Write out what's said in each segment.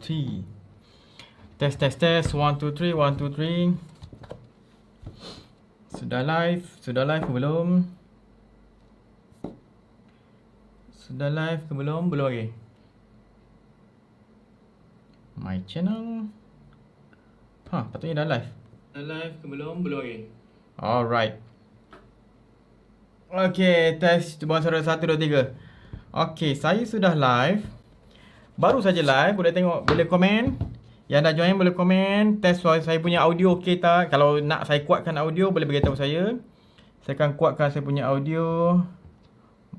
T. Test, test, test. One, two, three. One, two, three. Sudah live? Sudah live ke belum? Sudah live ke belum? Belum lagi. Okay. My channel. Ha, patutnya dah live. Dah live ke belum? Belum lagi. Okay. Alright. Okay, test. Cuba suara 1, 2, 3. Okay, saya sudah live baru saja live boleh tengok boleh komen yang dah join boleh komen test suara saya punya audio okey tak kalau nak saya kuatkan audio boleh tahu saya saya akan kuatkan saya punya audio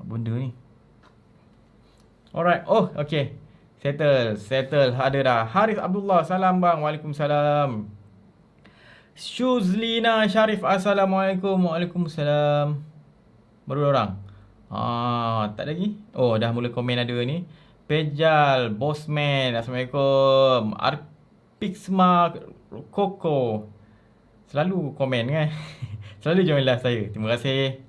apa benda ni alright oh okey settle settle ada dah Haris Abdullah salam bang Waalaikumsalam Syuzlina Sharif Assalamualaikum Waalaikumsalam Baru orang Ah, tak lagi. Oh, dah mula komen ada ni. Pejal, Bosman, Assalamualaikum. Arpixma, Koko. Selalu komen kan. Selalu join live saya. Terima kasih.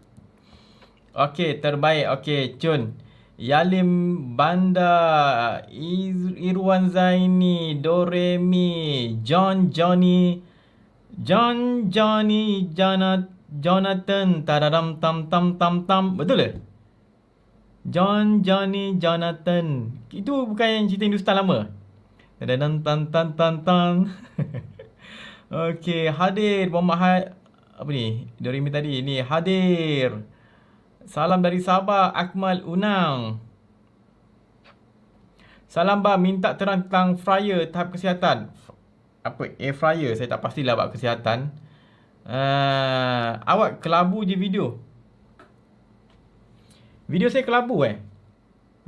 Okey, terbaik. Okey, Chun. Yalim Banda, Irwan Zaini, Doremi, John Johnny, John Johnny, Jonathan, Tadadam, Tam, Tam, Tam, Tam. Betul ke? John Johnny Jonathan. Itu bukan yang cerita Hindustan lama. Dan tan tan tan tan. tan. Okey, hadir Muhammad ha- apa ni? Dorimi tadi. Ni hadir. Salam dari Sabah Akmal Unang. Salam ba minta terang tentang fryer tahap kesihatan. Apa air fryer? Saya tak pastilah bab kesihatan. Uh, awak kelabu je video. Video saya kelabu eh.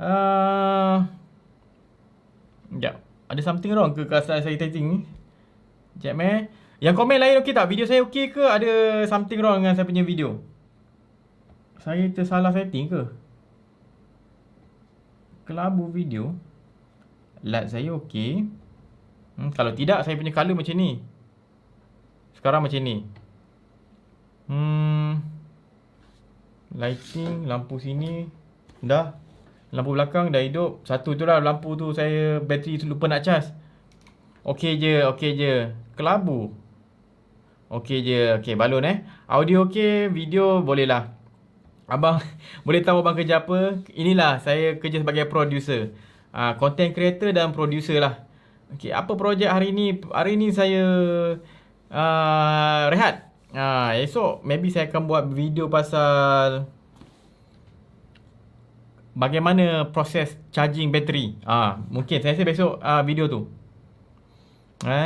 Sekejap. Ah, ada something wrong ke kasar saya testing ni? Sekejap eh. Yang komen lain okey tak? Video saya okey ke? Ada something wrong dengan saya punya video? Saya tersalah setting ke? Kelabu video. LUT saya okey. Hmm, kalau tidak, saya punya color macam ni. Sekarang macam ni. Hmm lighting lampu sini dah lampu belakang dah hidup satu tu lah lampu tu saya bateri tu lupa nak cas okey je okey je kelabu okey je okey balon eh audio okey video boleh lah abang boleh tahu abang kerja apa inilah saya kerja sebagai producer uh, content creator dan producer lah okey apa projek hari ni hari ni saya uh, rehat Ha, esok maybe saya akan buat video pasal bagaimana proses charging bateri. Ha, mungkin saya rasa besok uh, video tu. Ha,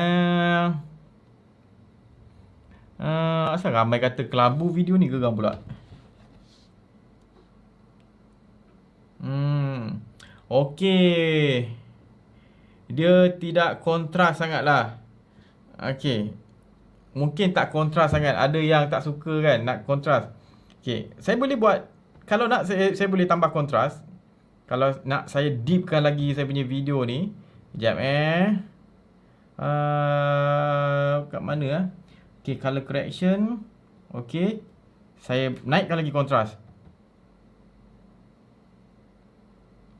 uh, asal ramai kata kelabu video ni gegang pula. Hmm, okay. Dia tidak kontras sangatlah. Okay. Okay mungkin tak kontras sangat. Ada yang tak suka kan nak kontras. Okay. Saya boleh buat. Kalau nak saya, saya boleh tambah kontras. Kalau nak saya deepkan lagi saya punya video ni. Sekejap eh. Uh, kat mana eh. Ah? Okay. Color correction. Okay. Saya naikkan lagi kontras.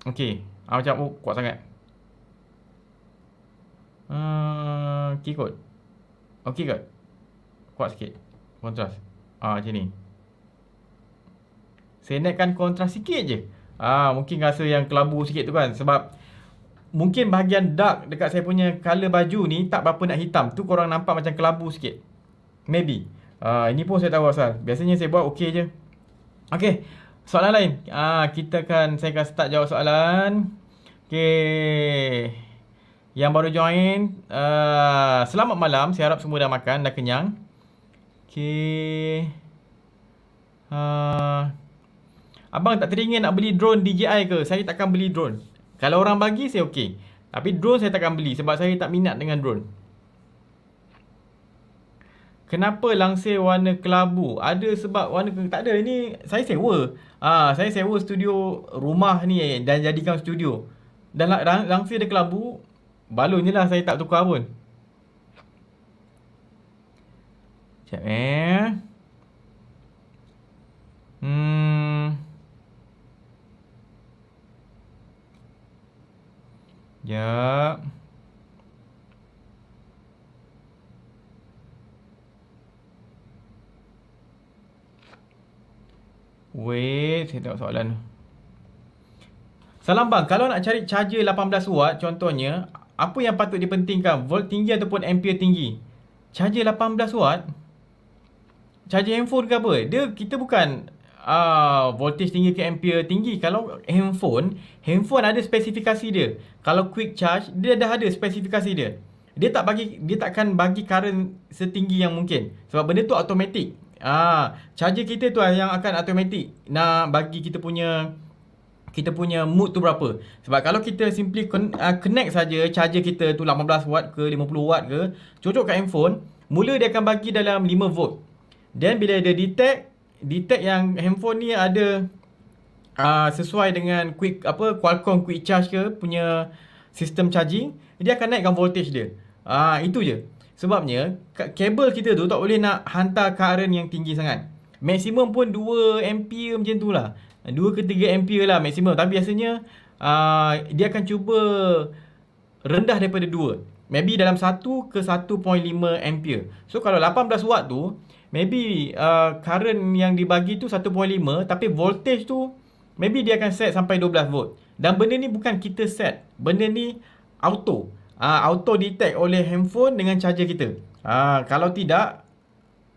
Okay. Ah, macam oh, kuat sangat. Uh, okay kot. Okay kot kuat sikit kontras. Ah macam ni. Saya naikkan kontras sikit je. Ah mungkin rasa yang kelabu sikit tu kan sebab mungkin bahagian dark dekat saya punya color baju ni tak berapa nak hitam. Tu korang nampak macam kelabu sikit. Maybe. Ah ini pun saya tahu asal. Biasanya saya buat okey je. Okey. Soalan lain. Ah kita kan saya akan start jawab soalan. Okey. Yang baru join, uh, selamat malam. Saya harap semua dah makan, dah kenyang. Okay, uh, ha. Abang tak teringin nak beli drone DJI ke? Saya takkan beli drone Kalau orang bagi saya okey Tapi drone saya takkan beli sebab saya tak minat dengan drone Kenapa langsir warna kelabu? Ada sebab warna ke? Tak ada. Ini saya sewa. Ah, ha, saya sewa studio rumah ni dan jadikan studio. Dan langsir dia kelabu, balonnya lah saya tak tukar pun. Sekejap eh. Hmm. Sekejap. Wait, saya tengok soalan. Salam bang, kalau nak cari charger 18 watt contohnya, apa yang patut dipentingkan? Volt tinggi ataupun ampere tinggi? Charger 18 watt? charger handphone ke apa dia kita bukan uh, voltage tinggi ke ampere tinggi kalau handphone handphone ada spesifikasi dia kalau quick charge dia dah ada spesifikasi dia dia tak bagi dia takkan bagi current setinggi yang mungkin sebab benda tu automatic ah uh, charger kita tu yang akan automatic nak bagi kita punya kita punya mood tu berapa sebab kalau kita simply ah, connect saja charger kita tu 18 watt ke 50 watt ke Cocok kat handphone mula dia akan bagi dalam 5 volt Then bila dia detect, detect yang handphone ni ada uh, sesuai dengan quick apa Qualcomm quick charge ke punya sistem charging, dia akan naikkan voltage dia. Ah uh, itu je. Sebabnya kabel kita tu tak boleh nak hantar current yang tinggi sangat. Maksimum pun 2 ampere macam tu lah. 2 ke 3 ampere lah maksimum. Tapi biasanya uh, dia akan cuba rendah daripada 2. Maybe dalam 1 ke 1.5 ampere. So kalau 18 watt tu, maybe uh, current yang dibagi tu 1.5 tapi voltage tu maybe dia akan set sampai 12 volt. Dan benda ni bukan kita set. Benda ni auto. Uh, auto detect oleh handphone dengan charger kita. Uh, kalau tidak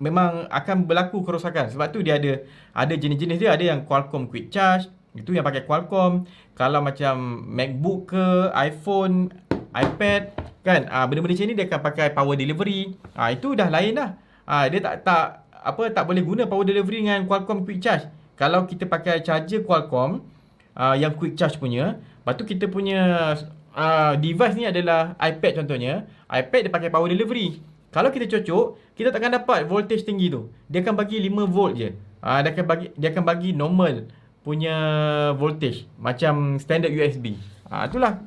memang akan berlaku kerosakan. Sebab tu dia ada ada jenis-jenis dia ada yang Qualcomm Quick Charge itu yang pakai Qualcomm. Kalau macam MacBook ke iPhone, iPad kan. Ah uh, benda-benda macam ni dia akan pakai power delivery. uh, itu dah lain dah uh, dia tak tak apa tak boleh guna power delivery dengan Qualcomm quick charge kalau kita pakai charger Qualcomm uh, yang quick charge punya lepas tu kita punya uh, device ni adalah iPad contohnya iPad dia pakai power delivery kalau kita cocok kita takkan dapat voltage tinggi tu dia akan bagi 5 volt je uh, dia akan bagi dia akan bagi normal punya voltage macam standard USB uh, itulah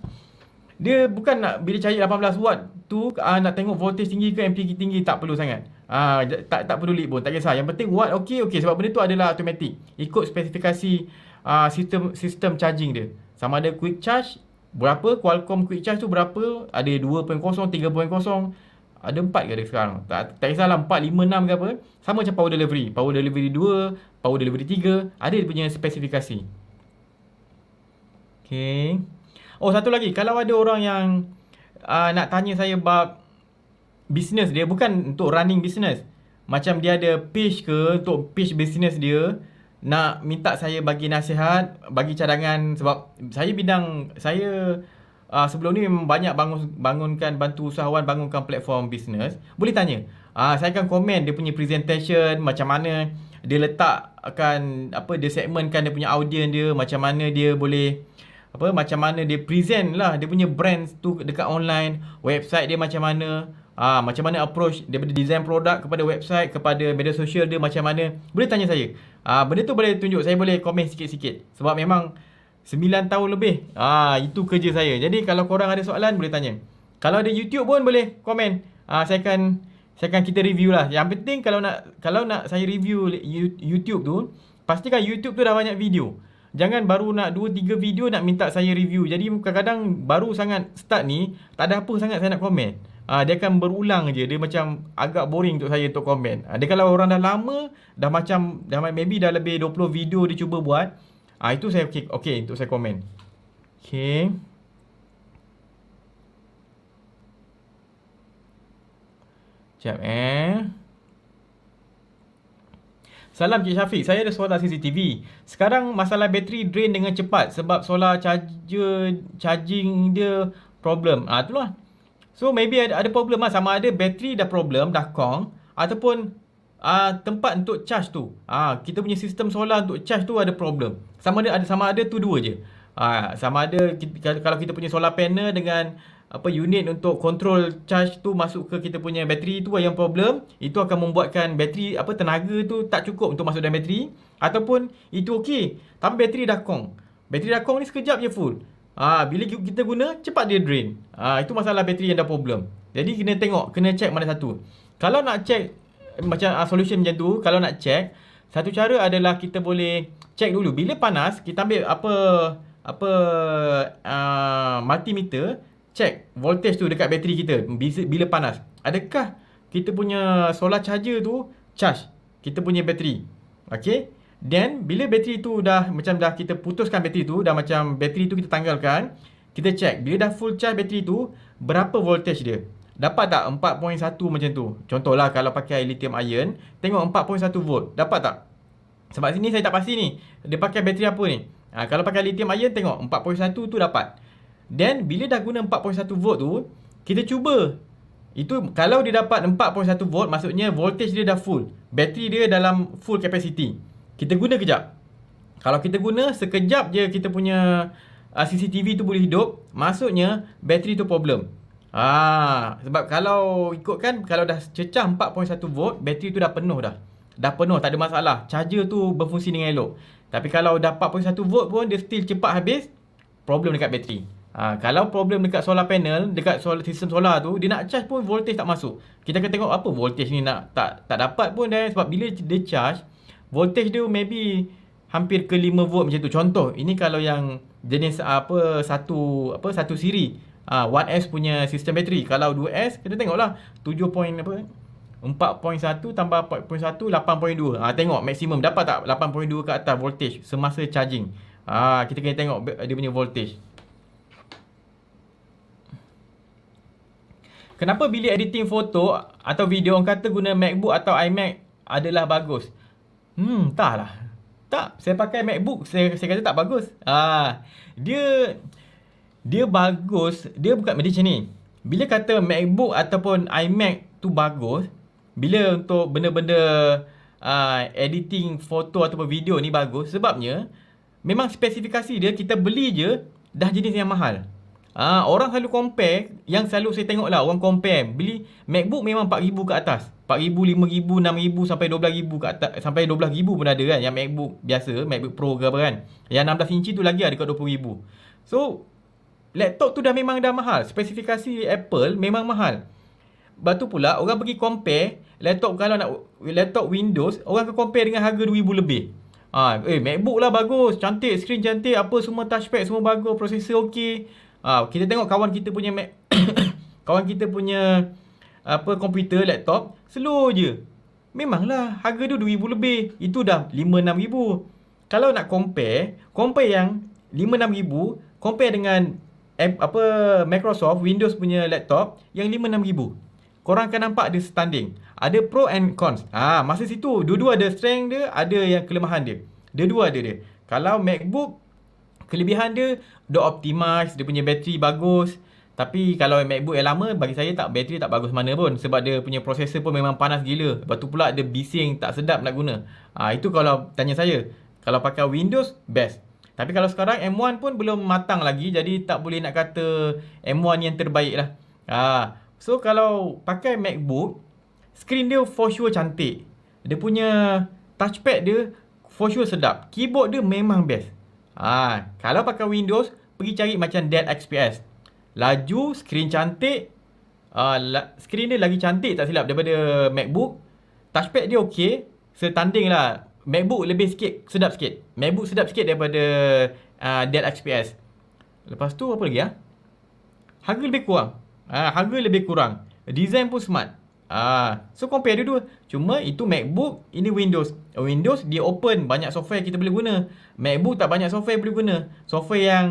dia bukan nak bila cari 18 watt tu uh, nak tengok voltage tinggi ke MPG tinggi tak perlu sangat Ah tak tak peduli pun tak kisah. Yang penting watt okey okey sebab benda tu adalah automatic. Ikut spesifikasi ah sistem sistem charging dia. Sama ada quick charge berapa Qualcomm quick charge tu berapa? Ada 2.0, 3.0, ada 4 ke sekarang. Tak tak kisahlah 4, 5, 6 ke apa. Sama macam power delivery. Power delivery 2, power delivery 3, ada dia punya spesifikasi. Okey. Oh satu lagi kalau ada orang yang uh, nak tanya saya bab business dia bukan untuk running business macam dia ada page ke untuk page business dia nak minta saya bagi nasihat bagi cadangan sebab saya bidang saya uh, sebelum ni memang banyak bangun bangunkan bantu usahawan bangunkan platform bisnes boleh tanya uh, saya akan komen dia punya presentation macam mana dia letak akan apa dia segmentkan dia punya audience dia macam mana dia boleh apa macam mana dia present lah dia punya brand tu dekat online website dia macam mana Ah macam mana approach daripada design produk kepada website kepada media sosial dia macam mana? Boleh tanya saya. Ah benda tu boleh tunjuk, saya boleh komen sikit-sikit. Sebab memang 9 tahun lebih. Ah itu kerja saya. Jadi kalau korang ada soalan boleh tanya. Kalau ada YouTube pun boleh komen. Ah saya akan saya akan kita review lah. Yang penting kalau nak kalau nak saya review YouTube tu, pastikan YouTube tu dah banyak video. Jangan baru nak 2 3 video nak minta saya review. Jadi kadang-kadang baru sangat start ni, tak ada apa sangat saya nak komen uh, dia akan berulang je dia macam agak boring untuk saya untuk komen uh, dia kalau orang dah lama dah macam dah maybe dah lebih 20 video dia cuba buat uh, itu saya okey okay, untuk saya komen Okay. Sekejap eh. Salam Cik Syafiq. Saya ada solar CCTV. Sekarang masalah bateri drain dengan cepat sebab solar charger, charging dia problem. Ah ha, itulah. So maybe ada, ada problem lah sama ada bateri dah problem, dah kong ataupun uh, tempat untuk charge tu. uh, kita punya sistem solar untuk charge tu ada problem. Sama ada ada sama ada tu dua je. Ah sama ada kita, kalau kita punya solar panel dengan apa unit untuk control charge tu masuk ke kita punya bateri tu lah yang problem, itu akan membuatkan bateri apa tenaga tu tak cukup untuk masuk dalam bateri ataupun itu okey tapi bateri dah kong. Bateri dah kong ni sekejap je full. Ah, bila kita guna, cepat dia drain. Ah, itu masalah bateri yang dah problem. Jadi kena tengok, kena check mana satu. Kalau nak check macam ah, solution macam tu, kalau nak check, satu cara adalah kita boleh check dulu bila panas, kita ambil apa apa ah, multimeter check voltage tu dekat bateri kita bila panas. Adakah kita punya solar charger tu charge kita punya bateri? okay? Then bila bateri tu dah macam dah kita putuskan bateri tu dah macam bateri tu kita tanggalkan, kita check bila dah full charge bateri tu berapa voltage dia. Dapat tak 4.1 macam tu? Contohlah kalau pakai lithium ion, tengok 4.1 volt. Dapat tak? Sebab sini saya tak pasti ni. Dia pakai bateri apa ni? Ha, kalau pakai lithium ion, tengok 4.1 tu dapat. Then, bila dah guna 4.1 volt tu, kita cuba. Itu, kalau dia dapat 4.1 volt, maksudnya voltage dia dah full. Bateri dia dalam full capacity. Kita guna kejap. Kalau kita guna sekejap je kita punya ah, CCTV tu boleh hidup, maksudnya bateri tu problem. Ah, sebab kalau ikut kan, kalau dah cecah 4.1 volt, bateri tu dah penuh dah. Dah penuh, tak ada masalah. Charger tu berfungsi dengan elok. Tapi kalau dapat 4.1 volt pun dia still cepat habis, problem dekat bateri. Ha, kalau problem dekat solar panel, dekat solar, sistem solar tu, dia nak charge pun voltage tak masuk. Kita akan tengok apa voltage ni nak tak tak dapat pun dah sebab bila dia charge, voltage dia maybe hampir ke 5 volt macam tu. Contoh, ini kalau yang jenis ah, apa satu apa satu siri uh, ah, 1S punya sistem bateri. Kalau 2S kita tengoklah 7 point apa 4.1 tambah 4.1 8.2. Ah ha, tengok maksimum dapat tak 8.2 ke atas voltage semasa charging. Ah ha, kita kena tengok dia punya voltage. Kenapa bila editing foto atau video orang kata guna MacBook atau iMac adalah bagus? Hmm, entahlah. Tak, saya pakai MacBook, saya saya kata tak bagus. Ah, dia dia bagus, dia bukan macam ni. Bila kata MacBook ataupun iMac tu bagus, bila untuk benda-benda uh, editing foto ataupun video ni bagus sebabnya memang spesifikasi dia kita beli je dah jenis yang mahal. Ah, orang selalu compare, yang selalu saya tengok lah orang compare beli MacBook memang 4000 ke atas. 4000, 5000, 6000 sampai 12000 kat atas, sampai 12000 pun ada kan yang MacBook biasa, MacBook Pro ke apa kan. Yang 16 inci tu lagi ada kat 20000. So laptop tu dah memang dah mahal. Spesifikasi Apple memang mahal. Batu pula orang pergi compare laptop kalau nak laptop Windows, orang ke compare dengan harga 2000 lebih. Ha, eh MacBook lah bagus, cantik, screen cantik, apa semua touchpad semua bagus, prosesor okey. Ha, kita tengok kawan kita punya Mac kawan kita punya apa komputer laptop slow je. Memanglah harga dia 2000 lebih. Itu dah 5-6000. Kalau nak compare, compare yang 5-6000 compare dengan apa Microsoft Windows punya laptop yang 5-6000. Korang akan nampak dia standing. Ada pro and cons. Ha, masa situ dua-dua ada strength dia, ada yang kelemahan dia. Dua-dua ada dia. Kalau MacBook kelebihan dia dia optimize, dia punya bateri bagus. Tapi kalau MacBook yang lama bagi saya tak bateri tak bagus mana pun sebab dia punya prosesor pun memang panas gila. Lepas tu pula dia bising tak sedap nak guna. Ah itu kalau tanya saya. Kalau pakai Windows best. Tapi kalau sekarang M1 pun belum matang lagi jadi tak boleh nak kata M1 yang terbaik lah. Ah so kalau pakai MacBook screen dia for sure cantik. Dia punya touchpad dia for sure sedap. Keyboard dia memang best. Ah kalau pakai Windows pergi cari macam Dell XPS laju, skrin cantik. Uh, la- skrin dia lagi cantik tak silap daripada MacBook. Touchpad dia okey, setanding lah. MacBook lebih sikit, sedap sikit. MacBook sedap sikit daripada uh, Dell XPS. Lepas tu apa lagi ah? Ha? Harga lebih kurang. Uh, harga lebih kurang. Design pun smart. Ah, so compare dua-dua. Cuma itu MacBook, ini Windows. Windows dia open, banyak software kita boleh guna. MacBook tak banyak software boleh guna. Software yang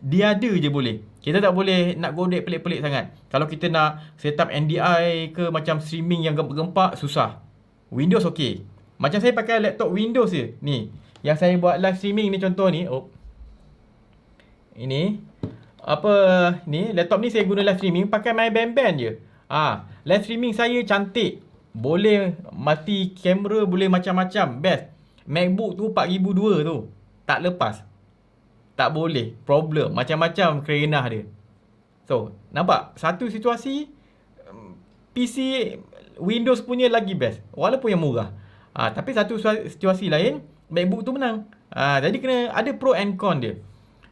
dia ada je boleh. Kita tak boleh nak godek pelik-pelik sangat. Kalau kita nak set up NDI ke macam streaming yang gempak-gempak, susah. Windows okey. Macam saya pakai laptop Windows je. Ni. Yang saya buat live streaming ni contoh ni. Oh. Ini. Apa ni. Laptop ni saya guna live streaming. Pakai my band band je. Ah, ha. Live streaming saya cantik. Boleh mati kamera. Boleh macam-macam. Best. Macbook tu 4002 tu. Tak lepas tak boleh problem macam-macam kerenah dia so nampak satu situasi um, PC Windows punya lagi best walaupun yang murah ha, tapi satu situasi lain MacBook tu menang ha, jadi kena ada pro and con dia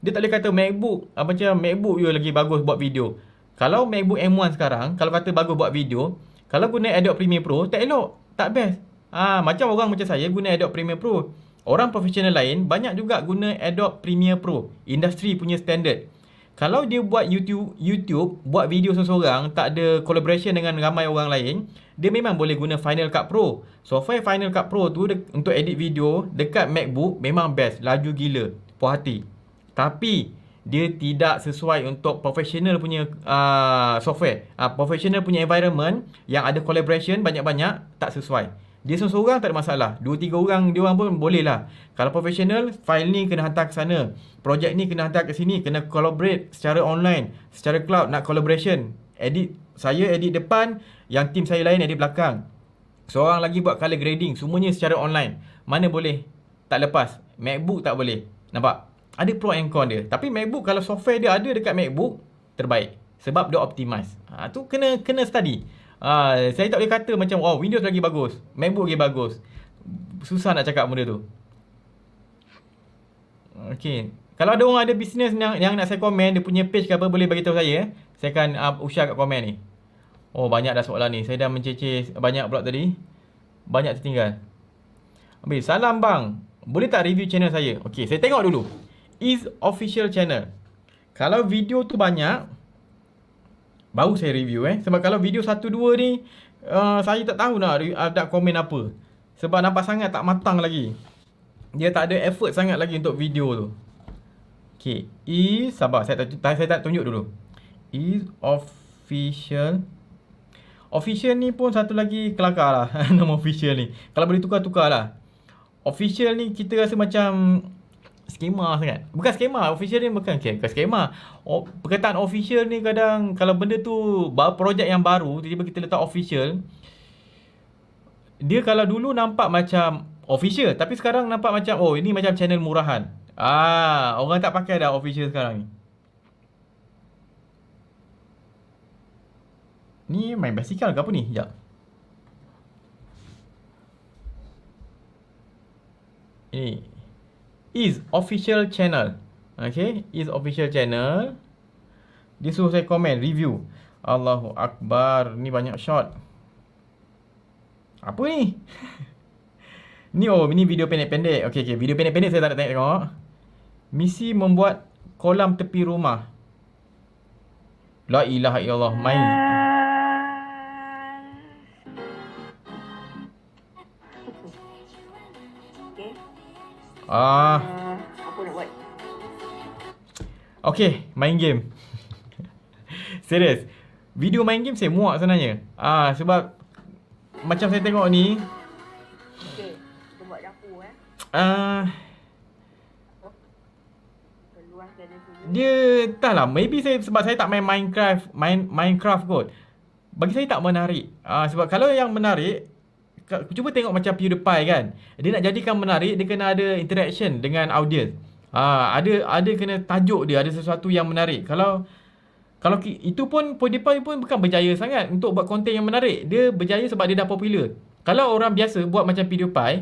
dia tak boleh kata MacBook ah, macam MacBook you lagi bagus buat video kalau MacBook M1 sekarang kalau kata bagus buat video kalau guna Adobe Premiere Pro tak elok tak best ha, macam orang macam saya guna Adobe Premiere Pro Orang profesional lain banyak juga guna Adobe Premiere Pro, industri punya standard. Kalau dia buat YouTube, YouTube buat video seseorang tak ada collaboration dengan ramai orang lain, dia memang boleh guna Final Cut Pro. Software Final Cut Pro tu untuk edit video dekat MacBook memang best, laju gila, puas hati. Tapi dia tidak sesuai untuk professional punya uh, software. Uh, ah, professional punya environment yang ada collaboration banyak-banyak tak sesuai. Dia seorang-seorang tak ada masalah. Dua, tiga orang dia orang pun boleh lah. Kalau profesional file ni kena hantar ke sana. Projek ni kena hantar ke sini. Kena collaborate secara online. Secara cloud, nak collaboration. Edit, saya edit depan. Yang tim saya lain edit belakang. Seorang lagi buat color grading. Semuanya secara online. Mana boleh? Tak lepas. Macbook tak boleh. Nampak? Ada pro and con dia. Tapi Macbook kalau software dia ada dekat Macbook, terbaik. Sebab dia optimize. Ha, tu kena kena study uh, saya tak boleh kata macam oh Windows lagi bagus, MacBook lagi bagus. Susah nak cakap benda tu. Okey. Kalau ada orang ada bisnes yang yang nak saya komen dia punya page ke apa boleh bagi tahu saya eh. Saya akan uh, usah kat komen ni. Oh, banyak dah soalan ni. Saya dah mencecer banyak pula tadi. Banyak tertinggal. Ambil salam bang. Boleh tak review channel saya? Okey, saya tengok dulu. Is official channel. Kalau video tu banyak, Baru saya review eh Sebab kalau video satu dua ni uh, Saya tak tahu nak uh, ada komen apa Sebab nampak sangat tak matang lagi Dia tak ada effort sangat lagi untuk video tu Okay Is e, Sabar saya, tak saya tak tunjuk dulu Is e official Official ni pun satu lagi kelakar lah Nama official ni Kalau boleh tukar-tukar lah Official ni kita rasa macam skema sangat. Bukan skema, official ni bukan okay, bukan skema. O, perkataan official ni kadang kalau benda tu projek yang baru tiba-tiba kita letak official dia kalau dulu nampak macam official tapi sekarang nampak macam oh ini macam channel murahan. Ah, orang tak pakai dah official sekarang ni. Ni main basikal ke apa ni? Sekejap. Ini is official channel. Okay, is official channel. This suruh say comment review. Allahu Akbar, ni banyak shot. Apa ni? ni oh, ni video pendek-pendek. Okay, okay, video pendek-pendek saya tak nak tengok. Misi membuat kolam tepi rumah. La ilaha illallah, main. Ah. Uh, apa nak buat? Okay, main game. Serius. Video main game saya muak sebenarnya. Ah, uh, sebab macam saya tengok ni. Okay, buat dapur eh. Ah. Uh, Dia entahlah maybe saya sebab saya tak main Minecraft, main Minecraft kot. Bagi saya tak menarik. Uh, sebab kalau yang menarik cuba tengok macam PewDiePie kan. Dia nak jadikan menarik, dia kena ada interaction dengan audience. Ha, ada ada kena tajuk dia, ada sesuatu yang menarik. Kalau kalau itu pun PewDiePie pun bukan berjaya sangat untuk buat konten yang menarik. Dia berjaya sebab dia dah popular. Kalau orang biasa buat macam PewDiePie,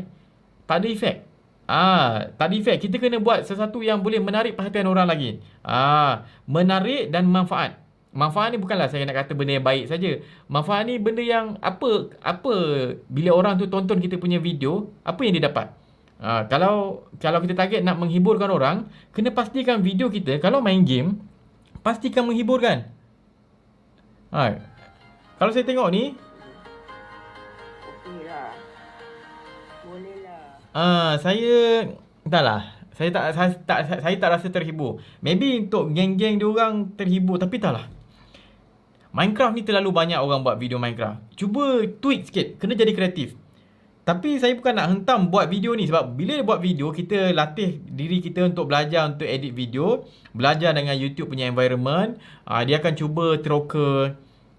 tak ada efek. Ah, ha, tak ada efek. Kita kena buat sesuatu yang boleh menarik perhatian orang lagi. Ah, menarik dan manfaat manfaat ni bukanlah saya nak kata benda yang baik saja. Manfaat ni benda yang apa apa bila orang tu tonton kita punya video, apa yang dia dapat? Ha, kalau kalau kita target nak menghiburkan orang, kena pastikan video kita kalau main game pastikan menghiburkan. Ha. Kalau saya tengok ni Ah, uh, saya entahlah. Saya tak saya, tak saya tak rasa terhibur. Maybe untuk geng-geng dia orang terhibur tapi entahlah. Minecraft ni terlalu banyak orang buat video Minecraft. Cuba tweak sikit, kena jadi kreatif. Tapi saya bukan nak hentam buat video ni sebab bila buat video kita latih diri kita untuk belajar untuk edit video, belajar dengan YouTube punya environment, uh, dia akan cuba teroka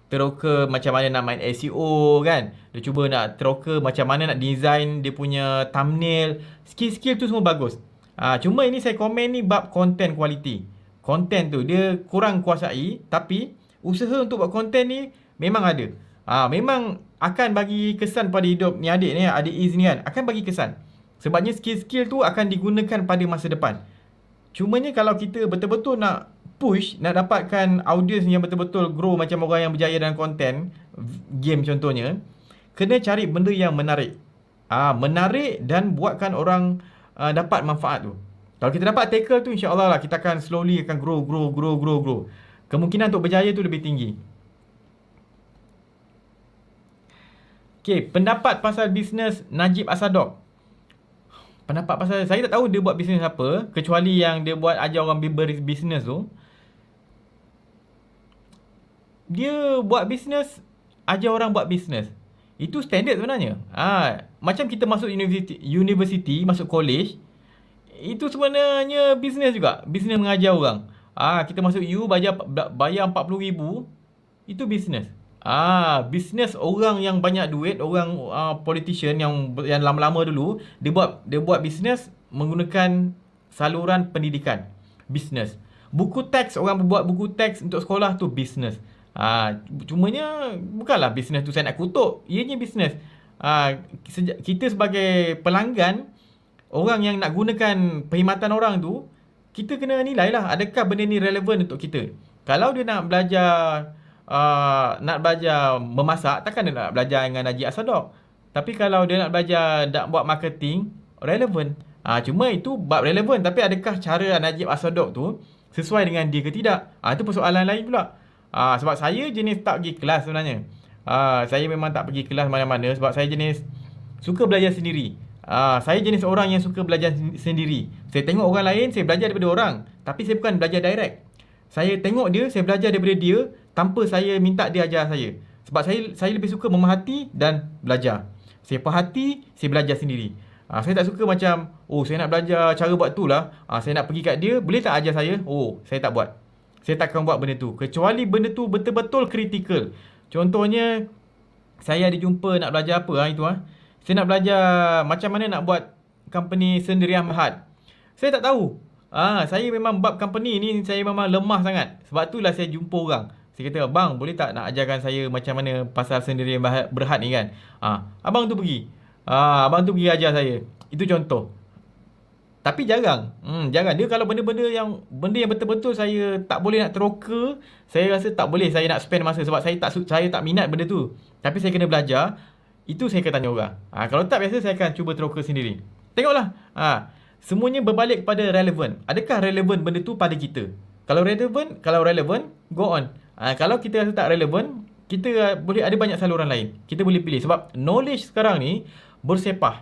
teroka macam mana nak main SEO kan. Dia cuba nak teroka macam mana nak design dia punya thumbnail, skill-skill tu semua bagus. uh, cuma ini saya komen ni bab content quality. Content tu dia kurang kuasai tapi usaha untuk buat konten ni memang ada. Ha, memang akan bagi kesan pada hidup ni adik ni, adik Iz ni kan. Akan bagi kesan. Sebabnya skill-skill tu akan digunakan pada masa depan. Cumanya kalau kita betul-betul nak push, nak dapatkan audience yang betul-betul grow macam orang yang berjaya dalam konten, game contohnya, kena cari benda yang menarik. Ah, ha, menarik dan buatkan orang uh, dapat manfaat tu. Kalau kita dapat tackle tu insya-Allah lah kita akan slowly akan grow grow grow grow grow kemungkinan untuk berjaya tu lebih tinggi. Okay, pendapat pasal bisnes Najib Asadok. Pendapat pasal, saya tak tahu dia buat bisnes apa, kecuali yang dia buat ajar orang bisnes tu. Dia buat bisnes, ajar orang buat bisnes. Itu standard sebenarnya. Ah, ha, macam kita masuk universiti, university, masuk college, itu sebenarnya bisnes juga. Bisnes mengajar orang. Ah kita masuk you bayar bayar 40000 itu bisnes. Ah bisnes orang yang banyak duit, orang uh, politician yang yang lama-lama dulu dia buat dia buat bisnes menggunakan saluran pendidikan. bisnes Buku teks orang buat buku teks untuk sekolah tu bisnes. Ah cumanya bukannya bisnes tu saya nak kutuk. Ianya bisnes. Ah kita sebagai pelanggan orang yang nak gunakan perkhidmatan orang tu kita kena nilai lah adakah benda ni relevan untuk kita. Kalau dia nak belajar uh, nak belajar memasak, takkan dia nak belajar dengan Haji Asadok. Tapi kalau dia nak belajar nak buat marketing, relevan. Uh, cuma itu bab relevan. Tapi adakah cara Najib Asadok tu sesuai dengan dia ke tidak? Uh, itu persoalan lain pula. Uh, sebab saya jenis tak pergi kelas sebenarnya. Uh, saya memang tak pergi kelas mana-mana sebab saya jenis suka belajar sendiri. Ah, saya jenis orang yang suka belajar sendiri. Saya tengok orang lain, saya belajar daripada orang. Tapi saya bukan belajar direct. Saya tengok dia, saya belajar daripada dia tanpa saya minta dia ajar saya. Sebab saya saya lebih suka memahati dan belajar. Saya perhati, saya belajar sendiri. Ah, saya tak suka macam, oh saya nak belajar cara buat tu lah. Ah, saya nak pergi kat dia, boleh tak ajar saya? Oh, saya tak buat. Saya takkan buat benda tu. Kecuali benda tu betul-betul kritikal. Contohnya, saya ada jumpa nak belajar apa lah itu lah. Ha? Saya nak belajar macam mana nak buat company sendiri Ahmad. Saya tak tahu. Ah, ha, saya memang bab company ni saya memang lemah sangat. Sebab itulah saya jumpa orang. Saya kata, "Bang, boleh tak nak ajarkan saya macam mana pasal sendiri berhad ni kan?" Ah, ha, abang tu pergi. Ah, ha, abang tu pergi ajar saya. Itu contoh. Tapi jarang. Hmm, jarang. Dia kalau benda-benda yang benda yang betul-betul saya tak boleh nak teroka, saya rasa tak boleh saya nak spend masa sebab saya tak saya tak minat benda tu. Tapi saya kena belajar itu saya akan tanya orang. Ha, kalau tak biasa, saya akan cuba teroka sendiri. Tengoklah. Ha, semuanya berbalik kepada relevan. Adakah relevan benda tu pada kita? Kalau relevan, kalau relevan, go on. Ha, kalau kita rasa tak relevan, kita boleh ada banyak saluran lain. Kita boleh pilih. Sebab knowledge sekarang ni bersepah.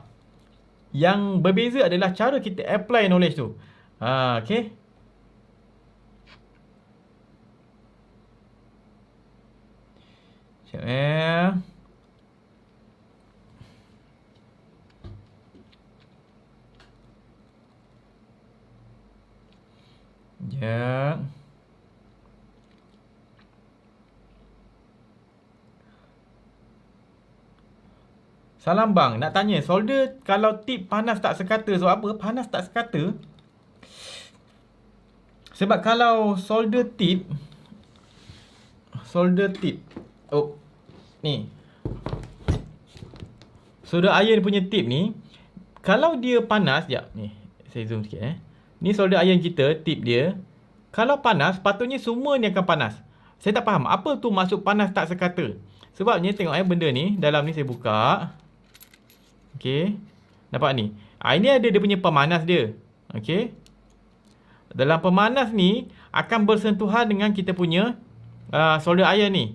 Yang berbeza adalah cara kita apply knowledge tu. Ha, okay. Sekejap eh. Ya. Salam bang, nak tanya solder kalau tip panas tak sekata sebab apa? Panas tak sekata? Sebab kalau solder tip Solder tip Oh, ni Solder air punya tip ni Kalau dia panas, jap ni Saya zoom sikit eh Ni solder iron kita, tip dia. Kalau panas, patutnya semua ni akan panas. Saya tak faham apa tu masuk panas tak sekata. Sebabnya tengok eh benda ni, dalam ni saya buka. Okay, Nampak ni. Ah ini ada dia punya pemanas dia. Okay, Dalam pemanas ni akan bersentuhan dengan kita punya uh, solder iron ni.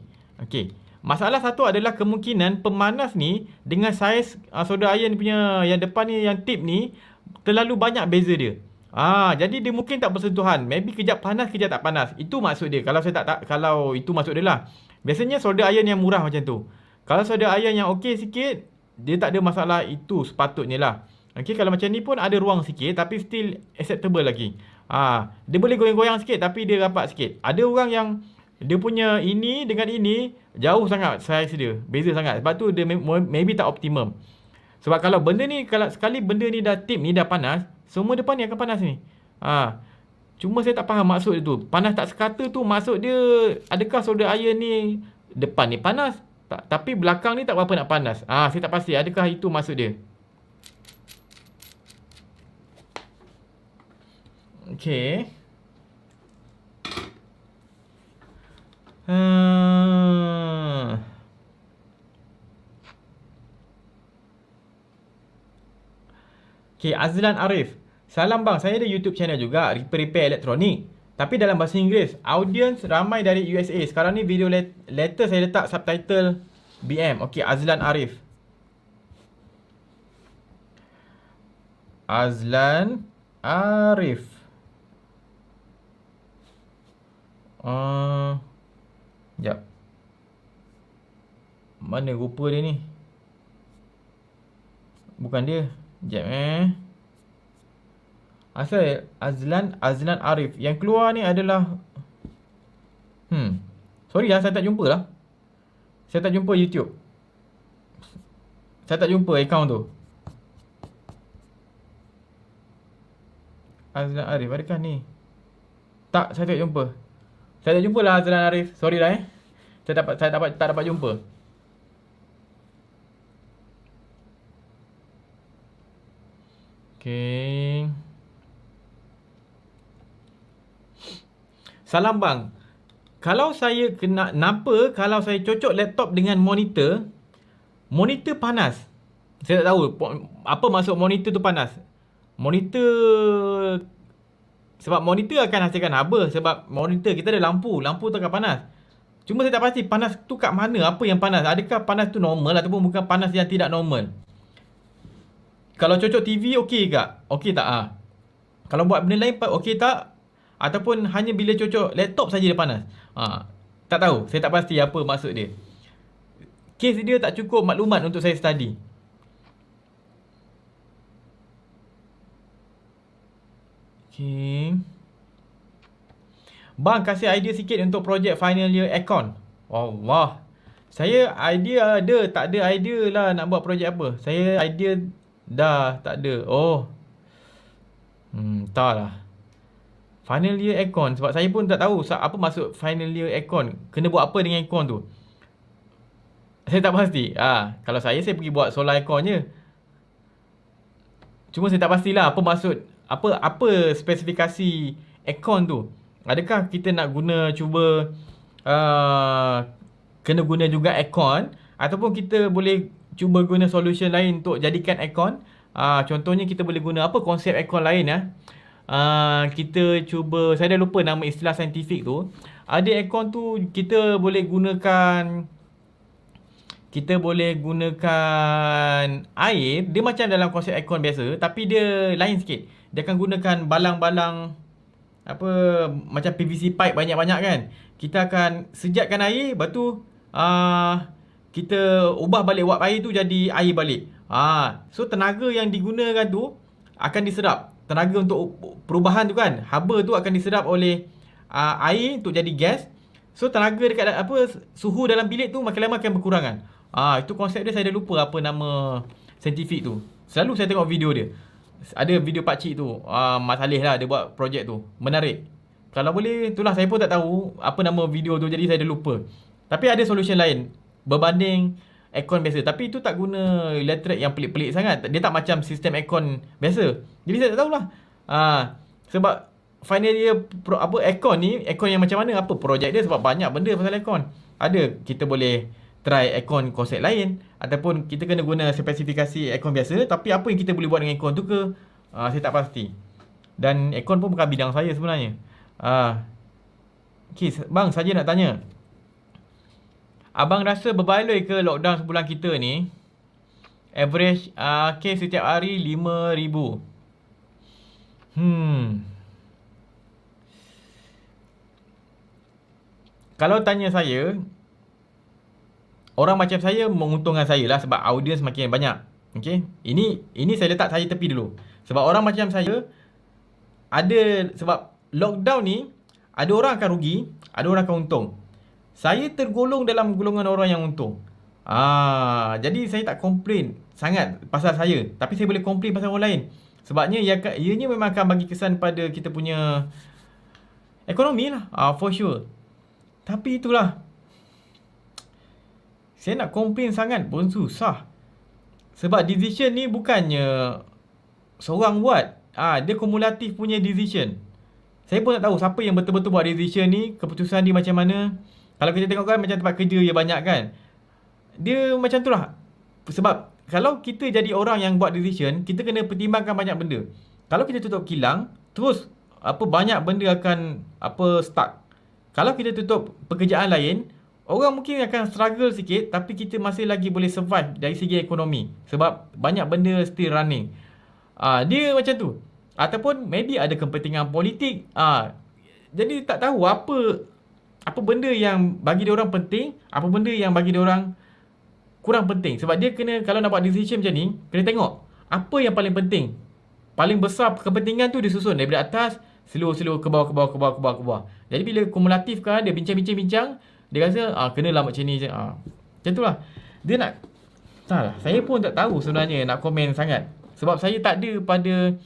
Okay, Masalah satu adalah kemungkinan pemanas ni dengan saiz uh, solder iron punya yang depan ni yang tip ni terlalu banyak beza dia. Ah, jadi dia mungkin tak bersentuhan. Maybe kejap panas, kejap tak panas. Itu maksud dia. Kalau saya tak, tak kalau itu maksud dia lah. Biasanya solder iron yang murah macam tu. Kalau solder iron yang okey sikit, dia tak ada masalah itu sepatutnya lah. Okey, kalau macam ni pun ada ruang sikit tapi still acceptable lagi. Ah, dia boleh goyang-goyang sikit tapi dia rapat sikit. Ada orang yang dia punya ini dengan ini jauh sangat size dia. Beza sangat. Sebab tu dia maybe tak optimum. Sebab kalau benda ni, kalau sekali benda ni dah tip ni dah panas, semua depan ni akan panas ni. Ha. Cuma saya tak faham maksud dia tu. Panas tak sekata tu maksud dia adakah soda air ni depan ni panas? Tak, tapi belakang ni tak berapa nak panas. Ah, ha, saya tak pasti adakah itu maksud dia. Okay. Okey, Azlan Arif. Salam bang, saya ada YouTube channel juga, Repair Repair Elektronik. Tapi dalam bahasa Inggeris, audience ramai dari USA. Sekarang ni video let- letter saya letak subtitle BM. Okey, Azlan Arif. Azlan Arif. Uh, jap. Mana rupa dia ni? Bukan dia. Sekejap eh. Asal Azlan Azlan Arif. Yang keluar ni adalah... Hmm. Sorry lah, saya tak jumpa lah. Saya tak jumpa YouTube. Saya tak jumpa account tu. Azlan Arif, adakah ni? Tak, saya tak jumpa. Saya tak jumpa lah Azlan Arif. Sorry lah eh. Saya tak dapat, saya dapat, tak dapat jumpa. Salam bang. Kalau saya kena kenapa kalau saya cocok laptop dengan monitor, monitor panas. Saya tak tahu apa maksud monitor tu panas. Monitor sebab monitor akan hasilkan haba sebab monitor kita ada lampu, lampu tu akan panas. Cuma saya tak pasti panas tu kat mana, apa yang panas. Adakah panas tu normal ataupun bukan panas yang tidak normal? Kalau cocok TV okey ke? Okey tak ah. Kalau buat benda lain okey tak? Ataupun hanya bila cocok laptop saja dia panas. Ha. Tak tahu, saya tak pasti apa maksud dia. Case dia tak cukup maklumat untuk saya study. Okay. Bang, kasih idea sikit untuk projek final year aircon. Allah. Saya idea ada, tak ada idea lah nak buat projek apa. Saya idea Dah, tak ada. Oh. Hmm, entahlah. Final year aircon. Sebab saya pun tak tahu apa maksud final year aircon. Kena buat apa dengan aircon tu. Saya tak pasti. Ah, ha, Kalau saya, saya pergi buat solar aircon je. Cuma saya tak pastilah apa maksud. Apa apa spesifikasi aircon tu. Adakah kita nak guna cuba... Uh, kena guna juga aircon. Ataupun kita boleh cuba guna solution lain untuk jadikan aircon. Uh, contohnya kita boleh guna apa konsep aircon lain ya. Uh, kita cuba, saya dah lupa nama istilah saintifik tu. Ada aircon tu kita boleh gunakan kita boleh gunakan air. Dia macam dalam konsep aircon biasa tapi dia lain sikit. Dia akan gunakan balang-balang apa macam PVC pipe banyak-banyak kan. Kita akan sejatkan air lepas tu uh, kita ubah balik wap air tu jadi air balik. Ha. So tenaga yang digunakan tu akan diserap. Tenaga untuk perubahan tu kan, haba tu akan diserap oleh uh, air untuk jadi gas. So tenaga dekat apa suhu dalam bilik tu makin lama akan berkurangan. Ha, itu konsep dia saya dah lupa apa nama saintifik tu. Selalu saya tengok video dia. Ada video pakcik tu, uh, Mas Alih lah dia buat projek tu. Menarik. Kalau boleh, itulah saya pun tak tahu apa nama video tu jadi saya dah lupa. Tapi ada solution lain berbanding aircon biasa tapi itu tak guna elektrik yang pelik-pelik sangat dia tak macam sistem aircon biasa jadi saya tak tahulah ah sebab final dia pro, apa aircon ni aircon yang macam mana apa projek dia sebab banyak benda pasal aircon ada kita boleh try aircon konsep lain ataupun kita kena guna spesifikasi aircon biasa tapi apa yang kita boleh buat dengan aircon tu ke ah saya tak pasti dan aircon pun bukan bidang saya sebenarnya ah Okay, bang saja nak tanya Abang rasa berbaloi ke lockdown sebulan kita ni? Average uh, case setiap hari 5,000. Hmm. Kalau tanya saya, orang macam saya menguntungkan saya lah sebab audience semakin banyak. Okay? Ini ini saya letak saya tepi dulu. Sebab orang macam saya, ada sebab lockdown ni, ada orang akan rugi, ada orang akan untung saya tergolong dalam golongan orang yang untung. Ah, jadi saya tak komplain sangat pasal saya, tapi saya boleh komplain pasal orang lain. Sebabnya ia ianya memang akan bagi kesan pada kita punya ekonomi lah, ah, for sure. Tapi itulah. Saya nak komplain sangat pun susah. Sebab decision ni bukannya seorang buat. Ah, dia kumulatif punya decision. Saya pun tak tahu siapa yang betul-betul buat decision ni, keputusan dia macam mana. Kalau kita tengok kan macam tempat kerja yang banyak kan Dia macam tu lah Sebab kalau kita jadi orang yang buat decision Kita kena pertimbangkan banyak benda Kalau kita tutup kilang Terus apa banyak benda akan apa stuck Kalau kita tutup pekerjaan lain Orang mungkin akan struggle sikit Tapi kita masih lagi boleh survive dari segi ekonomi Sebab banyak benda still running Ah Dia macam tu Ataupun maybe ada kepentingan politik Ah Jadi tak tahu apa apa benda yang bagi dia orang penting, apa benda yang bagi dia orang kurang penting. Sebab dia kena kalau nak buat decision macam ni, kena tengok apa yang paling penting. Paling besar kepentingan tu disusun dari atas Slow-slow ke bawah, ke bawah, ke bawah, ke bawah, ke bawah. Jadi bila kumulatif kan, dia bincang-bincang-bincang. Dia rasa, ah, kena lah macam ni. Ah. Macam tu lah. Dia nak, tak lah, Saya pun tak tahu sebenarnya nak komen sangat. Sebab saya tak ada pada,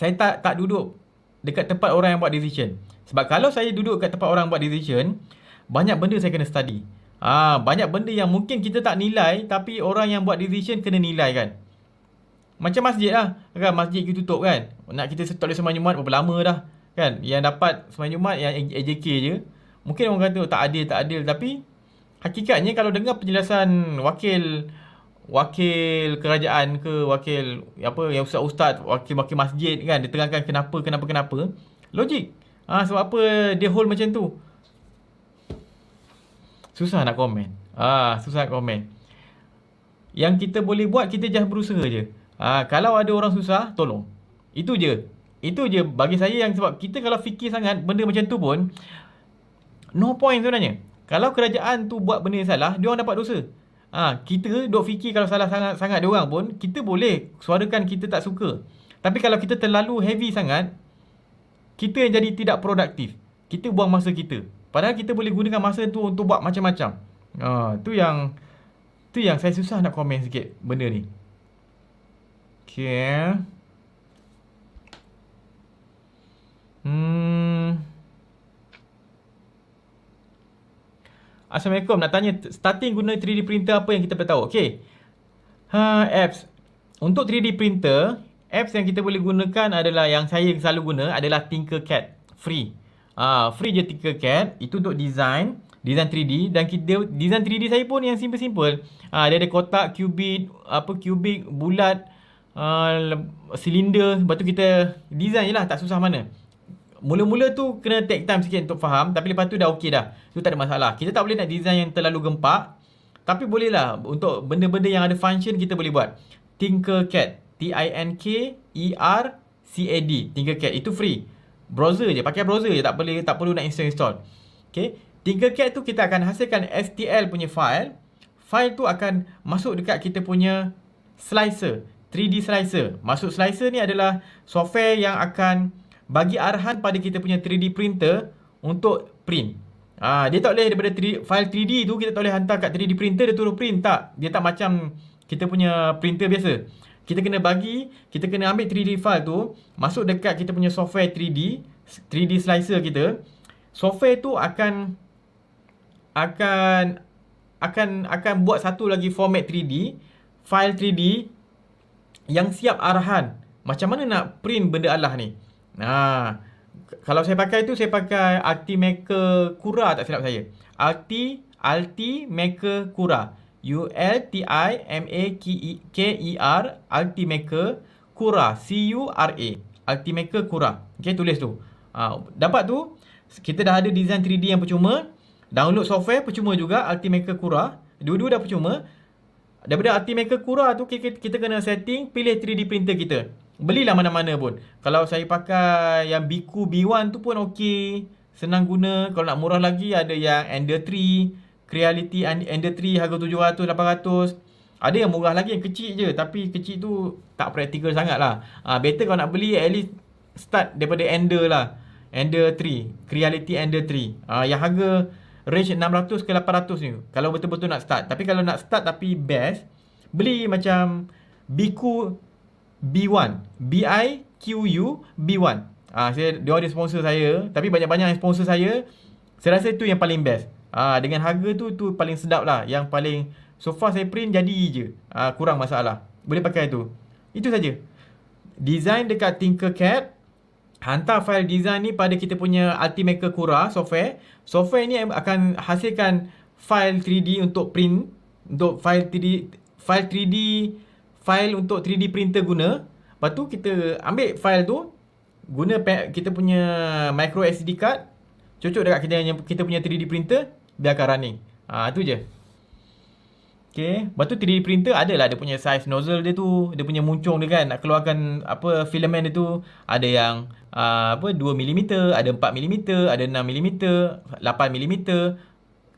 saya tak tak duduk dekat tempat orang yang buat decision. Sebab kalau saya duduk kat tempat orang buat decision, banyak benda saya kena study. Ah, ha, banyak benda yang mungkin kita tak nilai tapi orang yang buat decision kena nilai kan. Macam masjid lah. Kan masjid kita tutup kan. Nak kita tak boleh semayang Jumaat berapa lama dah. Kan yang dapat semayang Jumaat yang AJK je. Mungkin orang kata oh, tak adil tak adil tapi hakikatnya kalau dengar penjelasan wakil wakil kerajaan ke wakil apa yang ustaz-ustaz wakil-wakil masjid kan diterangkan kenapa kenapa kenapa logik Ah ha, sebab apa dia hold macam tu? Susah nak komen. Ah ha, susah nak komen. Yang kita boleh buat kita jah berusaha je. Ah ha, kalau ada orang susah tolong. Itu je. Itu je bagi saya yang sebab kita kalau fikir sangat benda macam tu pun no point sebenarnya. Kalau kerajaan tu buat benda yang salah, dia orang dapat dosa. Ha, kita dok fikir kalau salah sangat-sangat dia orang pun kita boleh suarakan kita tak suka. Tapi kalau kita terlalu heavy sangat, kita yang jadi tidak produktif. Kita buang masa kita. Padahal kita boleh gunakan masa itu untuk buat macam-macam. Ha, tu yang tu yang saya susah nak komen sikit benda ni. Okay. Hmm. Assalamualaikum. Nak tanya starting guna 3D printer apa yang kita perlu tahu? Okay. Ha, apps. Untuk 3D printer, Apps yang kita boleh gunakan adalah yang saya selalu guna adalah Tinkercad free. Ah uh, free je Tinkercad itu untuk design, design 3D dan kita design 3D saya pun yang simple-simple. Ah uh, ada kotak, cubit, apa cubic, bulat, uh, silinder, lepas tu kita design jelah tak susah mana. Mula-mula tu kena take time sikit untuk faham tapi lepas tu dah okey dah. Tu tak ada masalah. Kita tak boleh nak design yang terlalu gempak tapi boleh lah untuk benda-benda yang ada function kita boleh buat. Tinkercad T-I-N-K-E-R-C-A-D. Tinkercad. Itu free. Browser je. Pakai browser je. Tak perlu, tak perlu nak install install. Okay. Tinkercad tu kita akan hasilkan STL punya file. File tu akan masuk dekat kita punya slicer. 3D slicer. Masuk slicer ni adalah software yang akan bagi arahan pada kita punya 3D printer untuk print. Ah, dia tak boleh daripada 3, file 3D tu kita tak boleh hantar kat 3D printer dia turut print tak. Dia tak macam kita punya printer biasa kita kena bagi, kita kena ambil 3D file tu, masuk dekat kita punya software 3D, 3D slicer kita, software tu akan, akan, akan, akan buat satu lagi format 3D, file 3D, yang siap arahan, macam mana nak print benda Allah ni, haa, kalau saya pakai tu, saya pakai Altimaker Cura tak silap saya, Alti, Altimaker Cura, Altimaker Cura, U L T I M A e K E R Ultimaker Kura C U R A Ultimaker Kura Okay tulis tu ha, Dapat tu Kita dah ada design 3D yang percuma Download software percuma juga Ultimaker Kura Dua-dua dah percuma Daripada Ultimaker Kura tu kita, kena setting Pilih 3D printer kita Belilah mana-mana pun Kalau saya pakai yang Biku B1 tu pun okey Senang guna Kalau nak murah lagi ada yang Ender Creality Ender 3 harga 700 800 ada yang murah lagi yang kecil je tapi kecil tu tak praktikal sangat lah ha, better kalau nak beli at least start daripada Ender lah Ender 3 Creality Ender 3 ha, ah, yang harga range 600 ke 800 ni kalau betul-betul nak start tapi kalau nak start tapi best beli macam Biku B1 B-I-Q-U B1 ha, ah, saya, dia ada sponsor saya tapi banyak-banyak yang sponsor saya saya rasa tu yang paling best ha, dengan harga tu tu paling sedap lah yang paling so far saya print jadi je. ha, kurang masalah. Boleh pakai tu. Itu saja. Design dekat Tinkercad hantar file design ni pada kita punya Ultimaker Cura software. Software ni akan hasilkan file 3D untuk print untuk file 3D file 3D file untuk 3D printer guna. Lepas tu kita ambil file tu guna kita punya micro SD card cucuk dekat kita, kita punya 3D printer biarkan running ha, tu je ok batu 3D printer ada lah, dia punya size nozzle dia tu dia punya muncung dia kan nak keluarkan apa filament dia tu ada yang uh, apa 2mm ada 4mm ada 6mm 8mm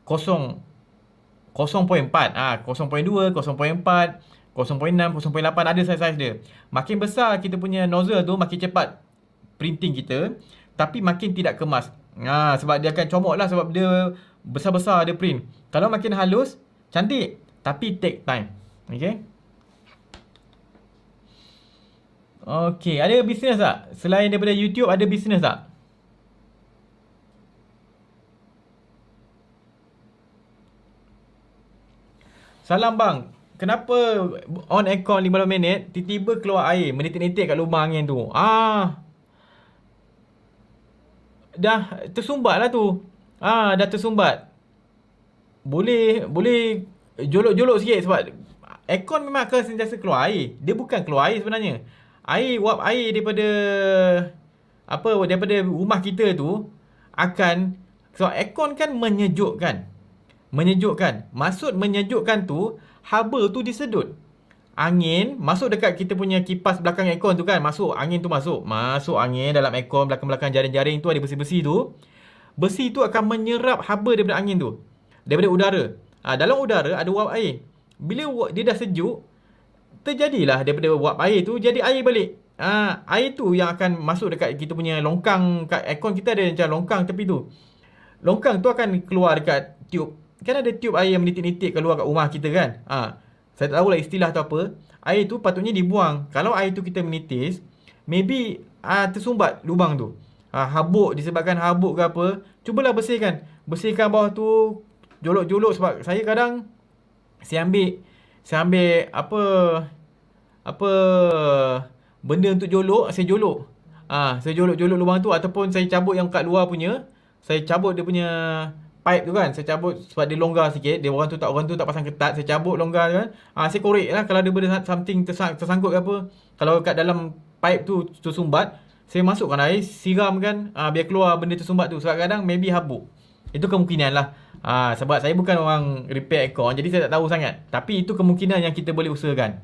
kosong 0.4 ah ha, 0.2 0.4 0.6 0.8 ada size size dia. Makin besar kita punya nozzle tu makin cepat printing kita tapi makin tidak kemas. Ha, sebab dia akan comot lah sebab dia besar-besar dia print. Kalau makin halus, cantik. Tapi take time. Okay. Okay, ada bisnes tak? Selain daripada YouTube, ada bisnes tak? Salam bang, kenapa on aircon 15 minit, tiba-tiba keluar air, menitik-nitik kat lubang angin tu? Ah, dah tersumbat lah tu. Ah, dah tersumbat. Boleh, boleh jolok-jolok sikit sebab aircon memang akan sentiasa keluar air. Dia bukan keluar air sebenarnya. Air, wap air daripada apa daripada rumah kita tu akan sebab aircon kan menyejukkan. Menyejukkan. Maksud menyejukkan tu, haba tu disedut angin masuk dekat kita punya kipas belakang aircon tu kan masuk angin tu masuk masuk angin dalam aircon belakang-belakang jaring-jaring tu ada besi-besi tu besi tu akan menyerap haba daripada angin tu daripada udara ha, dalam udara ada uap air bila wap, dia dah sejuk terjadilah daripada uap air tu jadi air balik ha, air tu yang akan masuk dekat kita punya longkang kat aircon kita ada macam longkang tepi tu longkang tu akan keluar dekat tube kan ada tube air yang menitik-nitik keluar kat rumah kita kan ha, saya tak tahu lah istilah atau apa, air tu patutnya dibuang. Kalau air tu kita menitis, maybe uh, tersumbat lubang tu. Ha, habuk disebabkan habuk ke apa, cubalah bersihkan. Bersihkan bawah tu jolok-jolok sebab saya kadang saya ambil saya ambil apa apa benda untuk jolok, saya jolok. Ah, saya jolok-jolok lubang tu ataupun saya cabut yang kat luar punya, saya cabut dia punya pipe tu kan saya cabut sebab dia longgar sikit dia orang tu tak orang tu tak pasang ketat saya cabut longgar tu kan ah ha, saya koreklah kalau ada benda something tersangkut ke apa kalau kat dalam pipe tu tersumbat saya masukkan air siram kan ah ha, biar keluar benda tersumbat tu sebab kadang maybe habuk itu kemungkinan lah ha, sebab saya bukan orang repair aircon jadi saya tak tahu sangat tapi itu kemungkinan yang kita boleh usahakan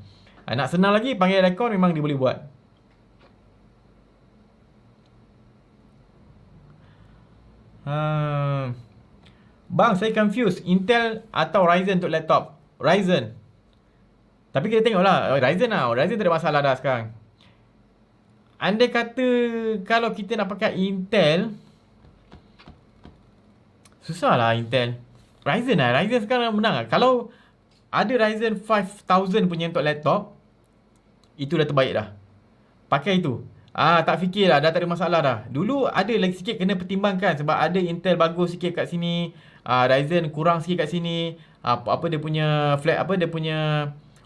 ha, nak senang lagi panggil aircon memang dia boleh buat Hmm. Bang, saya confused. Intel atau Ryzen untuk laptop? Ryzen. Tapi kita tengoklah. Oh, Ryzen lah. Oh, Ryzen tak ada masalah dah sekarang. Anda kata kalau kita nak pakai Intel. susah lah Intel. Ryzen lah. Ryzen sekarang menang lah. Kalau ada Ryzen 5000 punya untuk laptop. Itu dah terbaik dah. Pakai itu. Ah tak fikirlah dah tak ada masalah dah. Dulu ada lagi sikit kena pertimbangkan sebab ada Intel bagus sikit kat sini uh, Ryzen kurang sikit kat sini uh, apa dia punya flat apa dia punya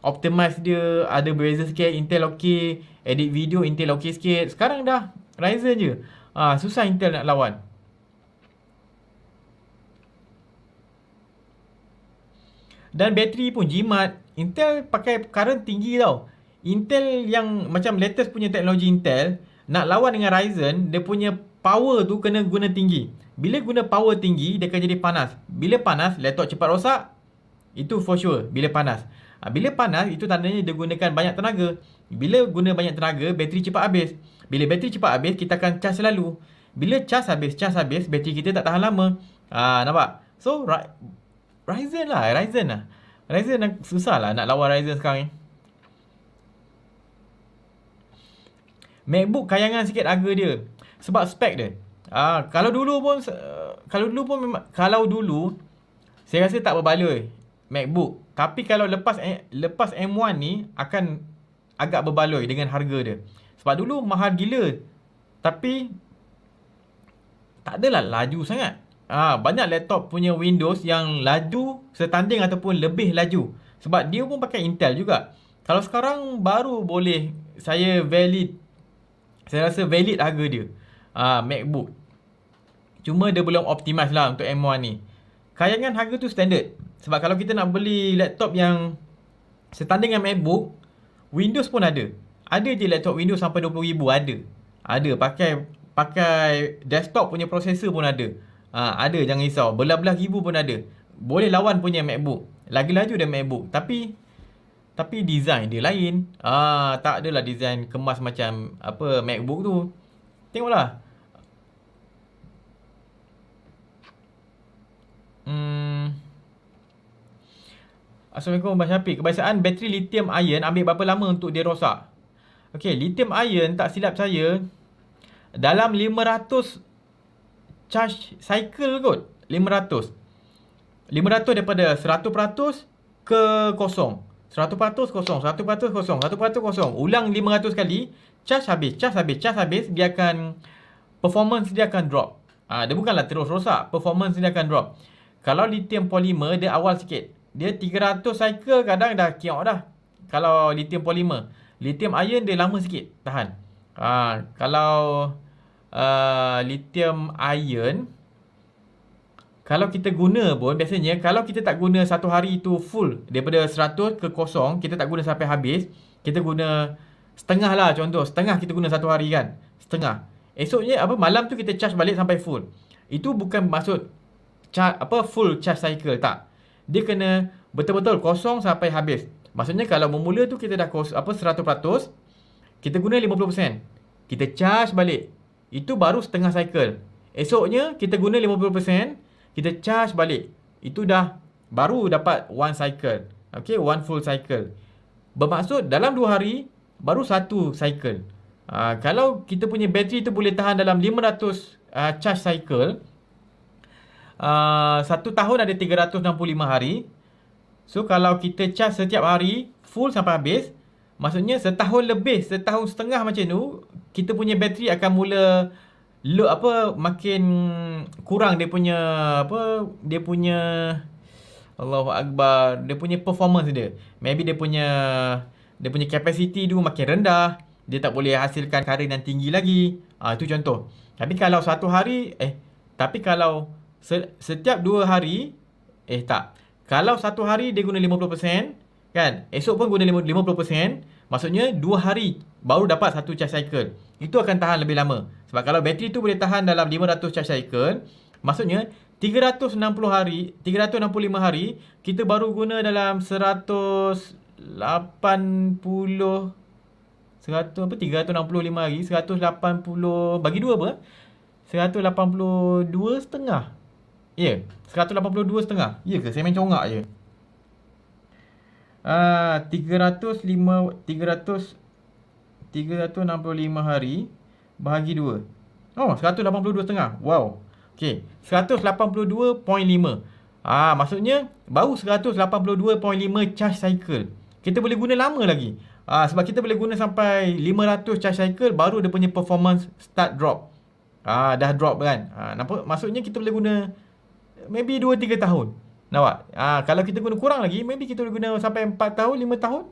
optimize dia ada beza sikit Intel okey edit video Intel okey sikit sekarang dah Ryzen je uh, susah Intel nak lawan dan bateri pun jimat Intel pakai current tinggi tau Intel yang macam latest punya teknologi Intel nak lawan dengan Ryzen dia punya power tu kena guna tinggi bila guna power tinggi, dia akan jadi panas. Bila panas, laptop cepat rosak. Itu for sure, bila panas. Ha, bila panas, itu tandanya dia gunakan banyak tenaga. Bila guna banyak tenaga, bateri cepat habis. Bila bateri cepat habis, kita akan cas selalu. Bila cas habis, cas habis, bateri kita tak tahan lama. Ah, nampak? So, Ryzen lah, Ryzen lah. Ryzen nak susah lah nak lawan Ryzen sekarang ni. MacBook kayangan sikit harga dia. Sebab spek dia. Ah, kalau dulu pun kalau dulu pun memang kalau dulu saya rasa tak berbaloi MacBook. Tapi kalau lepas lepas M1 ni akan agak berbaloi dengan harga dia. Sebab dulu mahal gila. Tapi tak adalah laju sangat. Ah, ha, banyak laptop punya Windows yang laju setanding ataupun lebih laju. Sebab dia pun pakai Intel juga. Kalau sekarang baru boleh saya valid saya rasa valid harga dia. Ah, ha, MacBook. Cuma dia belum optimize lah untuk M1 ni. Kayangan harga tu standard. Sebab kalau kita nak beli laptop yang setanding dengan MacBook, Windows pun ada. Ada je laptop Windows sampai RM20,000, ada. Ada, pakai pakai desktop punya prosesor pun ada. Ha, ada, jangan risau. Belah-belah ribu pun ada. Boleh lawan punya MacBook. Lagi laju dia MacBook. Tapi, tapi design dia lain. Ah, ha, tak adalah design kemas macam apa MacBook tu. Tengoklah. Hmm. Assalamualaikum Abang Syafiq. Kebiasaan bateri lithium ion ambil berapa lama untuk dia rosak? Okey, lithium ion tak silap saya dalam 500 charge cycle kot. 500. 500 daripada 100% ke kosong. 100% kosong, 100% kosong, 100% kosong. Ulang 500 kali, charge habis, charge habis, charge habis, dia akan performance dia akan drop. Ah, ha, dia bukanlah terus rosak, performance dia akan drop. Kalau lithium polymer dia awal sikit. Dia 300 cycle kadang dah kiok dah. Kalau lithium polymer. Lithium iron dia lama sikit. Tahan. Ha, kalau uh, ah, lithium iron. Kalau kita guna pun biasanya. Kalau kita tak guna satu hari tu full. Daripada 100 ke kosong. Kita tak guna sampai habis. Kita guna setengah lah contoh. Setengah kita guna satu hari kan. Setengah. Esoknya apa malam tu kita charge balik sampai full. Itu bukan maksud char, apa full charge cycle tak. Dia kena betul-betul kosong sampai habis. Maksudnya kalau memula tu kita dah kos, apa 100%, kita guna 50%. Kita charge balik. Itu baru setengah cycle. Esoknya kita guna 50%, kita charge balik. Itu dah baru dapat one cycle. Okay, one full cycle. Bermaksud dalam 2 hari, baru satu cycle. Uh, kalau kita punya bateri tu boleh tahan dalam 500 uh, ah, charge cycle, uh, Satu tahun ada 365 hari So kalau kita charge setiap hari Full sampai habis Maksudnya setahun lebih Setahun setengah macam tu Kita punya bateri akan mula Look apa Makin Kurang dia punya Apa Dia punya Allah Akbar Dia punya performance dia Maybe dia punya Dia punya capacity tu makin rendah Dia tak boleh hasilkan karen yang tinggi lagi Ah ha, contoh Tapi kalau satu hari Eh Tapi kalau setiap dua hari eh tak kalau satu hari dia guna 50% kan esok pun guna 50% maksudnya dua hari baru dapat satu charge cycle itu akan tahan lebih lama sebab kalau bateri tu boleh tahan dalam 500 charge cycle maksudnya 360 hari 365 hari kita baru guna dalam 180 100 apa 365 hari 180 bagi 2 apa 182 setengah Ya, yeah. 182.5. Ya ke? Saya main congak je. Uh, 305, 300, 365 hari bahagi 2. Oh, 182.5. Wow. Okay. 182.5. Ah, maksudnya, baru 182.5 charge cycle. Kita boleh guna lama lagi. Ah, sebab kita boleh guna sampai 500 charge cycle, baru dia punya performance start drop. Ah, dah drop kan. Ah, nampak? Maksudnya, kita boleh guna maybe 2 3 tahun. Nampak? Ha, kalau kita guna kurang lagi, maybe kita boleh guna sampai 4 tahun, 5 tahun.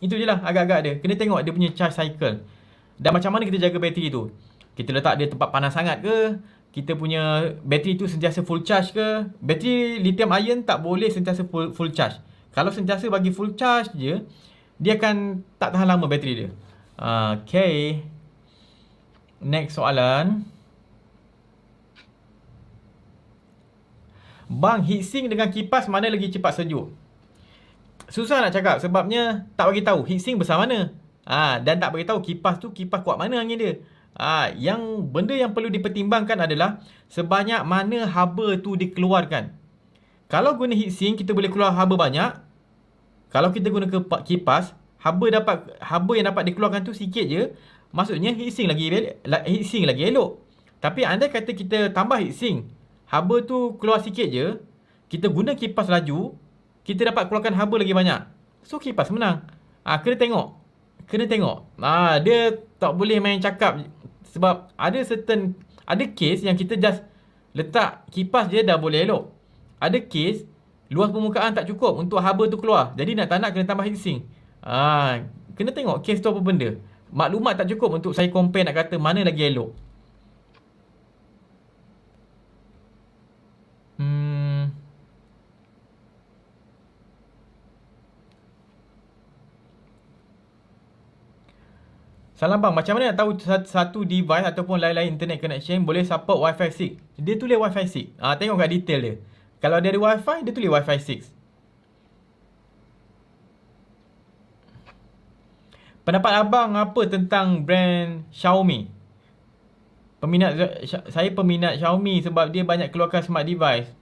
Itu je lah agak-agak dia. Kena tengok dia punya charge cycle. Dan macam mana kita jaga bateri tu. Kita letak dia tempat panas sangat ke? Kita punya bateri tu sentiasa full charge ke? Bateri lithium ion tak boleh sentiasa full, full charge. Kalau sentiasa bagi full charge je, dia akan tak tahan lama bateri dia. Ah, okay. Next soalan. Okay. Bang heatsink dengan kipas mana lagi cepat sejuk? Susah nak cakap sebabnya tak bagi tahu heatsink besar mana. Ah ha, dan tak bagi tahu kipas tu kipas kuat mana angin dia. Ah ha, yang benda yang perlu dipertimbangkan adalah sebanyak mana haba tu dikeluarkan. Kalau guna heatsink kita boleh keluar haba banyak. Kalau kita guna kipas, haba dapat haba yang dapat dikeluarkan tu sikit je. Maksudnya heatsink lagi heatsink lagi elok. Tapi anda kata kita tambah heatsink haba tu keluar sikit je, kita guna kipas laju, kita dapat keluarkan haba lagi banyak. So kipas menang. Ah ha, kena tengok. Kena tengok. Ah ha, dia tak boleh main cakap sebab ada certain ada case yang kita just letak kipas dia dah boleh elok. Ada case luas permukaan tak cukup untuk haba tu keluar. Jadi nak tak nak kena tambah heatsink. Ah ha, kena tengok case tu apa benda. Maklumat tak cukup untuk saya compare nak kata mana lagi elok. Salam bang, macam mana nak tahu satu device ataupun lain-lain internet connection boleh support Wi-Fi 6? Dia tulis Wi-Fi 6. Ah, tengok kat detail dia. Kalau dia ada Wi-Fi, dia tulis Wi-Fi 6. Pendapat abang apa tentang brand Xiaomi? Peminat saya peminat Xiaomi sebab dia banyak keluarkan smart device.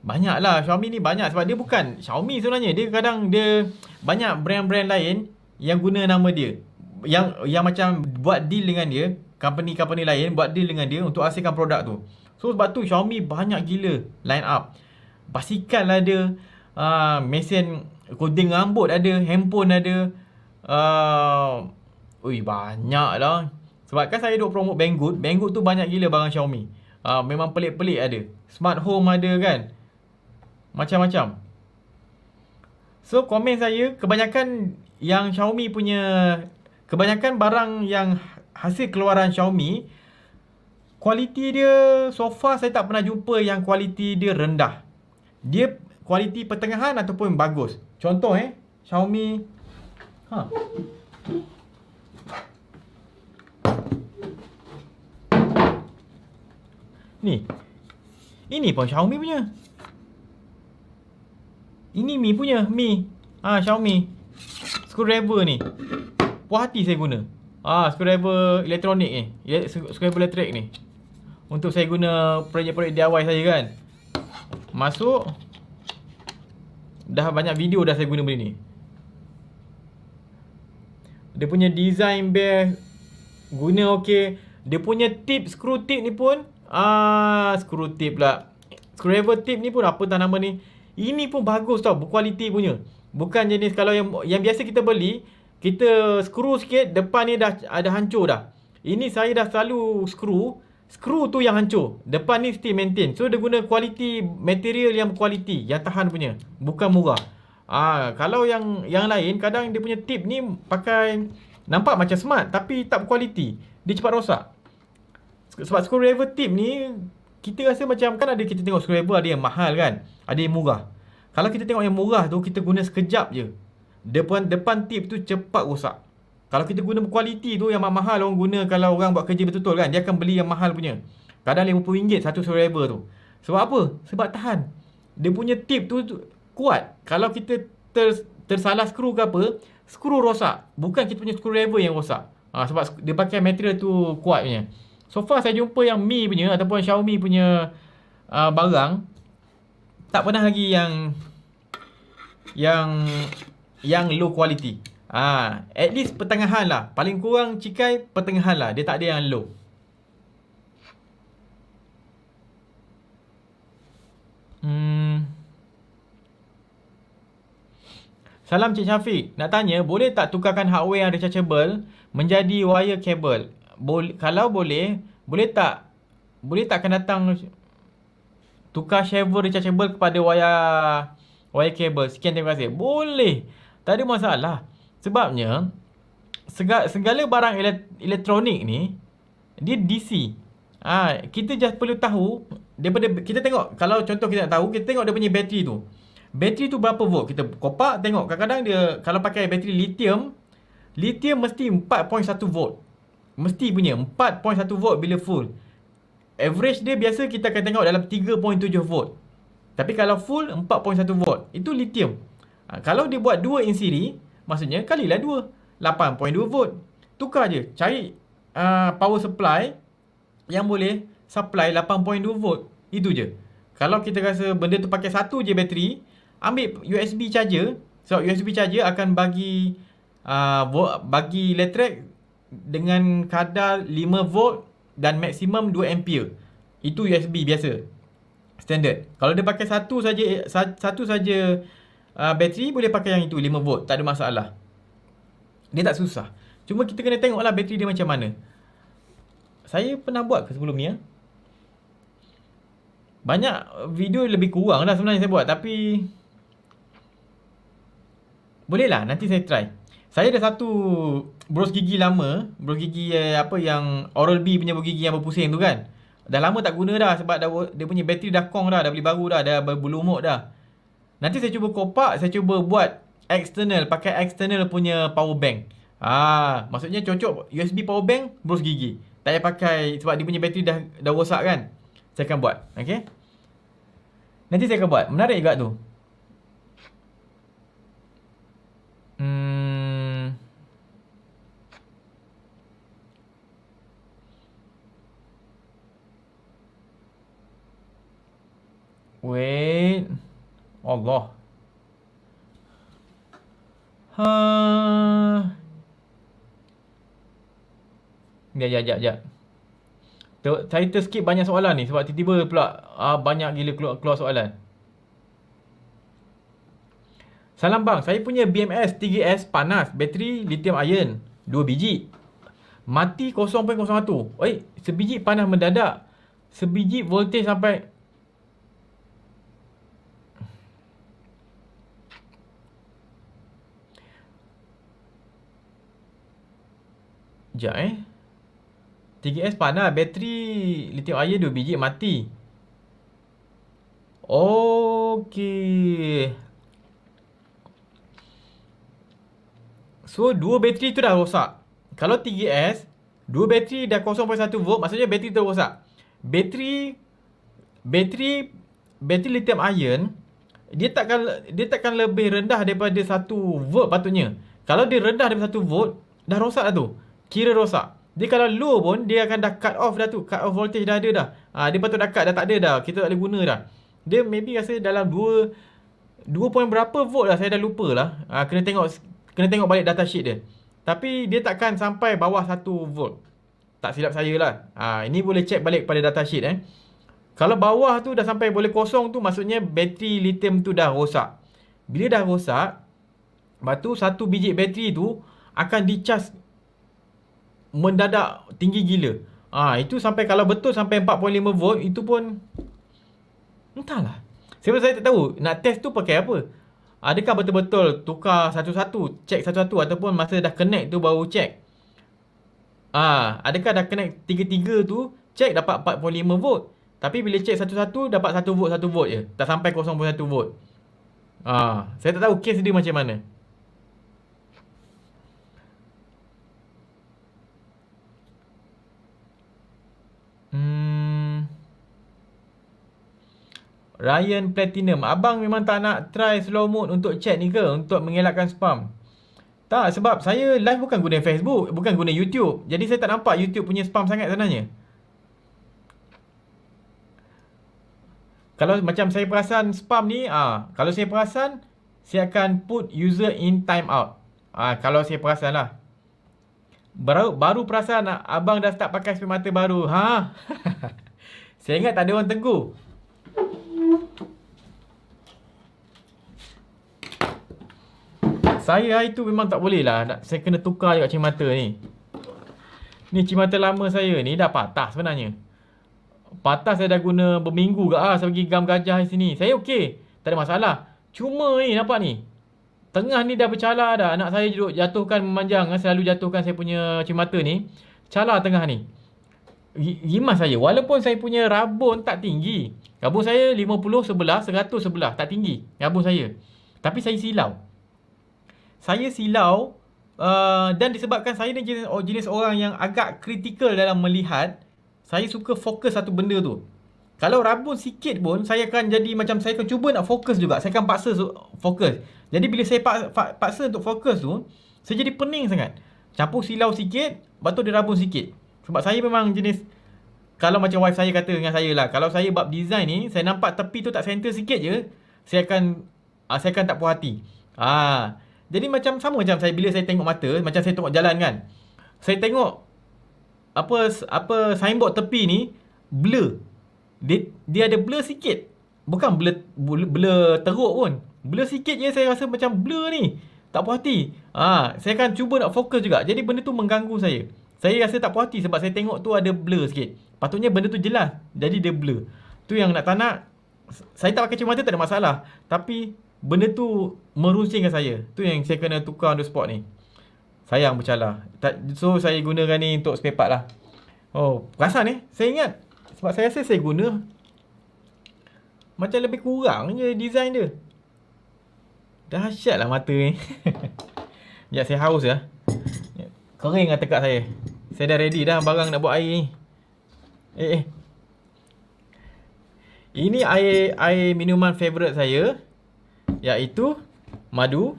Banyaklah Xiaomi ni banyak sebab dia bukan Xiaomi sebenarnya. Dia kadang dia banyak brand-brand lain yang guna nama dia yang yang macam buat deal dengan dia company-company lain buat deal dengan dia untuk hasilkan produk tu so sebab tu Xiaomi banyak gila line up basikal lah ada uh, mesin coding rambut ada handphone ada uh, ui banyak lah sebab kan saya duk promote Banggood Banggood tu banyak gila barang Xiaomi uh, memang pelik-pelik ada smart home ada kan macam-macam So komen saya kebanyakan yang Xiaomi punya Kebanyakan barang yang hasil keluaran Xiaomi Kualiti dia so far saya tak pernah jumpa yang kualiti dia rendah Dia kualiti pertengahan ataupun bagus Contoh eh Xiaomi ha. Ni Ini pun Xiaomi punya Ini Mi punya Mi Ah ha, Xiaomi Screwdriver ni puas hati saya guna. Ah screwdriver elektronik ni. Screwdriver elektrik ni. Untuk saya guna projek-projek DIY saya kan. Masuk dah banyak video dah saya guna benda ni. Dia punya design bear guna okey. Dia punya tip screw tip ni pun ah screw tip lah, Screwdriver tip ni pun apa tah nama ni. Ini pun bagus tau, berkualiti punya. Bukan jenis kalau yang yang biasa kita beli kita screw sikit, depan ni dah ada hancur dah. Ini saya dah selalu screw. Screw tu yang hancur. Depan ni still maintain. So, dia guna quality material yang quality. Yang tahan punya. Bukan murah. Ah, ha, Kalau yang yang lain, kadang dia punya tip ni pakai... Nampak macam smart tapi tak quality. Dia cepat rosak. Sebab screwdriver tip ni... Kita rasa macam kan ada kita tengok screwdriver ada yang mahal kan. Ada yang murah. Kalau kita tengok yang murah tu, kita guna sekejap je depan depan tip tu cepat rosak. Kalau kita guna kualiti tu yang mahal orang guna kalau orang buat kerja betul-betul kan dia akan beli yang mahal punya. Kadang RM50 satu survivor tu. Sebab apa? Sebab tahan. Dia punya tip tu, kuat. Kalau kita ter, tersalah skru ke apa, skru rosak. Bukan kita punya skru driver yang rosak. Ha, sebab dia pakai material tu kuat punya. So far saya jumpa yang Mi punya ataupun Xiaomi punya uh, barang. Tak pernah lagi yang yang yang low quality. Ha, at least pertengahan lah. Paling kurang cikai pertengahan lah. Dia tak ada yang low. Hmm. Salam Cik Syafiq. Nak tanya, boleh tak tukarkan hardware yang rechargeable menjadi wire cable? Bol kalau boleh, boleh tak? Boleh tak akan datang tukar shaver rechargeable kepada wire wire cable? Sekian terima kasih. Boleh. Tak ada masalah. Sebabnya segala, segala barang elekt elektronik ni dia DC. ha, ah, kita just perlu tahu daripada kita tengok kalau contoh kita nak tahu kita tengok dia punya bateri tu. Bateri tu berapa volt? Kita kopak tengok kadang-kadang dia kalau pakai bateri lithium lithium mesti 4.1 volt. Mesti punya 4.1 volt bila full. Average dia biasa kita akan tengok dalam 3.7 volt. Tapi kalau full 4.1 volt. Itu lithium. Ha, kalau dia buat 2 in siri, maksudnya kalilah 2. 8.2 volt. Tukar je. Cari uh, power supply yang boleh supply 8.2 volt. Itu je. Kalau kita rasa benda tu pakai satu je bateri, ambil USB charger. Sebab so USB charger akan bagi uh, bagi elektrik dengan kadar 5 volt dan maksimum 2 ampere. Itu USB biasa. Standard. Kalau dia pakai satu saja satu saja uh, bateri boleh pakai yang itu 5 volt tak ada masalah dia tak susah cuma kita kena tengoklah bateri dia macam mana saya pernah buat ke sebelum ni ya banyak video lebih kurang lah sebenarnya saya buat tapi boleh lah nanti saya try saya ada satu bros gigi lama bros gigi eh, apa yang oral B punya bros gigi yang berpusing tu kan Dah lama tak guna dah sebab dah, dia punya bateri dah kong dah, dah beli baru dah, dah berlumuk dah. Nanti saya cuba kopak, saya cuba buat external, pakai external punya power bank. Ah, maksudnya cocok USB power bank berus gigi. Tak payah pakai sebab dia punya bateri dah dah rosak kan. Saya akan buat, okey. Nanti saya akan buat. Menarik juga tu. Hmm. Wait. Allah. Ha. Ya, ya, ya, ya. Saya terskip banyak soalan ni sebab tiba-tiba pula uh, banyak gila keluar, keluar soalan. Salam bang, saya punya BMS 3S panas, bateri lithium ion 2 biji. Mati 0.01. Oi, sebiji panas mendadak. Sebiji voltage sampai Sekejap eh. 3S panas. Lah, bateri lithium ion 2 biji mati. Okey. So, dua bateri tu dah rosak. Kalau 3S, dua bateri dah 0.1 volt, maksudnya bateri tu rosak. Bateri bateri bateri lithium ion dia takkan dia takkan lebih rendah daripada 1 volt patutnya. Kalau dia rendah daripada 1 volt, dah rosak dah tu kira rosak. Dia kalau low pun, dia akan dah cut off dah tu. Cut off voltage dah ada dah. Ha, dia patut dah cut, dah tak ada dah. Kita tak boleh guna dah. Dia maybe rasa dalam 2... 2 point berapa volt lah, saya dah lupa lah. Ha, kena tengok kena tengok balik data sheet dia. Tapi dia takkan sampai bawah 1 volt. Tak silap saya lah. Ha, ini boleh check balik pada data sheet eh. Kalau bawah tu dah sampai boleh kosong tu, maksudnya bateri lithium tu dah rosak. Bila dah rosak, batu satu biji bateri tu akan di-charge mendadak tinggi gila. Ah ha, itu sampai kalau betul sampai 4.5 volt itu pun entahlah. Sebab saya tak tahu nak test tu pakai apa. Adakah betul-betul tukar satu-satu, check satu-satu ataupun masa dah connect tu baru check. Ah, ha, adakah dah connect tiga-tiga tu check dapat 4.5 volt. Tapi bila check satu-satu dapat 1 volt 1 volt je. Tak sampai 0.1 volt. Ah, ha, saya tak tahu kes dia macam mana. Hmm. Ryan Platinum. Abang memang tak nak try slow mode untuk chat ni ke? Untuk mengelakkan spam? Tak, sebab saya live bukan guna Facebook. Bukan guna YouTube. Jadi saya tak nampak YouTube punya spam sangat sebenarnya. Kalau macam saya perasan spam ni, ah kalau saya perasan, saya akan put user in timeout. Ah kalau saya perasan lah. Baru, baru perasan abang dah start pakai spray mata baru. Ha? Saya ingat tak ada orang tegur. Saya itu memang tak boleh lah. Saya kena tukar juga cermin mata ni. Ni cermin mata lama saya ni dah patah sebenarnya. Patah saya dah guna berminggu ke ah. Saya pergi gam gajah di sini. Saya okey. Tak ada masalah. Cuma ni nampak ni. Tengah ni dah bercala dah. Anak saya duduk jatuhkan memanjang. Eh, selalu jatuhkan saya punya cermata ni. Cala tengah ni. Gimas saya. Walaupun saya punya rabun tak tinggi. Rabun saya 50 sebelah, 100 sebelah. Tak tinggi rabun saya. Tapi saya silau. Saya silau. Uh, dan disebabkan saya ni jenis, jenis orang yang agak kritikal dalam melihat. Saya suka fokus satu benda tu. Kalau rabun sikit pun, saya akan jadi macam saya akan cuba nak fokus juga. Saya akan paksa fokus. Jadi bila saya paksa, paksa untuk fokus tu, saya jadi pening sangat. Campur silau sikit, lepas tu dia rabun sikit. Sebab saya memang jenis, kalau macam wife saya kata dengan saya lah, kalau saya bab design ni, saya nampak tepi tu tak center sikit je, saya akan ah, saya akan tak puas hati. Ah. Jadi macam sama macam saya bila saya tengok mata, macam saya tengok jalan kan. Saya tengok apa apa signboard tepi ni blur. Dia dia ada blur sikit. Bukan blur blur, blur teruk pun. Blur sikit je saya rasa macam blur ni. Tak puas hati. Ha, saya akan cuba nak fokus juga. Jadi benda tu mengganggu saya. Saya rasa tak puas hati sebab saya tengok tu ada blur sikit. Patutnya benda tu jelas. Jadi dia blur. Tu yang nak tanak. Saya tak pakai cermin tak ada masalah. Tapi benda tu merunsingkan saya. Tu yang saya kena tukar on the spot ni. Sayang bercalah. So saya gunakan ni untuk spare part lah. Oh, perasan eh. Saya ingat. Sebab saya rasa saya guna. Macam lebih kurang je design dia. Dahsyatlah mata ni. ya saya haus ya. Kering kat lah tekak saya. Saya dah ready dah barang nak buat air ni. Eh eh. Ini air air minuman favorite saya iaitu madu.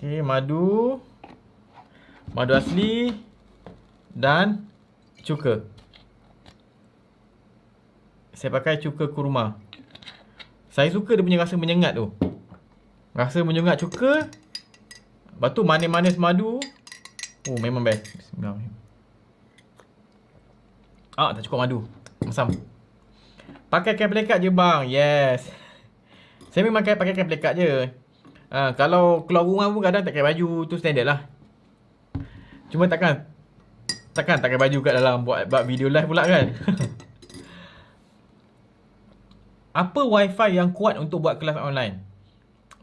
Okay, madu. Madu asli dan cuka. Saya pakai cuka kurma. Saya suka dia punya rasa menyengat tu. Rasa menyengat cuka. Lepas tu manis-manis madu. Oh memang best. Bismillahirrahmanirrahim. Ah tak cukup madu. Masam. Pakai kain pelikat je bang. Yes. Saya memang pakai, pakai kain pelikat je. Ha, kalau keluar rumah pun kadang tak pakai baju. Tu standard lah. Cuma takkan. Takkan tak pakai baju kat dalam buat, buat video live pula kan. Apa wifi yang kuat untuk buat kelas online?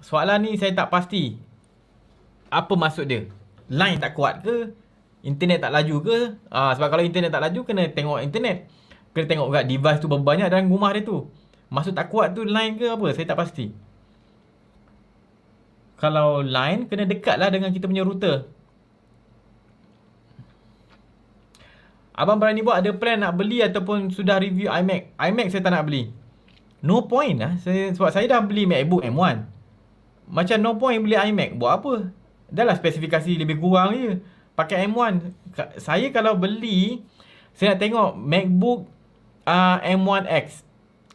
Soalan ni saya tak pasti. Apa maksud dia? Line tak kuat ke? Internet tak laju ke? Ha, sebab kalau internet tak laju, kena tengok internet. Kena tengok kat device tu berapa banyak dalam rumah dia tu. Maksud tak kuat tu line ke apa? Saya tak pasti. Kalau line, kena dekat lah dengan kita punya router. Abang berani buat ada plan nak beli ataupun sudah review iMac. iMac saya tak nak beli. No point lah saya, Sebab saya dah beli MacBook M1 Macam no point beli iMac Buat apa Dah lah spesifikasi lebih kurang je Pakai M1 Saya kalau beli Saya nak tengok MacBook uh, M1X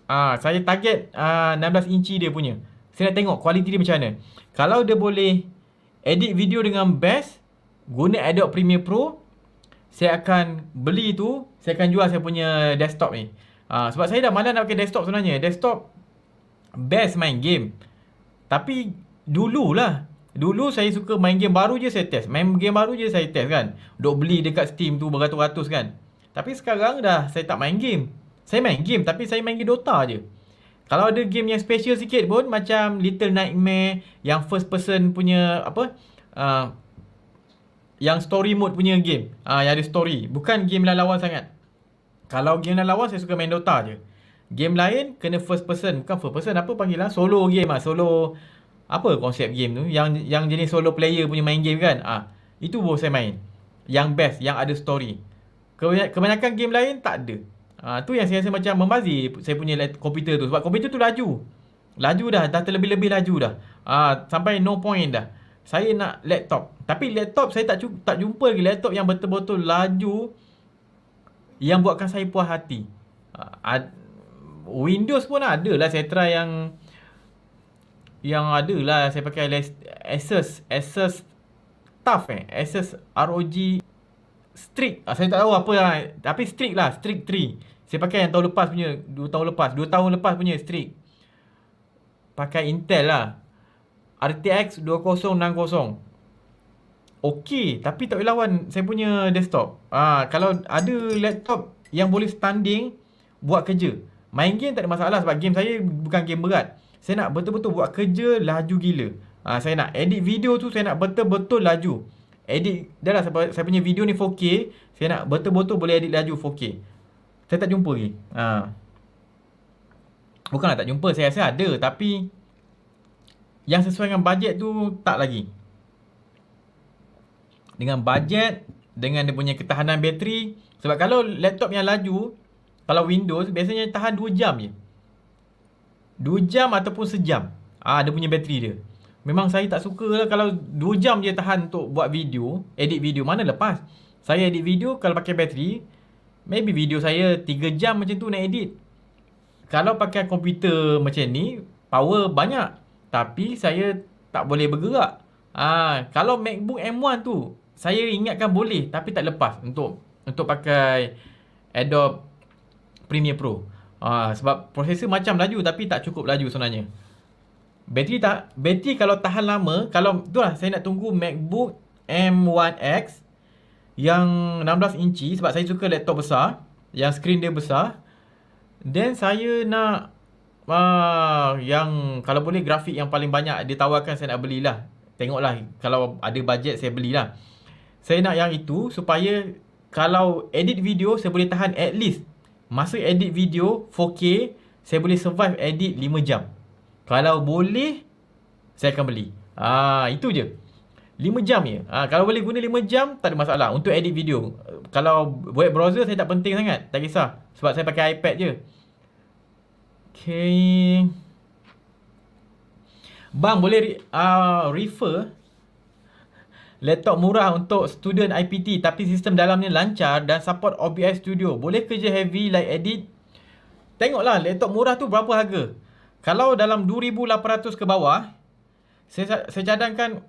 Ah, uh, Saya target uh, ah, 16 inci dia punya Saya nak tengok kualiti dia macam mana Kalau dia boleh Edit video dengan best Guna Adobe Premiere Pro Saya akan beli tu Saya akan jual saya punya desktop ni Ah, sebab saya dah malas nak pakai desktop sebenarnya. Desktop best main game. Tapi dululah. Dulu saya suka main game baru je saya test. Main game baru je saya test kan. Duk beli dekat Steam tu beratus-ratus kan. Tapi sekarang dah saya tak main game. Saya main game tapi saya main game Dota je. Kalau ada game yang special sikit pun macam Little Nightmare yang first person punya apa uh, yang story mode punya game. uh, yang ada story, bukan game lawan-lawan sangat. Kalau game dan lawan saya suka main Dota je. Game lain kena first person, bukan first person apa panggil lah solo game ah, solo apa konsep game tu yang yang jenis solo player punya main game kan. Ah, itu baru saya main. Yang best, yang ada story. Kebanyakan game lain tak ada. Ah, tu yang saya rasa macam membazir saya punya komputer tu sebab komputer tu laju. Laju dah, dah terlebih-lebih laju dah. Ah, sampai no point dah. Saya nak laptop. Tapi laptop saya tak tak jumpa lagi laptop yang betul-betul laju yang buatkan saya puas hati. Uh, Windows pun ada lah saya try yang yang ada lah saya pakai Asus Asus Tough eh Asus ROG Strict uh, saya tak tahu apa lah tapi Strict lah Strict 3 saya pakai yang tahun lepas punya 2 tahun lepas 2 tahun lepas punya Strict pakai Intel lah RTX 2060 Okey, tapi tak boleh lawan saya punya desktop Ah, Kalau ada laptop yang boleh standing Buat kerja Main game tak ada masalah sebab game saya bukan game berat Saya nak betul-betul buat kerja laju gila Ah, Saya nak edit video tu saya nak betul-betul laju Edit Dah lah saya punya video ni 4K Saya nak betul-betul boleh edit laju 4K Saya tak jumpa lagi Ah, Bukanlah tak jumpa saya rasa ada tapi Yang sesuai dengan bajet tu tak lagi dengan bajet dengan dia punya ketahanan bateri sebab kalau laptop yang laju kalau Windows biasanya tahan 2 jam je 2 jam ataupun sejam ah dia punya bateri dia memang saya tak suka lah kalau 2 jam je tahan untuk buat video edit video mana lepas saya edit video kalau pakai bateri maybe video saya 3 jam macam tu nak edit kalau pakai komputer macam ni power banyak tapi saya tak boleh bergerak Ah, ha, kalau MacBook M1 tu saya ingatkan boleh tapi tak lepas untuk untuk pakai Adobe Premiere Pro. Uh, sebab prosesor macam laju tapi tak cukup laju sebenarnya. Bateri tak bateri kalau tahan lama, kalau tu lah saya nak tunggu MacBook M1X yang 16 inci sebab saya suka laptop besar yang skrin dia besar then saya nak uh, yang kalau boleh grafik yang paling banyak dia tawarkan saya nak belilah tengoklah kalau ada bajet saya belilah saya nak yang itu supaya kalau edit video saya boleh tahan at least masa edit video 4K saya boleh survive edit 5 jam. Kalau boleh saya akan beli. Ah itu je. 5 jam je. Ah kalau boleh guna 5 jam tak ada masalah untuk edit video. Kalau web browser saya tak penting sangat, tak kisah sebab saya pakai iPad je. Okay. Bang boleh uh, refer Laptop murah untuk student IPT tapi sistem dalam ni lancar dan support OBS Studio. Boleh kerja heavy like edit? Tengoklah laptop murah tu berapa harga. Kalau dalam 2,800 ke bawah, saya, saya cadangkan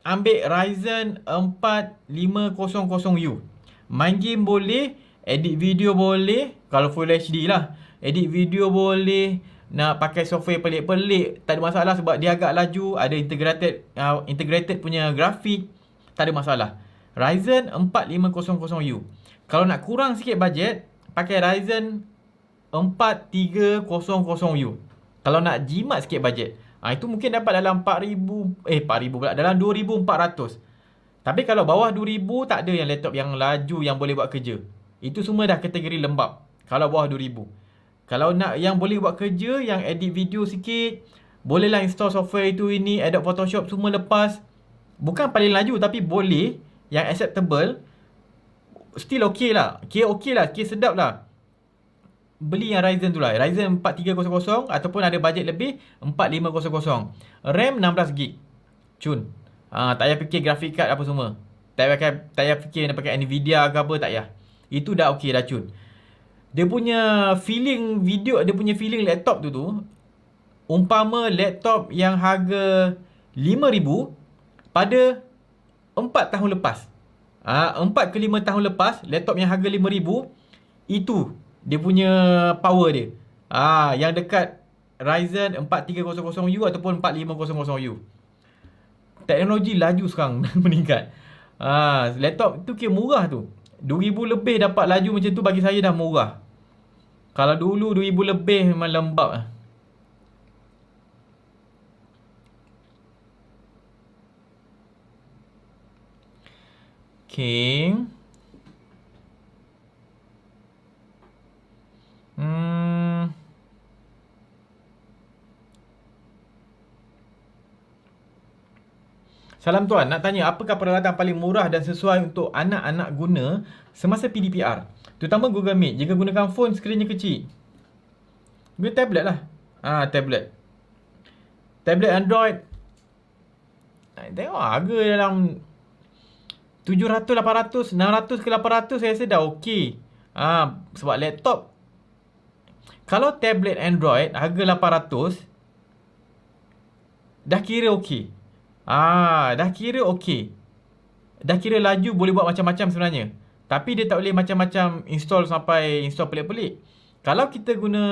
ambil Ryzen 4500U. Main game boleh, edit video boleh, kalau full HD lah. Edit video boleh, nak pakai software pelik-pelik, tak ada masalah sebab dia agak laju, ada integrated uh, integrated punya grafik tak ada masalah. Ryzen 4500U. Kalau nak kurang sikit bajet, pakai Ryzen 4300U. Kalau nak jimat sikit bajet, ha, itu mungkin dapat dalam 4000 eh 4000 pula dalam 2400. Tapi kalau bawah 2000 tak ada yang laptop yang laju yang boleh buat kerja. Itu semua dah kategori lembap. Kalau bawah 2000. Kalau nak yang boleh buat kerja, yang edit video sikit, bolehlah install software itu ini, Adobe Photoshop semua lepas bukan paling laju tapi boleh yang acceptable still okay lah okay okay lah okay sedap lah beli yang Ryzen tu lah Ryzen 4300 ataupun ada bajet lebih 4500 RAM 16GB cun ha, tak payah fikir grafik card apa semua tak payah, tak payah fikir nak pakai Nvidia ke apa tak payah itu dah okay dah cun dia punya feeling video dia punya feeling laptop tu tu umpama laptop yang harga 5000 pada 4 tahun lepas. Ah 4 ke 5 tahun lepas laptop yang harga 5000 itu dia punya power dia. Ah yang dekat Ryzen 4300U ataupun 4500U. Teknologi laju sekarang meningkat. Ah laptop tu kira murah tu. 2000 lebih dapat laju macam tu bagi saya dah murah. Kalau dulu 2000 lebih memang lembab lah. 킹. Hmm. Salam tuan, nak tanya apakah peralatan paling murah dan sesuai untuk anak-anak guna semasa PDPR? Terutama Google Meet, jika gunakan phone, skrinnya kecil. Guna tablet lah. Ah tablet. Tablet Android. Tengok harga dalam 700, 800, 600 ke 800 saya rasa dah okey. Ha, sebab laptop. Kalau tablet Android harga 800, dah kira okey. Ha, dah kira okey. Dah kira laju boleh buat macam-macam sebenarnya. Tapi dia tak boleh macam-macam install sampai install pelik-pelik. Kalau kita guna,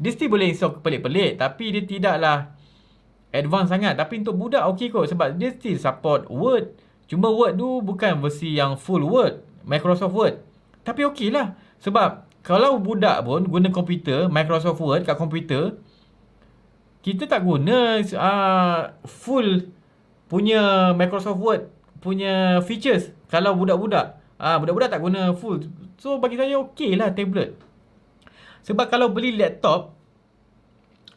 dia still boleh install pelik-pelik. Tapi dia tidaklah advance sangat. Tapi untuk budak okey kot. Sebab dia still support Word. Cuma Word tu bukan versi yang full Word. Microsoft Word. Tapi okey lah. Sebab kalau budak pun guna komputer, Microsoft Word kat komputer, kita tak guna uh, full punya Microsoft Word punya features. Kalau budak-budak. ah Budak-budak tak guna full. So bagi saya okey lah tablet. Sebab kalau beli laptop,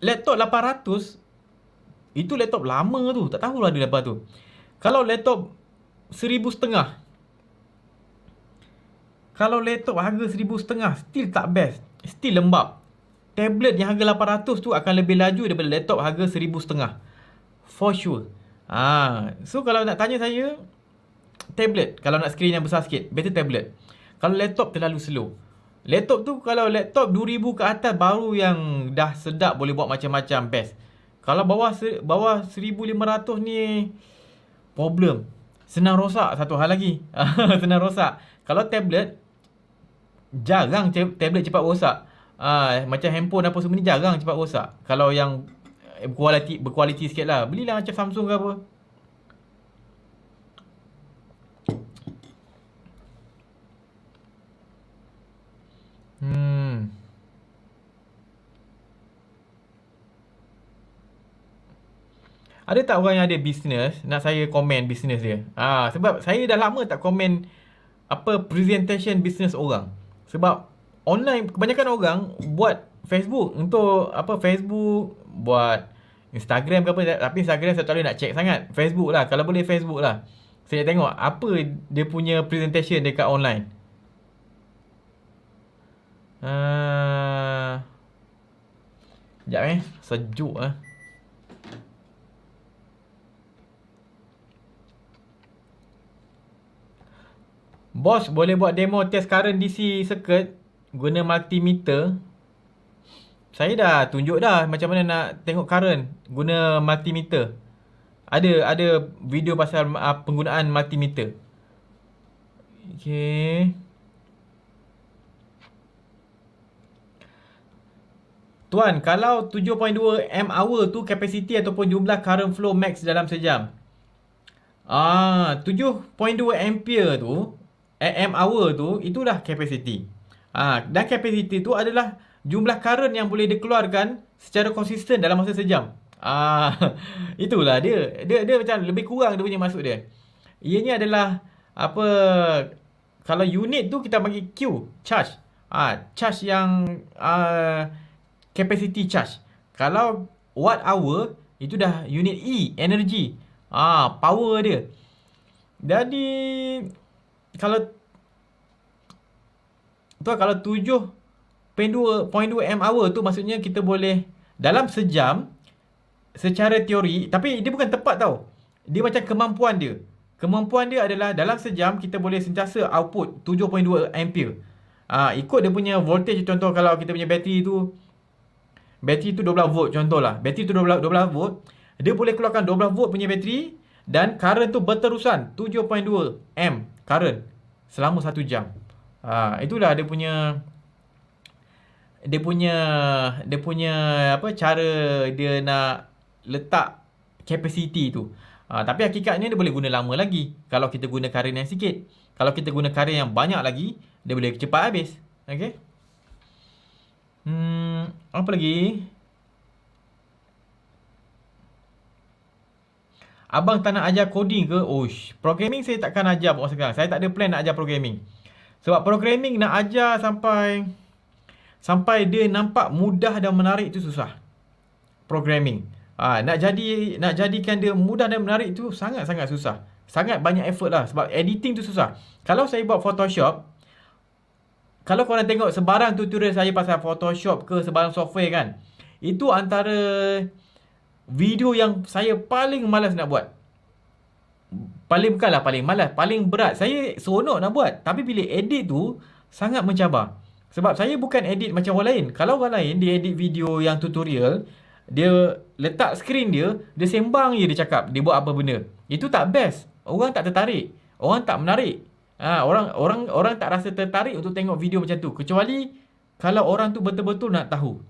laptop 800, itu laptop lama tu. Tak tahulah ada apa tu. Kalau laptop seribu setengah. Kalau laptop harga seribu setengah, still tak best. Still lembab. Tablet yang harga 800 tu akan lebih laju daripada laptop harga seribu setengah. For sure. Ha. So kalau nak tanya saya, tablet. Kalau nak skrin yang besar sikit, better tablet. Kalau laptop terlalu slow. Laptop tu kalau laptop 2000 ke atas baru yang dah sedap boleh buat macam-macam best. Kalau bawah bawah 1500 ni problem senang rosak satu hal lagi. senang rosak. Kalau tablet jarang tablet cepat rosak. Uh, macam handphone apa semua ni jarang cepat rosak. Kalau yang eh, berkualiti berkualiti sikitlah. Belilah macam Samsung ke apa. Hmm. Ada tak orang yang ada bisnes nak saya komen bisnes dia? Ha, sebab saya dah lama tak komen apa presentation bisnes orang. Sebab online kebanyakan orang buat Facebook untuk apa Facebook buat Instagram ke apa tapi Instagram saya tak boleh nak check sangat. Facebook lah kalau boleh Facebook lah. Saya nak tengok apa dia punya presentation dekat online. Ah. Uh, sekejap eh. Sejuk ah. Eh. Bos boleh buat demo test current DC circuit guna multimeter. Saya dah tunjuk dah macam mana nak tengok current guna multimeter. Ada ada video pasal uh, penggunaan multimeter. Okey. Tuan, kalau 7.2 hour tu kapasiti ataupun jumlah current flow max dalam sejam. Ah, 7.2 ampere tu Am hour tu itulah capacity. Ha, dan capacity tu adalah jumlah current yang boleh dikeluarkan secara konsisten dalam masa sejam. Ah ha, itulah dia. Dia dia macam lebih kurang dia punya masuk dia. Ianya adalah apa kalau unit tu kita bagi Q charge. Ah ha, charge yang uh, capacity charge. Kalau watt hour itu dah unit E energy. Ah ha, power dia. Jadi kalau tu kalau 7.2 m hour tu maksudnya kita boleh dalam sejam secara teori tapi dia bukan tepat tau. Dia macam kemampuan dia. Kemampuan dia adalah dalam sejam kita boleh sentiasa output 7.2 ampere. Ah ikut dia punya voltage contoh kalau kita punya bateri tu bateri tu 12 volt contohlah. Bateri tu 12 12 volt, dia boleh keluarkan 12 volt punya bateri dan current tu berterusan 7.2 m current selama satu jam. Uh, itulah dia punya dia punya dia punya apa cara dia nak letak capacity tu. Ha, tapi hakikatnya dia boleh guna lama lagi kalau kita guna current yang sikit. Kalau kita guna current yang banyak lagi, dia boleh cepat habis. Okey. Hmm, apa lagi? Abang tak nak ajar coding ke? Oish, programming saya takkan ajar buat sekarang. Saya tak ada plan nak ajar programming. Sebab programming nak ajar sampai sampai dia nampak mudah dan menarik tu susah. Programming. Ha, nak jadi nak jadikan dia mudah dan menarik tu sangat-sangat susah. Sangat banyak effort lah sebab editing tu susah. Kalau saya buat Photoshop, kalau korang tengok sebarang tutorial saya pasal Photoshop ke sebarang software kan, itu antara video yang saya paling malas nak buat. Paling bukanlah paling malas, paling berat. Saya seronok nak buat. Tapi bila edit tu, sangat mencabar. Sebab saya bukan edit macam orang lain. Kalau orang lain, dia edit video yang tutorial, dia letak skrin dia, dia sembang je dia cakap. Dia buat apa benda. Itu tak best. Orang tak tertarik. Orang tak menarik. Ha, orang orang orang tak rasa tertarik untuk tengok video macam tu. Kecuali kalau orang tu betul-betul nak tahu.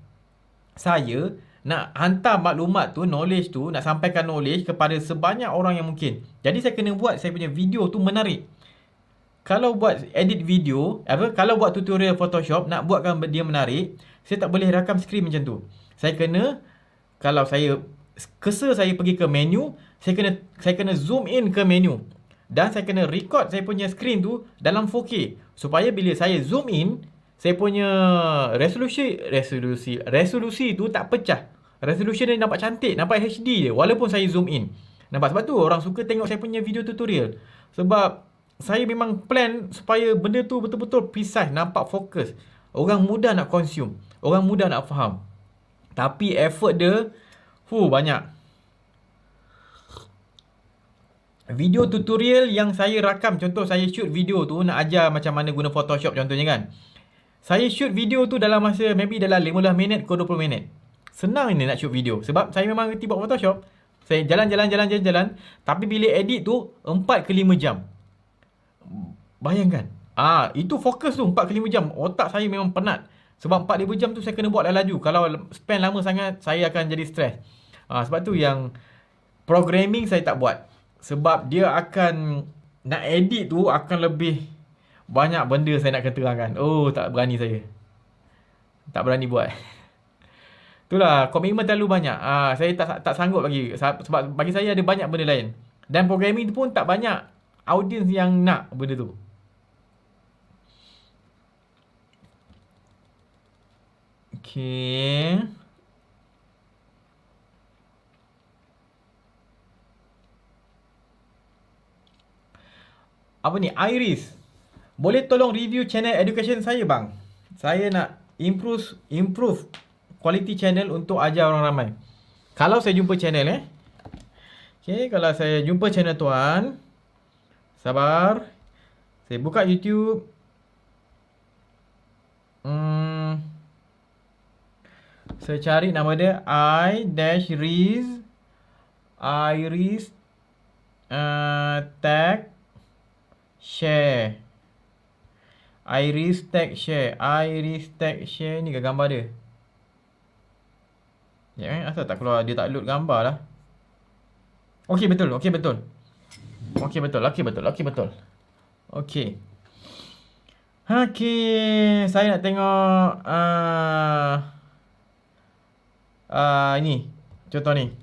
Saya, nak hantar maklumat tu, knowledge tu, nak sampaikan knowledge kepada sebanyak orang yang mungkin. Jadi saya kena buat saya punya video tu menarik. Kalau buat edit video, apa? kalau buat tutorial Photoshop, nak buatkan dia menarik, saya tak boleh rakam skrin macam tu. Saya kena, kalau saya kesa saya pergi ke menu, saya kena saya kena zoom in ke menu. Dan saya kena record saya punya skrin tu dalam 4K. Supaya bila saya zoom in, saya punya resolusi resolusi resolusi tu tak pecah resolution ni nampak cantik, nampak HD je walaupun saya zoom in. Nampak sebab tu orang suka tengok saya punya video tutorial. Sebab saya memang plan supaya benda tu betul-betul precise, nampak fokus. Orang mudah nak consume, orang mudah nak faham. Tapi effort dia fu banyak. Video tutorial yang saya rakam contoh saya shoot video tu nak ajar macam mana guna Photoshop contohnya kan. Saya shoot video tu dalam masa maybe dalam 15 minit ke 20 minit. Senang ni nak shoot video Sebab saya memang reti buat photoshop Saya jalan jalan jalan jalan jalan Tapi bila edit tu 4 ke 5 jam Bayangkan Ah Itu fokus tu 4 ke 5 jam Otak saya memang penat Sebab 4 5 jam tu saya kena buat laju Kalau spend lama sangat Saya akan jadi stres ah, Sebab tu yang Programming saya tak buat Sebab dia akan Nak edit tu akan lebih Banyak benda saya nak keterangkan Oh tak berani saya Tak berani buat Itulah komitmen terlalu banyak. ha, saya tak tak sanggup lagi sebab bagi saya ada banyak benda lain. Dan programming tu pun tak banyak audience yang nak benda tu. Okay. Apa ni? Iris. Boleh tolong review channel education saya bang? Saya nak improve improve quality channel untuk ajar orang ramai. Kalau saya jumpa channel eh. Okay, kalau saya jumpa channel tuan. Sabar. Saya buka YouTube. Hmm. Saya cari nama dia i-riz dash iris uh, tag share. Iris tag share. Iris tag share ni ke gambar dia? Ya, yeah, asal tak keluar dia tak load gambar lah. Okey betul, okey betul. Okey betul, okey betul, okey betul. Okey. Okay, saya nak tengok uh, uh, ini. Contoh ni.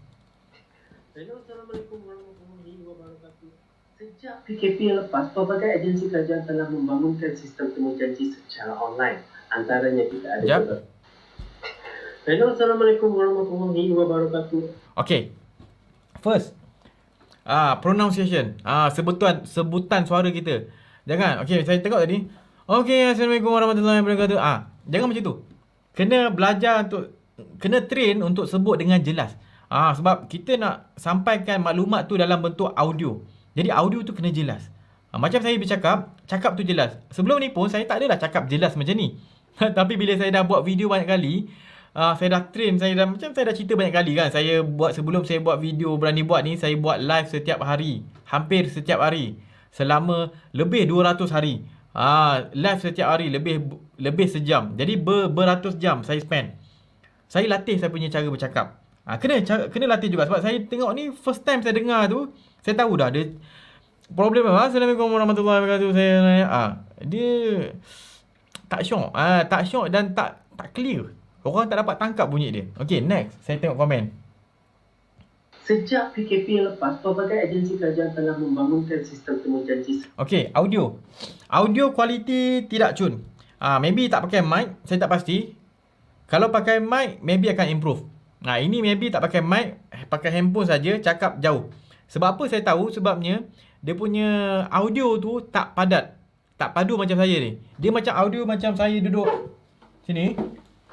Hello, Assalamualaikum warahmatullahi wabarakatuh. Sejak PKP lepas, pelbagai agensi kerajaan telah membangunkan sistem temujanji secara online. Antaranya kita ada... Hello, Assalamualaikum warahmatullahi wabarakatuh. Okay. First. Ah, pronunciation. Ah, sebutan sebutan suara kita. Jangan. Okay, saya tengok tadi. Okay, Assalamualaikum warahmatullahi wabarakatuh. Ah, jangan macam tu. Kena belajar untuk kena train untuk sebut dengan jelas. Ah, sebab kita nak sampaikan maklumat tu dalam bentuk audio. Jadi audio tu kena jelas. Ha, macam saya bercakap, cakap tu jelas. Sebelum ni pun saya tak adalah cakap jelas macam ni. Tapi bila saya dah buat video banyak kali, uh, saya dah train saya dah macam saya dah cerita banyak kali kan saya buat sebelum saya buat video berani buat ni saya buat live setiap hari hampir setiap hari selama lebih 200 hari ah uh, live setiap hari lebih lebih sejam jadi ber, beratus jam saya spend saya latih saya punya cara bercakap ah uh, kena kena latih juga sebab saya tengok ni first time saya dengar tu saya tahu dah dia problem apa Assalamualaikum warahmatullahi wabarakatuh saya ah uh, dia tak syok ah uh, tak syok dan tak tak clear Orang tak dapat tangkap bunyi dia. Okay, next. Saya tengok komen. Sejak PKP yang lepas, pelbagai agensi kerajaan telah membangunkan sistem temujanji. Okay, audio. Audio quality tidak cun. Ah, uh, maybe tak pakai mic, saya tak pasti. Kalau pakai mic, maybe akan improve. Nah, ini maybe tak pakai mic, pakai handphone saja cakap jauh. Sebab apa saya tahu? Sebabnya dia punya audio tu tak padat. Tak padu macam saya ni. Dia macam audio macam saya duduk sini.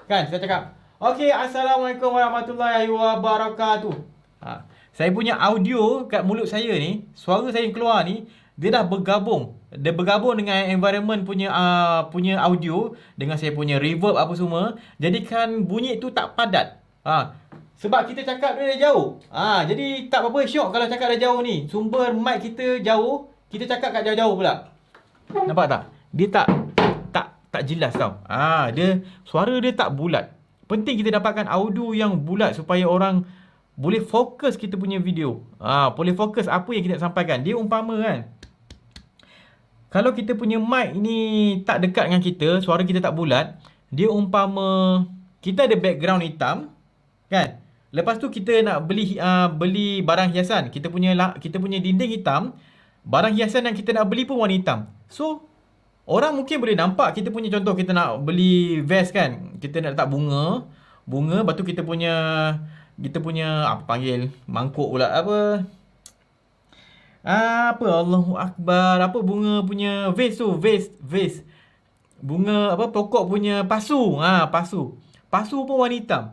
Kan saya cakap Okay Assalamualaikum Warahmatullahi Wabarakatuh ha. Saya punya audio kat mulut saya ni Suara saya yang keluar ni Dia dah bergabung Dia bergabung dengan environment punya uh, punya audio Dengan saya punya reverb apa semua jadi kan bunyi tu tak padat ha. Sebab kita cakap dia dah jauh ha. Jadi tak apa-apa syok kalau cakap dah jauh ni Sumber mic kita jauh Kita cakap kat jauh-jauh pula Nampak tak? Dia tak tak jelas tau. Ha, dia suara dia tak bulat. Penting kita dapatkan audio yang bulat supaya orang boleh fokus kita punya video. Ha, boleh fokus apa yang kita nak sampaikan. Dia umpama kan. Kalau kita punya mic ni tak dekat dengan kita, suara kita tak bulat, dia umpama kita ada background hitam, kan? Lepas tu kita nak beli uh, beli barang hiasan, kita punya kita punya dinding hitam, barang hiasan yang kita nak beli pun warna hitam. So, Orang mungkin boleh nampak kita punya contoh kita nak beli vest kan. Kita nak letak bunga. Bunga lepas kita punya kita punya apa panggil mangkuk pula apa apa Allahu Akbar apa bunga punya vase tu vase vase bunga apa pokok punya pasu ha pasu pasu pun warna hitam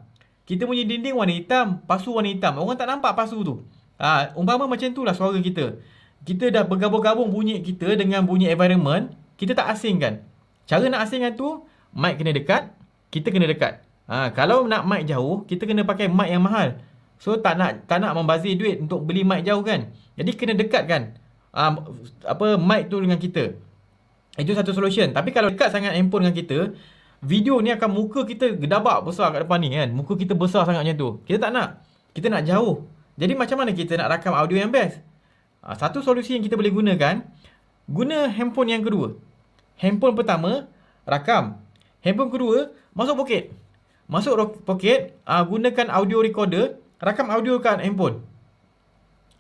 kita punya dinding warna hitam pasu warna hitam orang tak nampak pasu tu ha umpama macam tu lah suara kita kita dah bergabung-gabung bunyi kita dengan bunyi environment kita tak asingkan. Cara nak asingkan tu, mic kena dekat, kita kena dekat. Ha, kalau nak mic jauh, kita kena pakai mic yang mahal. So tak nak tak nak membazir duit untuk beli mic jauh kan. Jadi kena dekatkan um, apa mic tu dengan kita. Itu satu solution. Tapi kalau dekat sangat handphone dengan kita, video ni akan muka kita gedabak besar kat depan ni kan. Muka kita besar sangat macam tu. Kita tak nak. Kita nak jauh. Jadi macam mana kita nak rakam audio yang best? Ha, satu solusi yang kita boleh gunakan, guna handphone yang kedua. Handphone pertama, rakam. Handphone kedua, masuk poket. Masuk poket, uh, gunakan audio recorder, rakam audio kat handphone.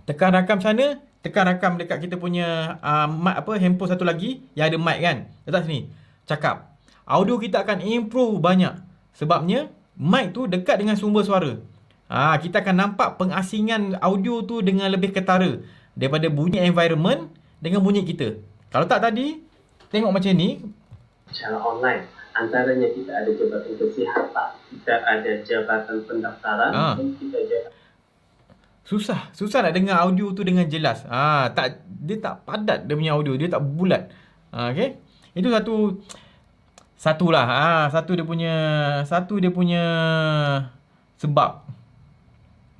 Tekan rakam sana, tekan rakam dekat kita punya uh, mic apa, handphone satu lagi yang ada mic kan. Letak sini, cakap. Audio kita akan improve banyak. Sebabnya, mic tu dekat dengan sumber suara. Ah uh, kita akan nampak pengasingan audio tu dengan lebih ketara daripada bunyi environment dengan bunyi kita. Kalau tak tadi, tengok macam ni. Secara online, antaranya kita ada jabatan kesihatan, kita ada jabatan pendaftaran, ha. dan kita jabatan... Susah, susah nak dengar audio tu dengan jelas. Ha, tak dia tak padat dia punya audio, dia tak bulat. Ha, ah, okay? Itu satu Satulah. lah. Ha, satu dia punya satu dia punya sebab.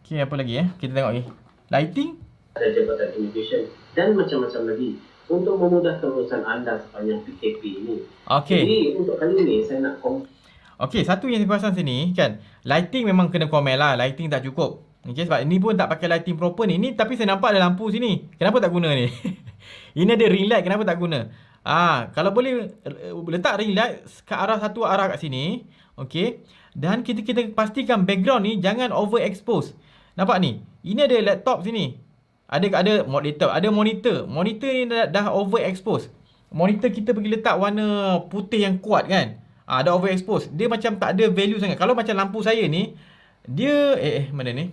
Okay, apa lagi eh? Kita tengok lagi. Lighting. Ada jabatan immigration dan macam-macam lagi untuk memudahkan urusan anda sepanjang PKP ini. Okay. Jadi untuk kali ini saya nak kom Okey, satu yang diperasan sini kan Lighting memang kena komen lah Lighting tak cukup Okay, sebab ni pun tak pakai lighting proper ni Ni tapi saya nampak ada lampu sini Kenapa tak guna ni? ini ada ring light, kenapa tak guna? Ah, kalau boleh eh, letak ring light ke arah satu arah kat sini Okey Dan kita kita pastikan background ni jangan overexpose Nampak ni? Ini ada laptop sini ada ada monitor ada monitor monitor ni dah, dah expose. monitor kita pergi letak warna putih yang kuat kan ha, ah, over expose. dia macam tak ada value sangat kalau macam lampu saya ni dia eh, eh mana ni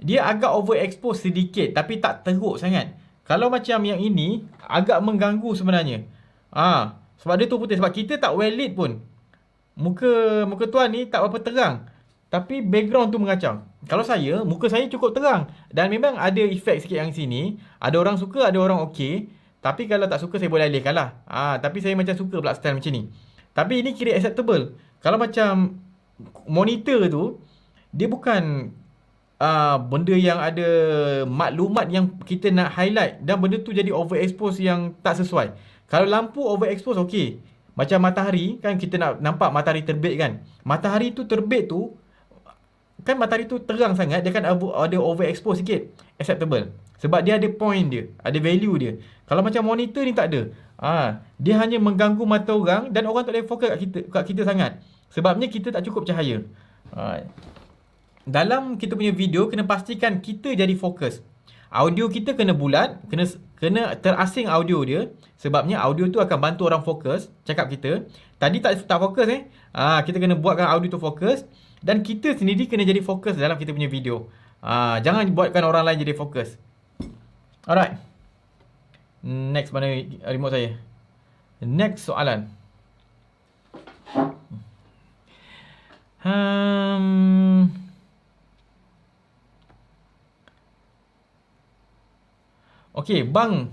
dia agak over expose sedikit tapi tak teruk sangat kalau macam yang ini agak mengganggu sebenarnya ah ha, sebab dia tu putih sebab kita tak well lit pun muka muka tuan ni tak apa terang tapi background tu mengacau kalau saya muka saya cukup terang dan memang ada efek sikit yang sini ada orang suka ada orang okey tapi kalau tak suka saya boleh alihkan lah ha, tapi saya macam suka pula style macam ni tapi ini kira acceptable kalau macam monitor tu dia bukan uh, benda yang ada maklumat yang kita nak highlight dan benda tu jadi overexpose yang tak sesuai kalau lampu overexpose okey macam matahari kan kita nak nampak matahari terbit kan matahari tu terbit tu kan matahari tu terang sangat dia kan ada over expose sikit acceptable sebab dia ada point dia ada value dia kalau macam monitor ni tak ada ah dia hanya mengganggu mata orang dan orang tak boleh fokus kat kita kat kita sangat sebabnya kita tak cukup cahaya ah dalam kita punya video kena pastikan kita jadi fokus audio kita kena bulat kena kena terasing audio dia sebabnya audio tu akan bantu orang fokus cakap kita tadi tak tak fokus eh ah kita kena buatkan audio tu fokus dan kita sendiri kena jadi fokus dalam kita punya video. Uh, jangan buatkan orang lain jadi fokus. Alright. Next mana remote saya? Next soalan. Hmm. Okay, bang.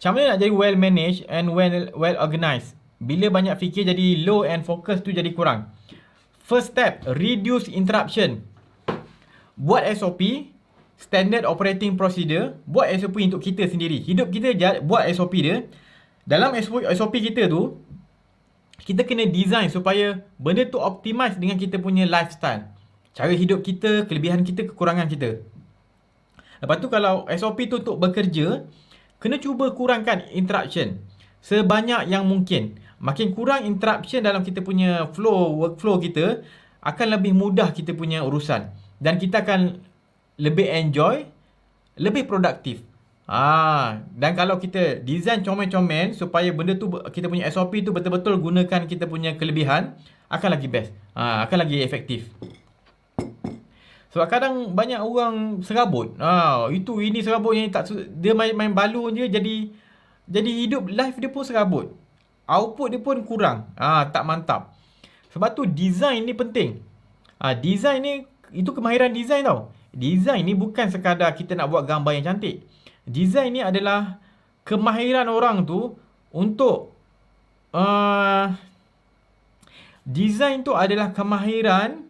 Macam mana nak jadi well managed and well well organized? Bila banyak fikir jadi low and focus tu jadi kurang. First step, reduce interruption. Buat SOP, standard operating procedure, buat SOP untuk kita sendiri. Hidup kita buat SOP dia. Dalam SOP kita tu, kita kena design supaya benda tu optimize dengan kita punya lifestyle. Cara hidup kita, kelebihan kita, kekurangan kita. Lepas tu kalau SOP tu untuk bekerja, kena cuba kurangkan interruption sebanyak yang mungkin makin kurang interruption dalam kita punya flow workflow kita akan lebih mudah kita punya urusan dan kita akan lebih enjoy lebih produktif ha dan kalau kita design comel-comel supaya benda tu kita punya SOP tu betul-betul gunakan kita punya kelebihan akan lagi best ha akan lagi efektif sebab kadang banyak orang serabut. Ha, itu ini serabut yang tak dia main, main balon je jadi jadi hidup life dia pun serabut output dia pun kurang. ha, tak mantap. Sebab tu design ni penting. ha, design ni itu kemahiran design tau. Design ni bukan sekadar kita nak buat gambar yang cantik. Design ni adalah kemahiran orang tu untuk uh, design tu adalah kemahiran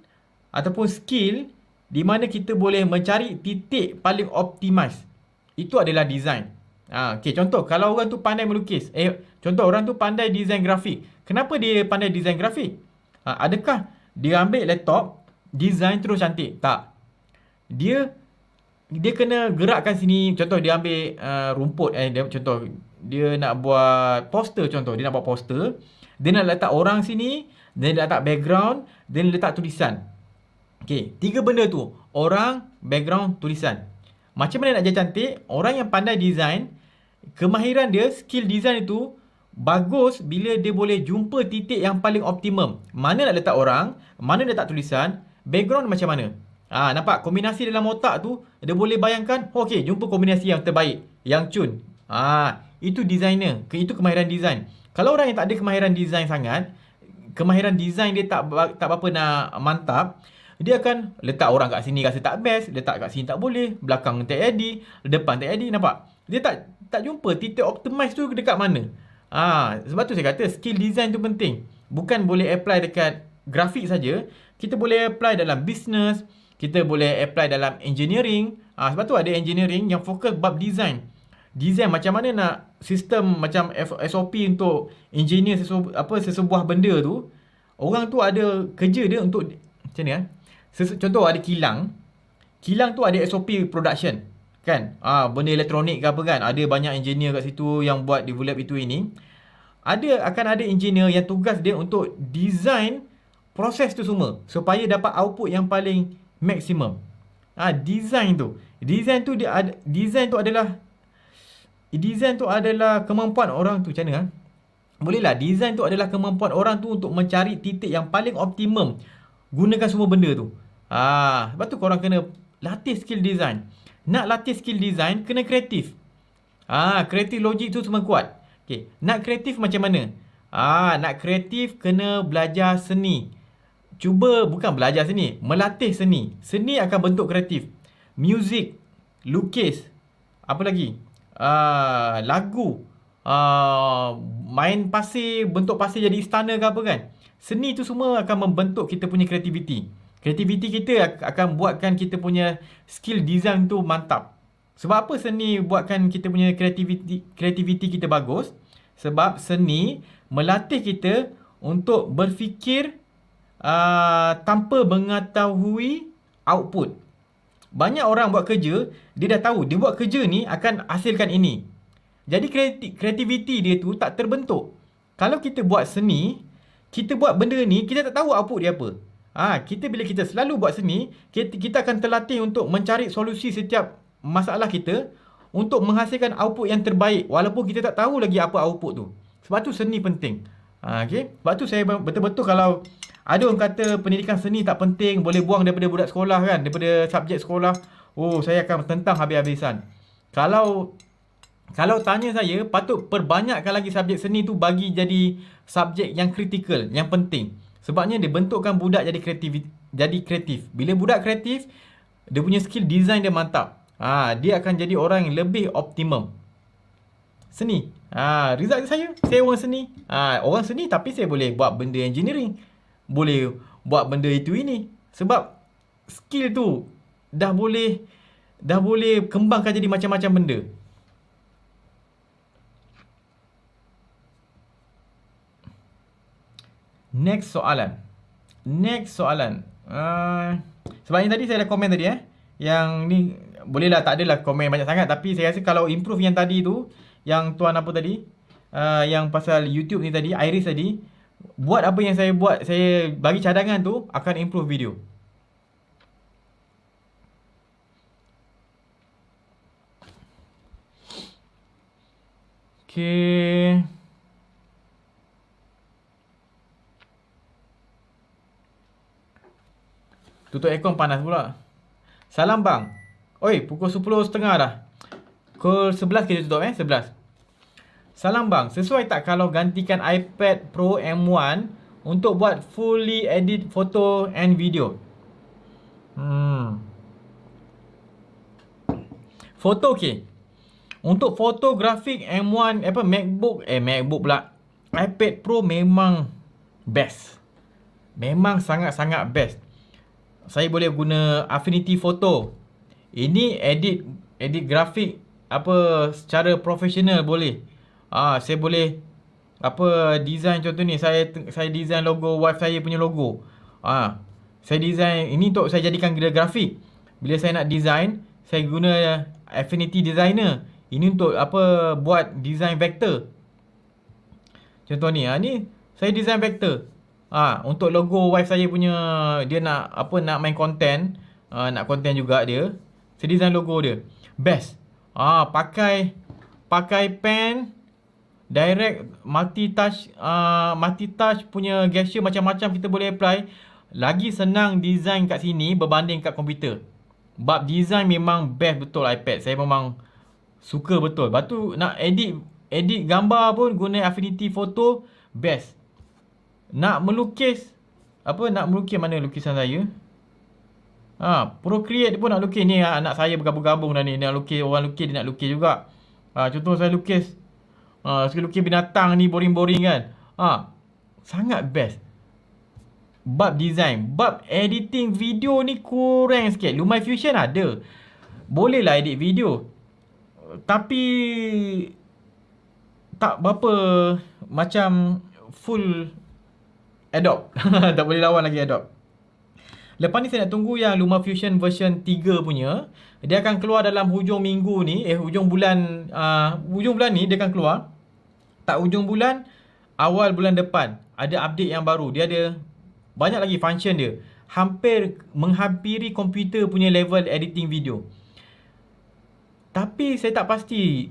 ataupun skill di mana kita boleh mencari titik paling optimis. Itu adalah design. Ha, ah, okay, contoh kalau orang tu pandai melukis. Eh, contoh orang tu pandai desain grafik. Kenapa dia pandai desain grafik? Ha, adakah dia ambil laptop, desain terus cantik? Tak. Dia dia kena gerakkan sini. Contoh dia ambil uh, rumput. Eh, dia, contoh dia nak buat poster contoh. Dia nak buat poster. Dia nak letak orang sini. Dia nak letak background. Dia nak letak tulisan. Okay, tiga benda tu. Orang, background, tulisan. Macam mana nak jadi cantik? Orang yang pandai design kemahiran dia skill design itu bagus bila dia boleh jumpa titik yang paling optimum mana nak letak orang mana letak tulisan background macam mana ah ha, nampak kombinasi dalam otak tu dia boleh bayangkan oh, okey jumpa kombinasi yang terbaik yang cun ah ha, itu designer itu kemahiran design kalau orang yang tak ada kemahiran design sangat kemahiran design dia tak tak apa nak mantap dia akan letak orang kat sini rasa tak best, letak kat sini tak boleh, belakang tak edit, depan tak edit, nampak? dia tak tak jumpa titik optimize tu dekat mana. Ah, sebab tu saya kata skill design tu penting. Bukan boleh apply dekat grafik saja, kita boleh apply dalam business, kita boleh apply dalam engineering. Ah, sebab tu ada engineering yang fokus bab design. Design macam mana nak sistem macam F SOP untuk engineer sesu, apa sesebuah benda tu. Orang tu ada kerja dia untuk macam ni kan. Contoh ada kilang. Kilang tu ada SOP production kan ah ha, benda elektronik ke apa kan ada banyak engineer kat situ yang buat develop itu ini ada akan ada engineer yang tugas dia untuk design proses tu semua supaya dapat output yang paling maksimum ah ha, design tu design tu dia ada design tu adalah design tu adalah kemampuan orang tu macam mana ha? Ah? boleh design tu adalah kemampuan orang tu untuk mencari titik yang paling optimum gunakan semua benda tu ah ha, sebab tu korang kena latih skill design nak latih skill design, kena kreatif. Ah, kreatif logik tu semua kuat. Okay. Nak kreatif macam mana? Ah, nak kreatif, kena belajar seni. Cuba, bukan belajar seni, melatih seni. Seni akan bentuk kreatif. Music, lukis, apa lagi? Ah, lagu, ah, main pasir, bentuk pasir jadi istana ke apa kan? Seni tu semua akan membentuk kita punya kreativiti. Kreativiti kita akan buatkan kita punya skill design tu mantap. Sebab apa seni buatkan kita punya kreativiti kreativiti kita bagus? Sebab seni melatih kita untuk berfikir uh, tanpa mengetahui output. Banyak orang buat kerja, dia dah tahu dia buat kerja ni akan hasilkan ini. Jadi kreativiti dia tu tak terbentuk. Kalau kita buat seni, kita buat benda ni, kita tak tahu output dia apa. Ha, kita bila kita selalu buat seni, kita, kita akan terlatih untuk mencari solusi setiap masalah kita untuk menghasilkan output yang terbaik walaupun kita tak tahu lagi apa output tu. Sebab tu seni penting. Ha, ah, okay? Sebab tu saya betul-betul kalau ada orang kata pendidikan seni tak penting, boleh buang daripada budak sekolah kan, daripada subjek sekolah, oh saya akan tentang habis-habisan. Kalau kalau tanya saya, patut perbanyakkan lagi subjek seni tu bagi jadi subjek yang kritikal, yang penting. Sebabnya dia bentukkan budak jadi kreatif jadi kreatif. Bila budak kreatif, dia punya skill design dia mantap. Ha, dia akan jadi orang yang lebih optimum. Seni. Ha, result saya, saya orang seni. Ha, orang seni tapi saya boleh buat benda engineering. Boleh buat benda itu ini. Sebab skill tu dah boleh dah boleh kembangkan jadi macam-macam benda. Next soalan. Next soalan. Uh, sebab yang tadi saya dah komen tadi eh. Yang ni bolehlah tak adalah komen banyak sangat. Tapi saya rasa kalau improve yang tadi tu. Yang tuan apa tadi. Uh, yang pasal YouTube ni tadi. Iris tadi. Buat apa yang saya buat. Saya bagi cadangan tu. Akan improve video. Okay. Tutup aircon panas pula. Salam bang. Oi, pukul 10.30 dah. Pukul 11 kita tutup eh, 11. Salam bang, sesuai tak kalau gantikan iPad Pro M1 untuk buat fully edit photo and video? Hmm. Foto okey. Untuk fotografik M1 eh, apa MacBook eh MacBook pula. iPad Pro memang best. Memang sangat-sangat best saya boleh guna Affinity Photo. Ini edit edit grafik apa secara profesional boleh. Ah ha, saya boleh apa design contoh ni saya saya design logo wife saya punya logo. Ah ha, saya design ini untuk saya jadikan grafik. Bila saya nak design, saya guna Affinity Designer. Ini untuk apa buat design vektor. Contoh ni ah ha, ni saya design vector. Ah ha, untuk logo wife saya punya dia nak apa nak main konten uh, ha, nak konten juga dia. Saya design logo dia. Best. Ah ha, pakai pakai pen direct multi touch uh, ha, multi touch punya gesture macam-macam kita boleh apply. Lagi senang design kat sini berbanding kat komputer. Bab design memang best betul iPad. Saya memang suka betul. Batu nak edit edit gambar pun guna Affinity Photo best nak melukis apa nak melukis mana lukisan saya ha procreate pun nak lukis ni ha, anak saya bergabung-gabung dah ni nak lukis orang lukis dia nak lukis juga ha contoh saya lukis ha saya lukis binatang ni boring-boring kan ha sangat best bab design bab editing video ni kurang sikit lumafusion ada boleh lah edit video tapi tak berapa macam full adopt. tak boleh lawan lagi adopt. Lepas ni saya nak tunggu yang Lumafusion version 3 punya. Dia akan keluar dalam hujung minggu ni, eh hujung bulan uh, hujung bulan ni dia akan keluar. Tak hujung bulan, awal bulan depan ada update yang baru. Dia ada banyak lagi function dia. Hampir menghampiri komputer punya level editing video. Tapi saya tak pasti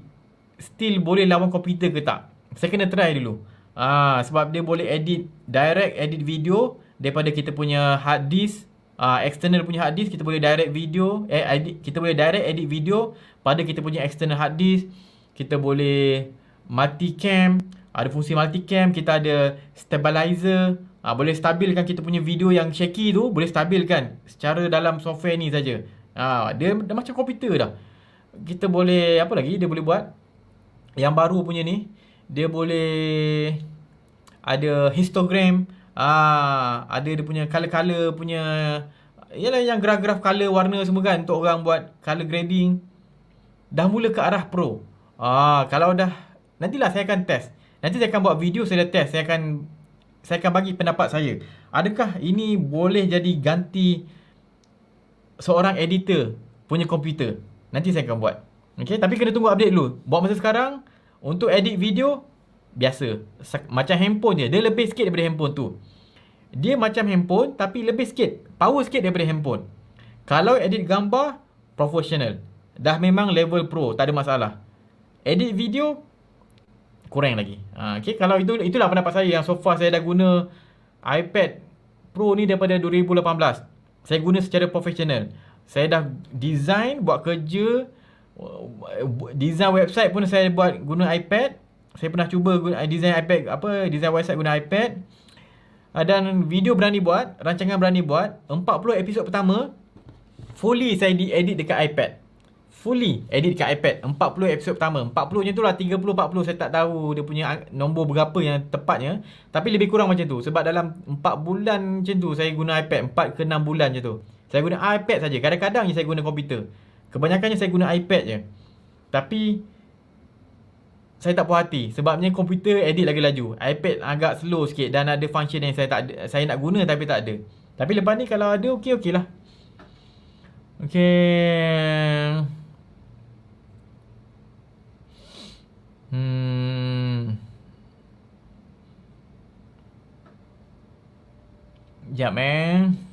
still boleh lawan komputer ke tak. Saya kena try dulu. Ah, sebab dia boleh edit direct edit video daripada kita punya hard disk Uh, external punya hard disk kita boleh direct video eh, edit, kita boleh direct edit video pada kita punya external hard disk kita boleh multi cam ada fungsi multi cam kita ada stabilizer uh, boleh stabilkan kita punya video yang shaky tu boleh stabilkan secara dalam software ni saja uh, dia, dia macam komputer dah kita boleh apa lagi dia boleh buat yang baru punya ni dia boleh ada histogram ah ada dia punya color-color punya ialah yang graf-graf color warna semua kan untuk orang buat color grading dah mula ke arah pro ah kalau dah nanti lah saya akan test nanti saya akan buat video saya test saya akan saya akan bagi pendapat saya adakah ini boleh jadi ganti seorang editor punya komputer nanti saya akan buat okey tapi kena tunggu update dulu buat masa sekarang untuk edit video Biasa Macam handphone je Dia lebih sikit daripada handphone tu Dia macam handphone Tapi lebih sikit Power sikit daripada handphone Kalau edit gambar Professional Dah memang level pro Tak ada masalah Edit video Kurang lagi ha, Okay Kalau itu itulah pendapat saya Yang so far saya dah guna iPad Pro ni daripada 2018 Saya guna secara professional Saya dah design Buat kerja design website pun saya buat guna iPad. Saya pernah cuba guna eh, design iPad apa design website guna iPad. Ah, dan video berani buat, rancangan berani buat, 40 episod pertama fully saya di edit dekat iPad. Fully edit dekat iPad 40 episod pertama 40 nya tu lah 30 40 saya tak tahu dia punya nombor berapa yang tepatnya Tapi lebih kurang macam tu sebab dalam 4 bulan macam tu saya guna iPad 4 ke 6 bulan macam tu Saya guna iPad saja kadang-kadang je saya guna komputer Kebanyakannya saya guna iPad je. Tapi saya tak puas hati sebabnya komputer edit lagi laju. iPad agak slow sikit dan ada function yang saya tak saya nak guna tapi tak ada. Tapi lepas ni kalau ada okey okey lah. Okey. Hmm. Jap eh.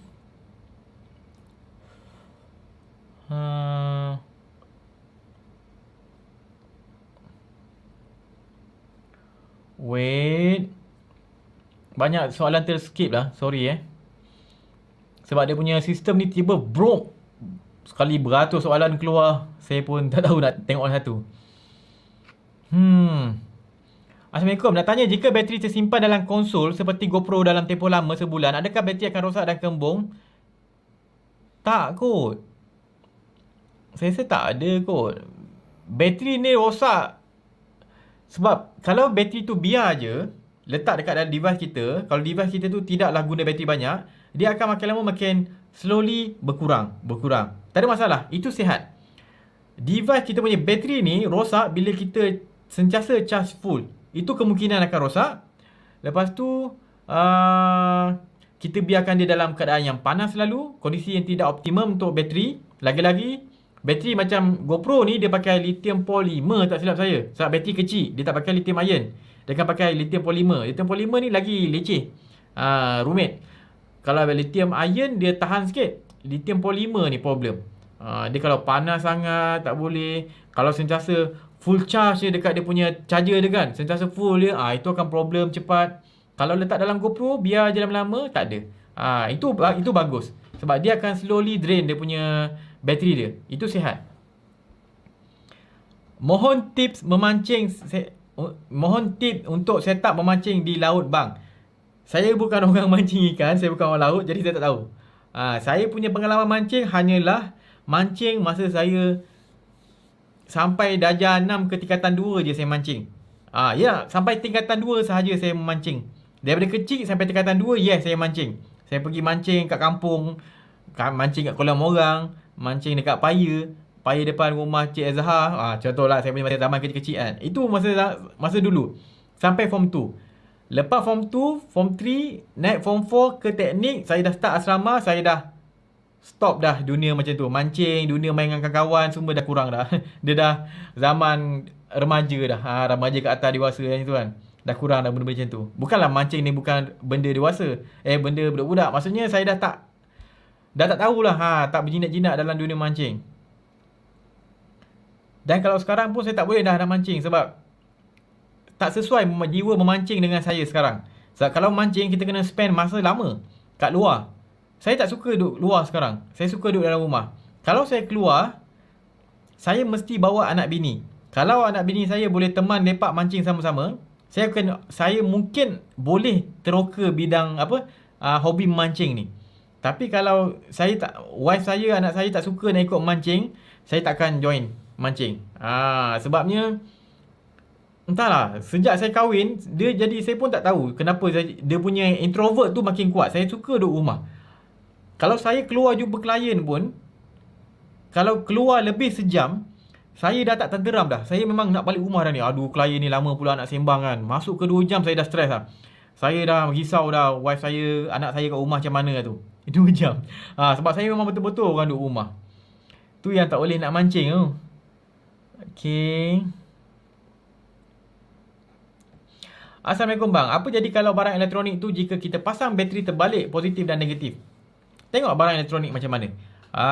Uh, wait. Banyak soalan terskip lah. Sorry eh. Sebab dia punya sistem ni tiba broke. Sekali beratus soalan keluar. Saya pun tak tahu nak tengok satu. Hmm. Assalamualaikum. Nak tanya jika bateri tersimpan dalam konsol seperti GoPro dalam tempoh lama sebulan. Adakah bateri akan rosak dan kembung? Tak kot saya rasa tak ada kot. Bateri ni rosak. Sebab kalau bateri tu biar je, letak dekat dalam device kita, kalau device kita tu tidaklah guna bateri banyak, dia akan makin lama makin slowly berkurang, berkurang. Tak ada masalah, itu sihat. Device kita punya bateri ni rosak bila kita sentiasa charge full. Itu kemungkinan akan rosak. Lepas tu, uh, kita biarkan dia dalam keadaan yang panas selalu, kondisi yang tidak optimum untuk bateri. Lagi-lagi, Bateri macam GoPro ni dia pakai lithium polymer tak silap saya. Sebab bateri kecil, dia tak pakai lithium ion. Dia akan pakai lithium polymer. Lithium polymer ni lagi leceh. Uh, rumit. Kalau lithium ion dia tahan sikit. Lithium polymer ni problem. Uh, dia kalau panas sangat tak boleh. Kalau sentiasa full charge dia dekat dia punya charger dia kan. Sentiasa full dia, uh, itu akan problem cepat. Kalau letak dalam GoPro, biar je lama-lama tak ada. Uh, itu, itu bagus. Sebab dia akan slowly drain dia punya bateri dia. Itu sihat. Mohon tips memancing oh, mohon tip untuk set up memancing di laut bang. Saya bukan orang mancing ikan, saya bukan orang laut jadi saya tak tahu. Ha, saya punya pengalaman mancing hanyalah mancing masa saya sampai darjah 6 ke tingkatan 2 je saya mancing. Ha, ya, yeah, sampai tingkatan 2 sahaja saya memancing. Dari kecil sampai tingkatan 2, yes saya mancing. Saya pergi mancing kat kampung, mancing kat kolam orang, mancing dekat paya paya depan rumah Cik Azhar ha, contoh lah saya punya masa zaman kecil-kecil kan itu masa masa dulu sampai form 2 lepas form 2 form 3 naik form 4 ke teknik saya dah start asrama saya dah stop dah dunia macam tu mancing dunia main dengan kawan-kawan semua dah kurang dah dia dah zaman remaja dah ha, remaja ke atas dewasa yang tu kan dah kurang dah benda-benda macam tu bukanlah mancing ni bukan benda dewasa eh benda budak-budak maksudnya saya dah tak Dah tak tahulah ha, tak berjinak-jinak dalam dunia mancing. Dan kalau sekarang pun saya tak boleh dah nak mancing sebab tak sesuai jiwa memancing dengan saya sekarang. Sebab kalau mancing kita kena spend masa lama kat luar. Saya tak suka duduk luar sekarang. Saya suka duduk dalam rumah. Kalau saya keluar, saya mesti bawa anak bini. Kalau anak bini saya boleh teman lepak mancing sama-sama, saya akan saya mungkin boleh teroka bidang apa uh, hobi mancing ni. Tapi kalau saya tak wife saya anak saya tak suka nak ikut mancing, saya takkan join mancing. ha, sebabnya entahlah sejak saya kahwin dia jadi saya pun tak tahu kenapa saya, dia punya introvert tu makin kuat. Saya suka duduk rumah. Kalau saya keluar jumpa klien pun kalau keluar lebih sejam saya dah tak tenteram dah. Saya memang nak balik rumah dah ni. Aduh klien ni lama pula nak sembang kan. Masuk ke 2 jam saya dah stres lah. Saya dah risau dah wife saya, anak saya kat rumah macam mana tu. 2 jam. Ha, sebab saya memang betul-betul orang duduk rumah. Tu yang tak boleh nak mancing tu. Oh. Okay. Assalamualaikum bang. Apa jadi kalau barang elektronik tu jika kita pasang bateri terbalik positif dan negatif? Tengok barang elektronik macam mana. Ha,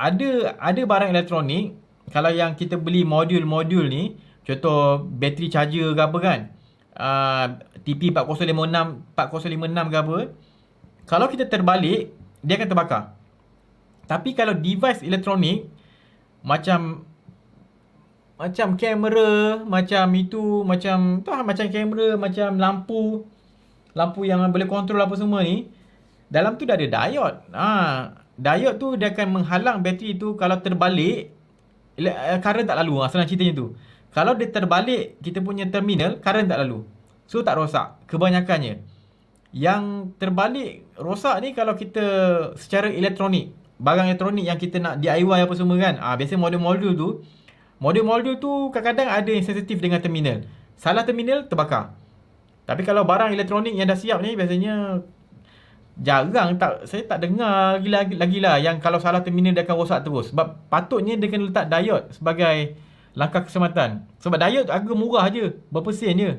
ada ada barang elektronik. Kalau yang kita beli modul-modul ni. Contoh bateri charger ke apa kan. Uh, TP 4056 4056 ke apa. Kalau kita terbalik, dia akan terbakar. Tapi kalau device elektronik, macam macam kamera, macam itu, macam tu lah, macam kamera, macam lampu, lampu yang boleh kontrol apa semua ni, dalam tu dah ada diode. Ha, diode tu dia akan menghalang bateri tu kalau terbalik, eh, current tak lalu. Asal ha, ceritanya tu. Kalau dia terbalik, kita punya terminal, current tak lalu. So tak rosak. Kebanyakannya. Yang terbalik rosak ni kalau kita secara elektronik. Barang elektronik yang kita nak DIY apa semua kan. Ah ha, biasa modul-modul tu modul-modul tu kadang-kadang ada yang sensitif dengan terminal. Salah terminal terbakar. Tapi kalau barang elektronik yang dah siap ni biasanya jarang tak saya tak dengar lagi lagi, lagi lah yang kalau salah terminal dia akan rosak terus sebab patutnya dia kena letak diod sebagai langkah keselamatan sebab diode agak murah je berapa sen je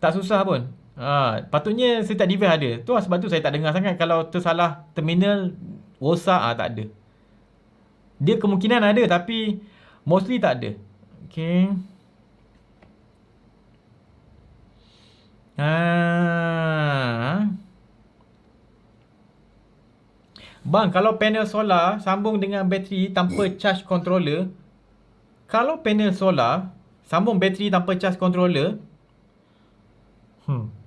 tak susah pun Ha, patutnya setiap device ada. Tu sebab tu saya tak dengar sangat kalau tersalah terminal rosak ah ha, tak ada. Dia kemungkinan ada tapi mostly tak ada. Okay. Ha. Bang, kalau panel solar sambung dengan bateri tanpa charge controller, kalau panel solar sambung bateri tanpa charge controller, hmm.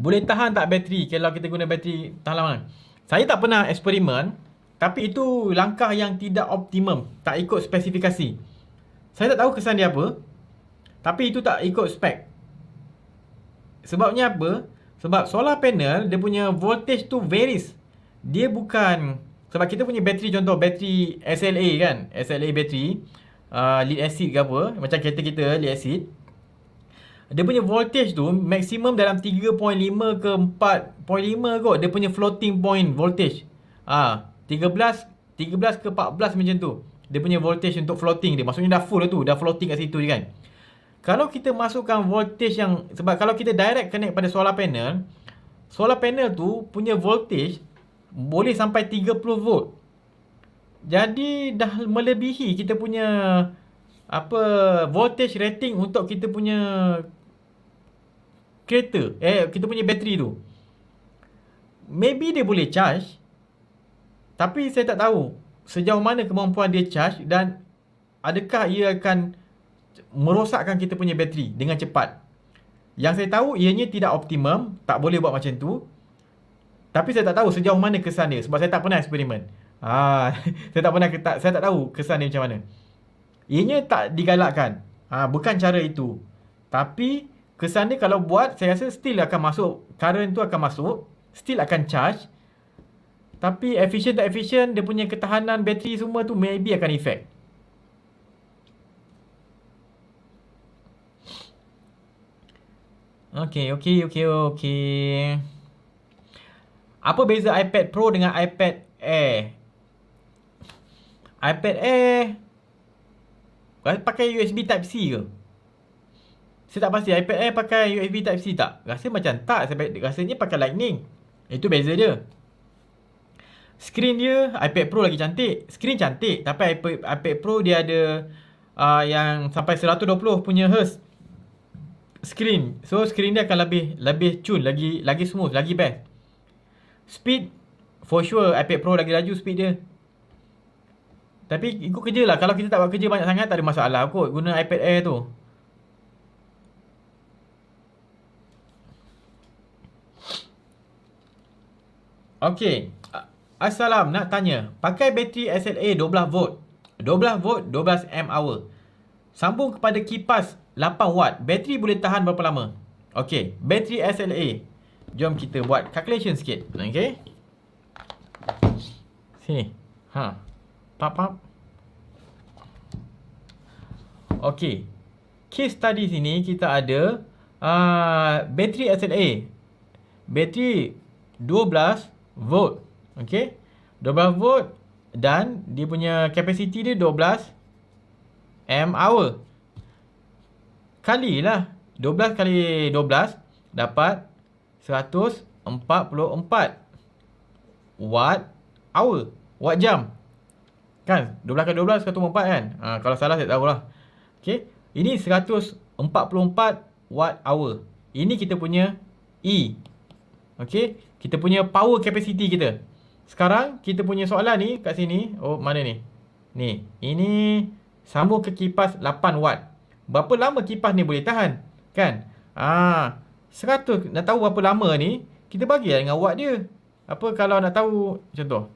Boleh tahan tak bateri kalau kita guna bateri tahan lama? Saya tak pernah eksperimen tapi itu langkah yang tidak optimum, tak ikut spesifikasi. Saya tak tahu kesan dia apa. Tapi itu tak ikut spek. Sebabnya apa? Sebab solar panel dia punya voltage tu varies. Dia bukan sebab kita punya bateri contoh bateri SLA kan, SLA bateri uh, lead acid ke apa, macam kereta kita lead acid dia punya voltage tu maksimum dalam 3.5 ke 4.5 kot dia punya floating point voltage ah ha, 13 13 ke 14 macam tu dia punya voltage untuk floating dia maksudnya dah full tu dah floating kat situ je kan kalau kita masukkan voltage yang sebab kalau kita direct connect pada solar panel solar panel tu punya voltage boleh sampai 30 volt jadi dah melebihi kita punya apa voltage rating untuk kita punya kereta eh kita punya bateri tu maybe dia boleh charge tapi saya tak tahu sejauh mana kemampuan dia charge dan adakah ia akan merosakkan kita punya bateri dengan cepat yang saya tahu ianya tidak optimum tak boleh buat macam tu tapi saya tak tahu sejauh mana kesan dia sebab saya tak pernah eksperimen ha, saya tak pernah tak, saya tak tahu kesan dia macam mana ianya tak digalakkan ha, bukan cara itu tapi Kesan dia kalau buat saya rasa still akan masuk current tu akan masuk still akan charge tapi efficient tak efficient dia punya ketahanan bateri semua tu maybe akan effect Okay, okay, okay, okay. Apa beza iPad Pro dengan iPad Air? iPad Air pakai USB Type-C ke? Saya tak pasti iPad Air pakai USB Type-C tak? Rasa macam tak. Saya ni pakai Lightning. Itu beza dia. Screen dia iPad Pro lagi cantik. Screen cantik. Tapi iPad, iPad Pro dia ada uh, yang sampai 120 punya Hz. Screen. So screen dia akan lebih lebih cun. Lagi lagi smooth. Lagi best. Speed. For sure iPad Pro lagi laju speed dia. Tapi ikut kerja lah. Kalau kita tak buat kerja banyak sangat tak ada masalah kot. Guna iPad Air tu. Okay. Assalam nak tanya. Pakai bateri SLA 12 volt. 12 volt 12 m hour. Sambung kepada kipas 8 watt. Bateri boleh tahan berapa lama? Okay. Bateri SLA. Jom kita buat calculation sikit. Okay. Sini. Ha. pop pap. Okay. Case study sini kita ada uh, bateri SLA. Bateri 12 volt. Okey. 12 volt dan dia punya capacity dia 12 m hour. kali Kalilah 12 kali 12 dapat 144 watt hour. Watt jam. Kan? 12 kali 12 144 kan? Ha, kalau salah saya tahulah. Okay? Ini 144 watt hour. Ini kita punya E. okay? kita punya power capacity kita. Sekarang kita punya soalan ni kat sini, oh mana ni? Ni, ini sambung ke kipas 8 watt. Berapa lama kipas ni boleh tahan? Kan? Ah, 100 nak tahu berapa lama ni, kita bagilah dengan watt dia. Apa kalau nak tahu contoh.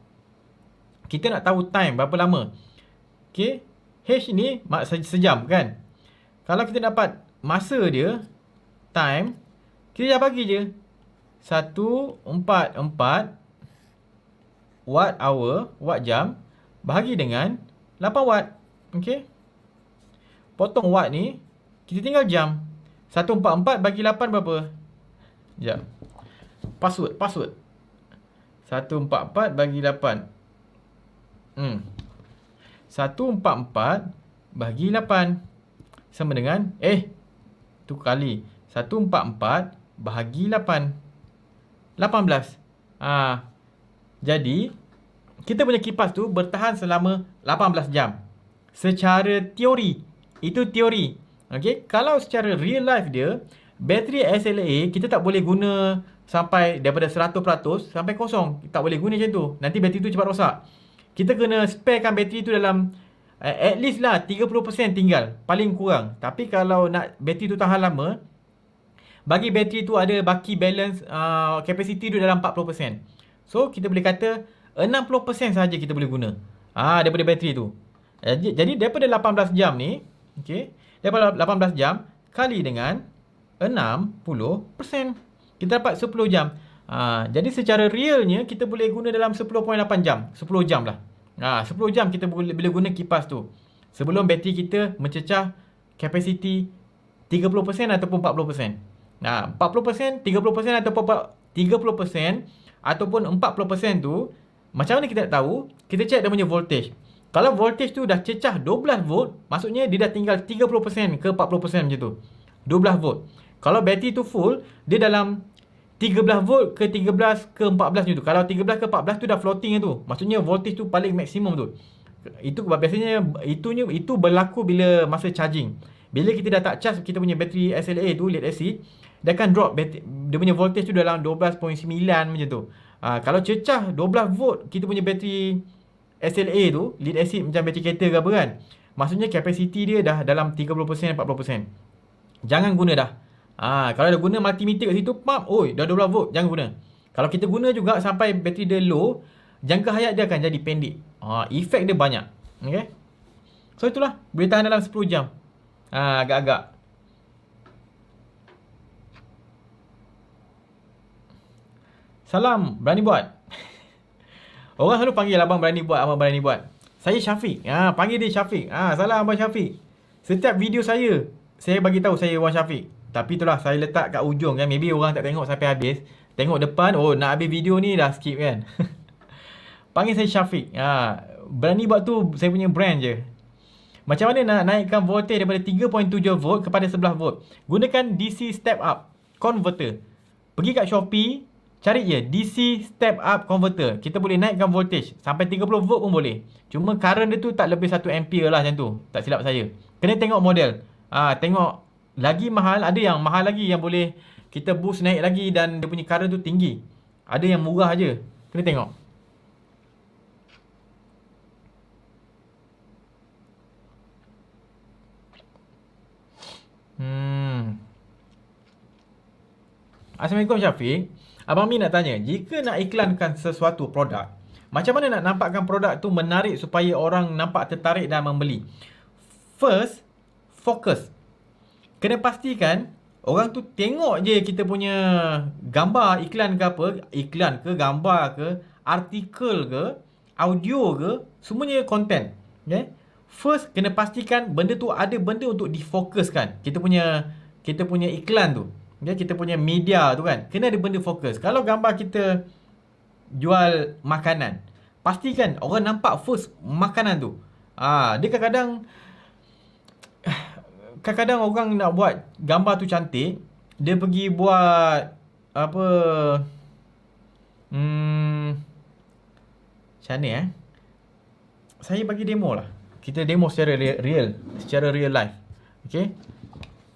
Kita nak tahu time berapa lama. Okay, H ni sejam kan. Kalau kita dapat masa dia. Time. Kita dah bagi je. Satu empat empat watt hour, watt jam bahagi dengan lapan watt. Okey. Potong watt ni, kita tinggal jam. Satu empat empat bagi lapan berapa? Jam. Password, password. empat bagi 8. Hmm. empat bagi lapan sama dengan eh tu kali satu empat empat bahagi 8 18. Ha. Ah. Jadi, kita punya kipas tu bertahan selama 18 jam. Secara teori. Itu teori. Okay. Kalau secara real life dia, bateri SLA kita tak boleh guna sampai daripada 100% sampai kosong. Tak boleh guna macam tu. Nanti bateri tu cepat rosak. Kita kena sparekan bateri tu dalam eh, at least lah 30% tinggal. Paling kurang. Tapi kalau nak bateri tu tahan lama, bagi bateri tu ada baki balance uh, capacity duduk dalam 40%. So kita boleh kata 60% saja kita boleh guna. Ah daripada bateri tu. Jadi, jadi daripada 18 jam ni, okey, daripada 18 jam kali dengan 60%, kita dapat 10 jam. Ah jadi secara realnya kita boleh guna dalam 10.8 jam, 10 jam lah. Ah 10 jam kita boleh bila guna kipas tu. Sebelum bateri kita mencecah capacity 30% ataupun 40%. Nah, 40%, 30% ataupun 30% ataupun 40% tu macam mana kita nak tahu? Kita check dia punya voltage. Kalau voltage tu dah cecah 12 volt, maksudnya dia dah tinggal 30% ke 40% macam tu. 12 volt. Kalau bateri tu full, dia dalam 13 volt ke 13 ke 14 macam tu. Kalau 13 ke 14 tu dah floating tu. Maksudnya voltage tu paling maksimum tu. Itu biasanya itunya itu berlaku bila masa charging. Bila kita dah tak charge kita punya bateri SLA tu lead acid, dia akan drop dia punya voltage tu dalam 12.9 macam tu. Ha, kalau cecah 12 volt kita punya bateri SLA tu, lead acid macam bateri kereta ke apa kan. Maksudnya kapasiti dia dah dalam 30% 40%. Jangan guna dah. Ha, kalau dah guna multimeter kat situ, pump, oi, oh, dah 12 volt, jangan guna. Kalau kita guna juga sampai bateri dia low, jangka hayat dia akan jadi pendek. Ha, ah, efek dia banyak. Okay? So itulah, boleh tahan dalam 10 jam. Ha, agak-agak. Salam, berani buat. Orang selalu panggil abang berani buat, abang berani buat. Saya Syafiq. Ha, panggil dia Syafiq. Ha, salam abang Syafiq. Setiap video saya, saya bagi tahu saya abang Syafiq. Tapi itulah saya letak kat ujung kan. Maybe orang tak tengok sampai habis. Tengok depan, oh nak habis video ni dah skip kan. panggil saya Syafiq. Ha, berani buat tu saya punya brand je. Macam mana nak naikkan voltage daripada 3.7 volt kepada 11 volt? Gunakan DC step up converter. Pergi kat Shopee, Cari je DC step up converter. Kita boleh naikkan voltage sampai 30 volt pun boleh. Cuma current dia tu tak lebih 1 ampere lah macam tu. Tak silap saya. Kena tengok model. Ah ha, tengok lagi mahal ada yang mahal lagi yang boleh kita boost naik lagi dan dia punya current tu tinggi. Ada yang murah aje. Kena tengok. Hmm. Assalamualaikum Syafiq. Abang Min nak tanya, jika nak iklankan sesuatu produk, macam mana nak nampakkan produk tu menarik supaya orang nampak tertarik dan membeli? First, fokus. Kena pastikan orang tu tengok je kita punya gambar iklan ke apa, iklan ke, gambar ke, artikel ke, audio ke, semuanya content. Okay? Ya? First, kena pastikan benda tu ada benda untuk difokuskan. Kita punya kita punya iklan tu ya kita punya media tu kan kena ada benda fokus kalau gambar kita jual makanan pastikan orang nampak first makanan tu ha dia kadang-kadang kadang-kadang orang nak buat gambar tu cantik dia pergi buat apa hmm macam ni eh saya bagi demo lah kita demo secara real, secara real life Okay,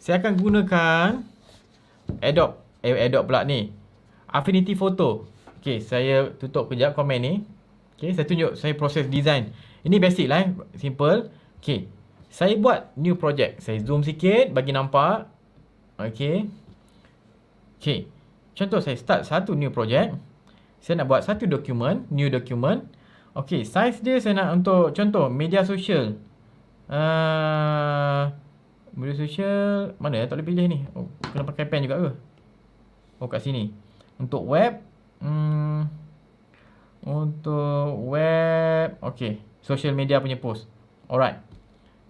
saya akan gunakan Adobe eh, Adobe pula ni Affinity Photo Okay saya tutup kejap komen ni Okay saya tunjuk saya proses design Ini basic lah eh Simple Okay Saya buat new project Saya zoom sikit bagi nampak Okay Okay Contoh saya start satu new project Saya nak buat satu dokumen, New dokumen. Okay size dia saya nak untuk contoh media sosial ah, Media sosial Mana eh? tak boleh pilih ni oh, Kena pakai pen juga ke Oh kat sini Untuk web hmm, Untuk web Okay Social media punya post Alright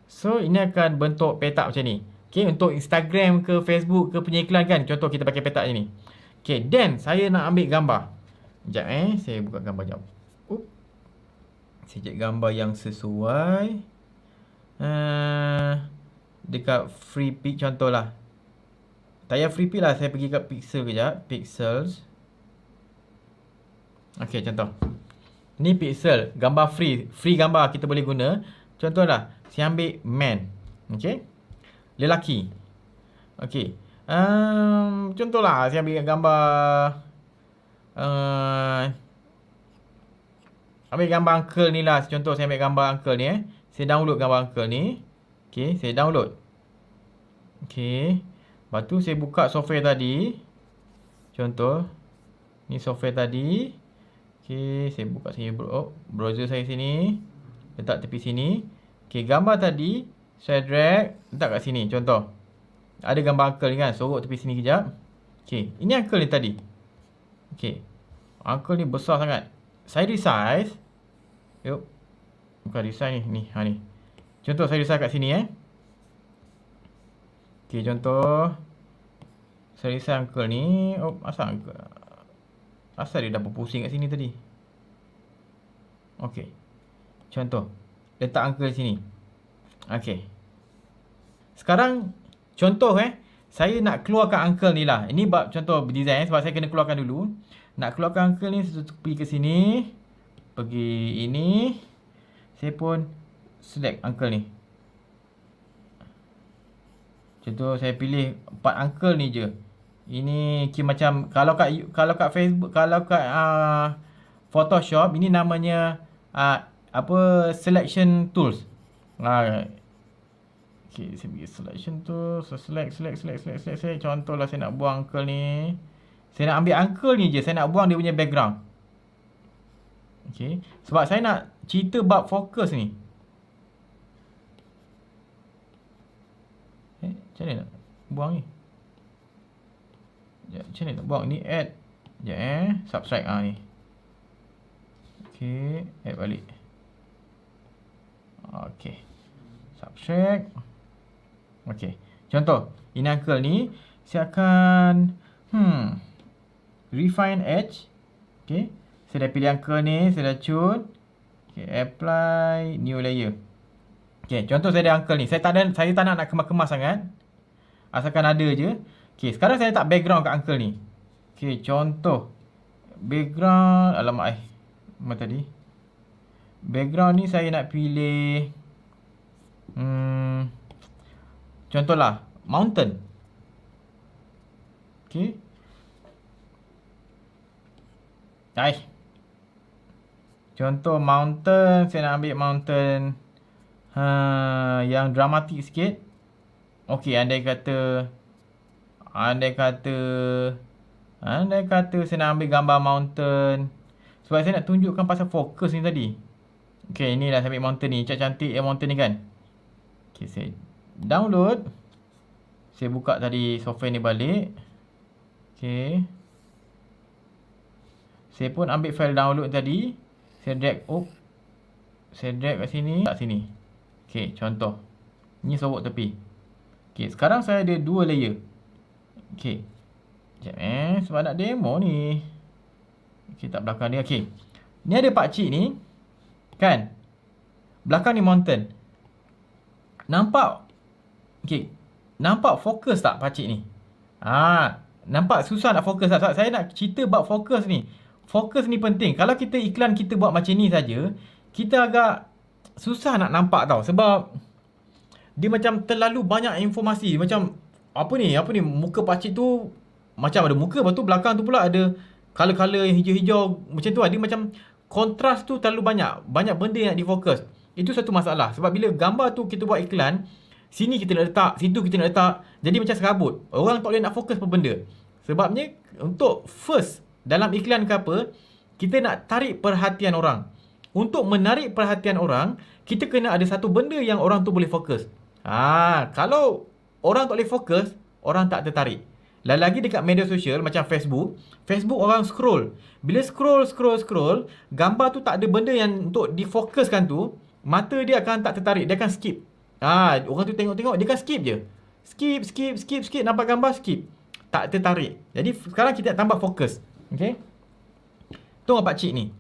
So ini akan bentuk petak macam ni Okay untuk Instagram ke Facebook ke punya iklan kan Contoh kita pakai petak je ni Okay then saya nak ambil gambar Sekejap eh saya buka gambar jap Oop. Saya cek gambar yang sesuai Haa uh, dekat free pick contohlah. Tak payah free pick lah, saya pergi kat pixel kejap, pixels. Okay contoh. Ni pixel, gambar free, free gambar kita boleh guna. Contohlah, saya ambil man, okay Lelaki. Okay. Um, ehm, contohlah saya ambil gambar uh, Ambil gambar uncle ni lah Contoh saya ambil gambar uncle ni eh Saya download gambar uncle ni Okey, saya download. Okey. Lepas tu saya buka software tadi. Contoh. Ni software tadi. Okey, saya buka sini bro oh, browser saya sini. Letak tepi sini. Okey, gambar tadi saya drag letak kat sini contoh. Ada gambar uncle kan, sorok tepi sini kejap. Okey, ini uncle ni tadi. Okey. Uncle ni besar sangat. Saya resize. Yup. Bukan resize ni, ni ha ni. Contoh saya risau kat sini eh. Okey, contoh saya risau uncle ni, oh, asal uncle. Asal dia dah berpusing kat sini tadi. Okey. Contoh letak uncle sini. Okey. Sekarang contoh eh, saya nak keluarkan uncle ni lah. Ini bab contoh design eh, sebab saya kena keluarkan dulu. Nak keluarkan uncle ni, saya pergi ke sini. Pergi ini. Saya pun select uncle ni. Contoh saya pilih empat uncle ni je. Ini kira macam kalau kat kalau kat Facebook, kalau kat uh, Photoshop ini namanya uh, apa selection tools. Ah. Uh, okay, saya pergi selection tu, so select, select select select select select contohlah saya nak buang uncle ni. Saya nak ambil uncle ni je, saya nak buang dia punya background. Okay. Sebab saya nak cerita bab fokus ni. Macam mana nak buang ni? Sekejap, ya, macam mana nak buang ni? Add. Sekejap eh. Subtract ah ni. Okay. Add balik. Okay. subscribe. Okay. Contoh. In Uncle ni, saya akan hmm, refine edge. Okay. Saya dah pilih Uncle ni. Saya dah cut. Okay. Apply new layer. Okay. Contoh saya ada Uncle ni. Saya tak, ada, saya tak nak nak kemas-kemas sangat. Asalkan ada je. Okay, sekarang saya letak background kat uncle ni. Okay, contoh. Background, alamak eh. Apa tadi? Background ni saya nak pilih. Hmm, contohlah, mountain. Okay. Hai. Contoh mountain, saya nak ambil mountain uh, yang dramatik sikit. Okey, andai kata andai kata andai kata saya nak ambil gambar mountain sebab saya nak tunjukkan pasal fokus ni tadi. Okey, inilah saya ambil mountain ni. Cantik-cantik eh mountain ni kan. Okey, saya download. Saya buka tadi software ni balik. Okey. Saya pun ambil file download tadi. Saya drag up. Oh, saya drag kat sini, kat sini. Okey, contoh. Ini sorok tepi. Okay, sekarang saya ada dua layer. Okay. Sekejap eh. Sebab nak demo ni. Okay, tak belakang dia. Okay. Ni ada pakcik ni. Kan? Belakang ni mountain. Nampak? Okay. Nampak fokus tak pakcik ni? Ah, Nampak susah nak fokus tak? Sebab saya nak cerita about fokus ni. Fokus ni penting. Kalau kita iklan kita buat macam ni saja, Kita agak susah nak nampak tau. Sebab dia macam terlalu banyak informasi macam apa ni apa ni muka pakcik tu macam ada muka lepas tu belakang tu pula ada color-color yang hijau-hijau macam tu lah. dia macam kontras tu terlalu banyak banyak benda yang difokus itu satu masalah sebab bila gambar tu kita buat iklan sini kita nak letak situ kita nak letak jadi macam serabut orang tak boleh nak fokus apa benda sebabnya untuk first dalam iklan ke apa kita nak tarik perhatian orang untuk menarik perhatian orang kita kena ada satu benda yang orang tu boleh fokus Ah, kalau orang tak boleh fokus, orang tak tertarik. Lain lagi dekat media sosial macam Facebook, Facebook orang scroll. Bila scroll, scroll, scroll, gambar tu tak ada benda yang untuk difokuskan tu, mata dia akan tak tertarik, dia akan skip. Ah, orang tu tengok-tengok, dia akan skip je. Skip, skip, skip, skip, nampak gambar, skip. Tak tertarik. Jadi sekarang kita nak tambah fokus. Okay? Tunggu pakcik ni.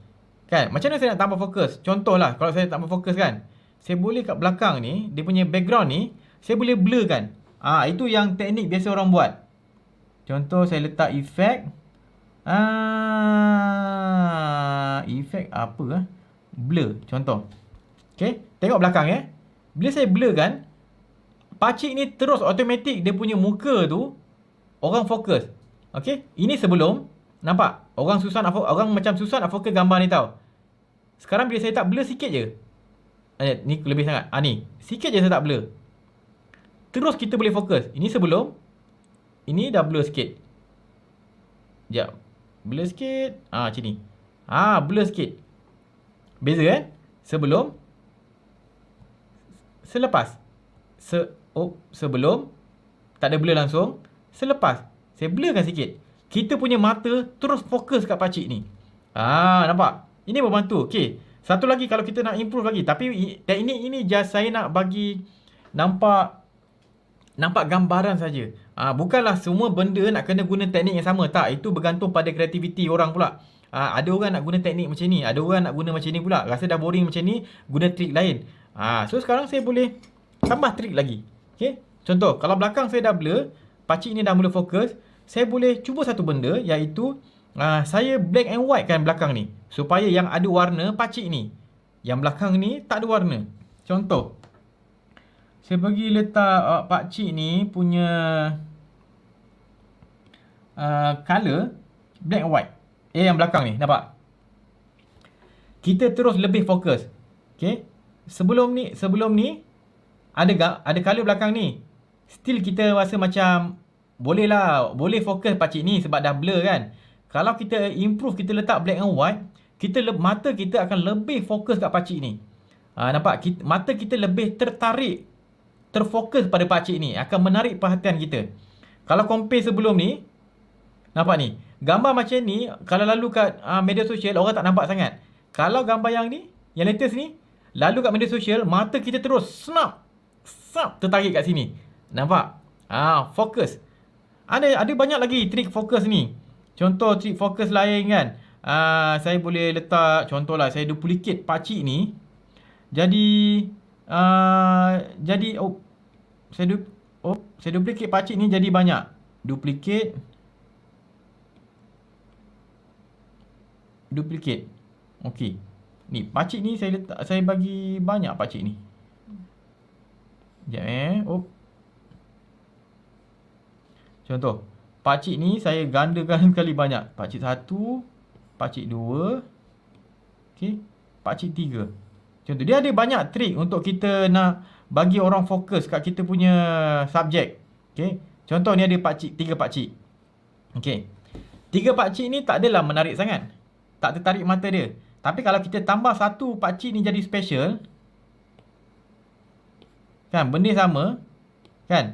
Kan? Macam mana saya nak tambah fokus? Contohlah, kalau saya tambah fokus kan, saya boleh kat belakang ni, dia punya background ni, saya boleh blur kan. Ah itu yang teknik biasa orang buat. Contoh saya letak efek ah efek apa ah? Blur contoh. okay tengok belakang eh. Bila saya blur kan, pacik ni terus automatik dia punya muka tu orang fokus. Okay, ini sebelum nampak orang susah nak orang macam susah nak fokus gambar ni tau. Sekarang bila saya tak blur sikit je, Eh, ni lebih sangat. Ah ni. Sikit je saya tak blur. Terus kita boleh fokus. Ini sebelum. Ini dah blur sikit. Sekejap. Blur sikit. Ah macam ni. Ah blur sikit. Beza kan? Sebelum. Selepas. Se oh, sebelum. Tak ada blur langsung. Selepas. Saya blurkan sikit. Kita punya mata terus fokus kat cik ni. Ah nampak? Ini membantu. Okay. Satu lagi kalau kita nak improve lagi tapi teknik ini just saya nak bagi nampak nampak gambaran saja. Ah ha, bukannya semua benda nak kena guna teknik yang sama tak itu bergantung pada kreativiti orang pula. Ha, ada orang nak guna teknik macam ni, ada orang nak guna macam ni pula. Rasa dah boring macam ni, guna trik lain. ha, so sekarang saya boleh tambah trik lagi. Okey. Contoh kalau belakang saya dah blur, pacik ni dah mula fokus, saya boleh cuba satu benda iaitu Ah, saya black and white kan belakang ni. Supaya yang ada warna pakcik ni. Yang belakang ni tak ada warna. Contoh. Saya pergi letak uh, pakcik ni punya uh, color black and white. Eh, yang belakang ni. Nampak? Kita terus lebih fokus. Okay. Sebelum ni, sebelum ni, ada tak? Ada color belakang ni. Still kita rasa macam, boleh lah. Boleh fokus pakcik ni sebab dah blur kan. Kalau kita improve, kita letak black and white, kita mata kita akan lebih fokus kat pakcik ni. Ha, nampak? Kita, mata kita lebih tertarik, terfokus pada pakcik ni. Akan menarik perhatian kita. Kalau compare sebelum ni, nampak ni? Gambar macam ni, kalau lalu kat uh, media sosial, orang tak nampak sangat. Kalau gambar yang ni, yang latest ni, lalu kat media sosial, mata kita terus snap, snap tertarik kat sini. Nampak? Ah, ha, fokus. Ada ada banyak lagi trik fokus ni. Contoh trik fokus lain kan. Uh, saya boleh letak contohlah saya 20 kit ni. Jadi uh, jadi oh saya du, oh saya duplicate pacik ni jadi banyak. Duplicate duplicate. Okay. Ni pacik ni saya letak saya bagi banyak pacik ni. Jap eh. Oh. Contoh. Pakcik ni saya gandakan kali banyak. Pakcik satu. Pakcik dua. Okay. Pakcik tiga. Contoh. Dia ada banyak trik untuk kita nak bagi orang fokus kat kita punya subjek. Okay. Contoh ni ada pakcik, tiga pakcik. Okay. Tiga pakcik ni tak adalah menarik sangat. Tak tertarik mata dia. Tapi kalau kita tambah satu pakcik ni jadi special. Kan? Benda sama. Kan?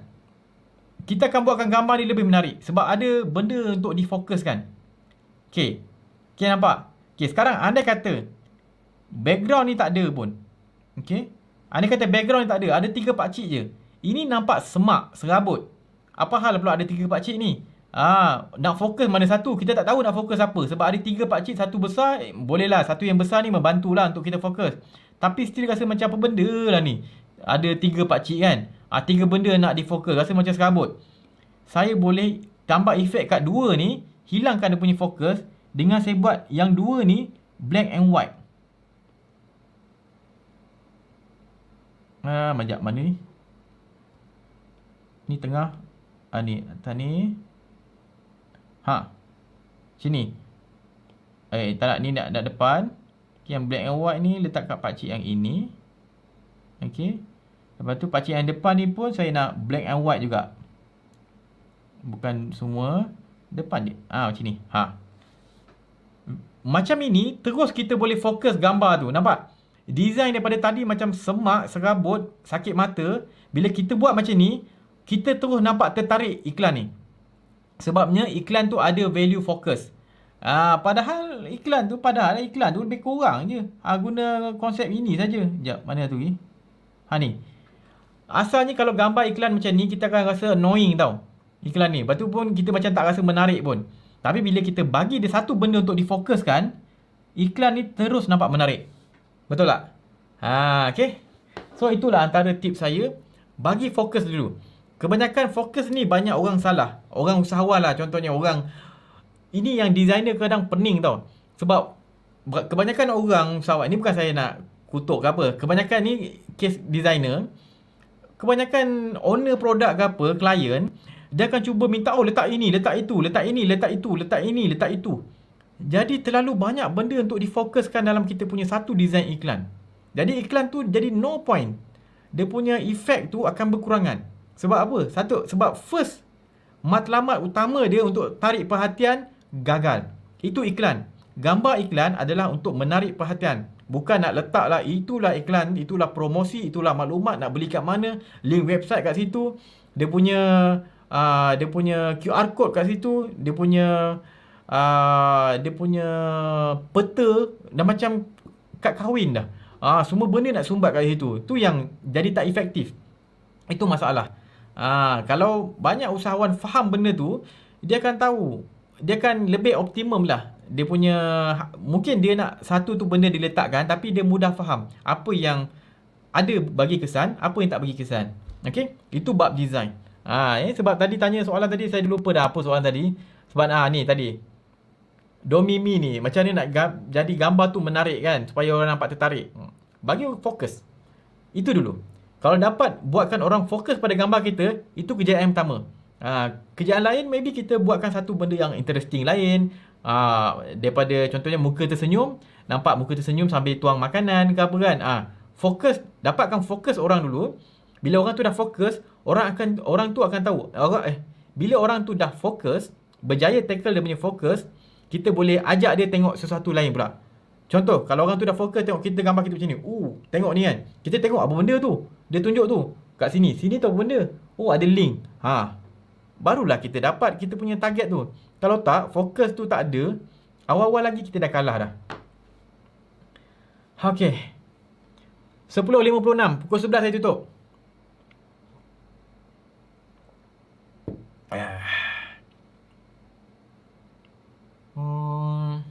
Kita akan buatkan gambar ni lebih menarik sebab ada benda untuk difokuskan. Okey. Okey nampak? Okey, sekarang anda kata background ni tak ada pun. Okey. Anda kata background ni tak ada, ada tiga pakcik je. Ini nampak semak, serabut. Apa hal pula ada tiga pakcik ni? Ah, nak fokus mana satu? Kita tak tahu nak fokus apa sebab ada tiga pakcik satu besar, eh, bolehlah satu yang besar ni membantulah untuk kita fokus. Tapi still rasa macam apa benda lah ni. Ada tiga pakcik kan? Ah ha, tiga benda nak difokus rasa macam serabut. Saya boleh tambah efek kat dua ni, hilangkan dia punya fokus dengan saya buat yang dua ni black and white. Ah, majak mana ni? Ni tengah. Ah ni, atas ni. Ha. Sini. Eh, tak nak ni nak, nak depan. Okay, yang black and white ni letak kat pakcik yang ini. Okay. Lepas tu pakcik yang depan ni pun saya nak black and white juga. Bukan semua. Depan je. Ha ah, macam ni. Ha. Macam ini terus kita boleh fokus gambar tu. Nampak? Design daripada tadi macam semak, serabut, sakit mata. Bila kita buat macam ni, kita terus nampak tertarik iklan ni. Sebabnya iklan tu ada value focus. Ah, padahal iklan tu, padahal iklan tu lebih kurang je. Ha, guna konsep ini saja. Sekejap, mana tu ni? Eh? Ha ni. Asalnya kalau gambar iklan macam ni kita akan rasa annoying tau iklan ni. Lepas pun kita macam tak rasa menarik pun. Tapi bila kita bagi dia satu benda untuk difokuskan, iklan ni terus nampak menarik. Betul tak? Ha, okay. So itulah antara tips saya. Bagi fokus dulu. Kebanyakan fokus ni banyak orang salah. Orang usahawan lah contohnya orang. Ini yang designer kadang pening tau. Sebab kebanyakan orang usahawan, ni bukan saya nak kutuk ke apa. Kebanyakan ni case designer, kebanyakan owner produk ke apa, klien dia akan cuba minta, oh letak ini, letak itu, letak ini, letak itu, letak ini, letak itu. Jadi terlalu banyak benda untuk difokuskan dalam kita punya satu desain iklan. Jadi iklan tu jadi no point. Dia punya efek tu akan berkurangan. Sebab apa? Satu, sebab first matlamat utama dia untuk tarik perhatian gagal. Itu iklan. Gambar iklan adalah untuk menarik perhatian. Bukan nak letak lah, itulah iklan, itulah promosi, itulah maklumat nak beli kat mana, link website kat situ, dia punya uh, dia punya QR code kat situ, dia punya uh, dia punya peta dah macam kad kahwin dah. Ah uh, semua benda nak sumbat kat situ. Tu yang jadi tak efektif. Itu masalah. Ah uh, kalau banyak usahawan faham benda tu, dia akan tahu dia akan lebih optimum lah dia punya mungkin dia nak satu tu benda diletakkan tapi dia mudah faham apa yang ada bagi kesan apa yang tak bagi kesan okey itu bab design ha eh sebab tadi tanya soalan tadi saya lupa dah apa soalan tadi sebab ah ha, ni tadi domimi ni macam ni nak gam, jadi gambar tu menarik kan supaya orang nampak tertarik hmm. bagi fokus itu dulu kalau dapat buatkan orang fokus pada gambar kita itu kerjaan yang pertama Ha, kerjaan lain maybe kita buatkan satu benda yang interesting lain Ah daripada contohnya muka tersenyum, nampak muka tersenyum sambil tuang makanan ke apa kan. Ah fokus dapatkan fokus orang dulu. Bila orang tu dah fokus, orang akan orang tu akan tahu. Orang, eh bila orang tu dah fokus, berjaya tackle dia punya fokus, kita boleh ajak dia tengok sesuatu lain pula. Contoh, kalau orang tu dah fokus tengok kita gambar kita macam ni. Uh, tengok ni kan. Kita tengok apa benda tu. Dia tunjuk tu. Kat sini. Sini tu apa benda. Oh, ada link. Ha, barulah kita dapat kita punya target tu. Kalau tak, fokus tu tak ada, awal-awal lagi kita dah kalah dah. Okay. 10.56, pukul 11 saya tutup. Ah. Hmm.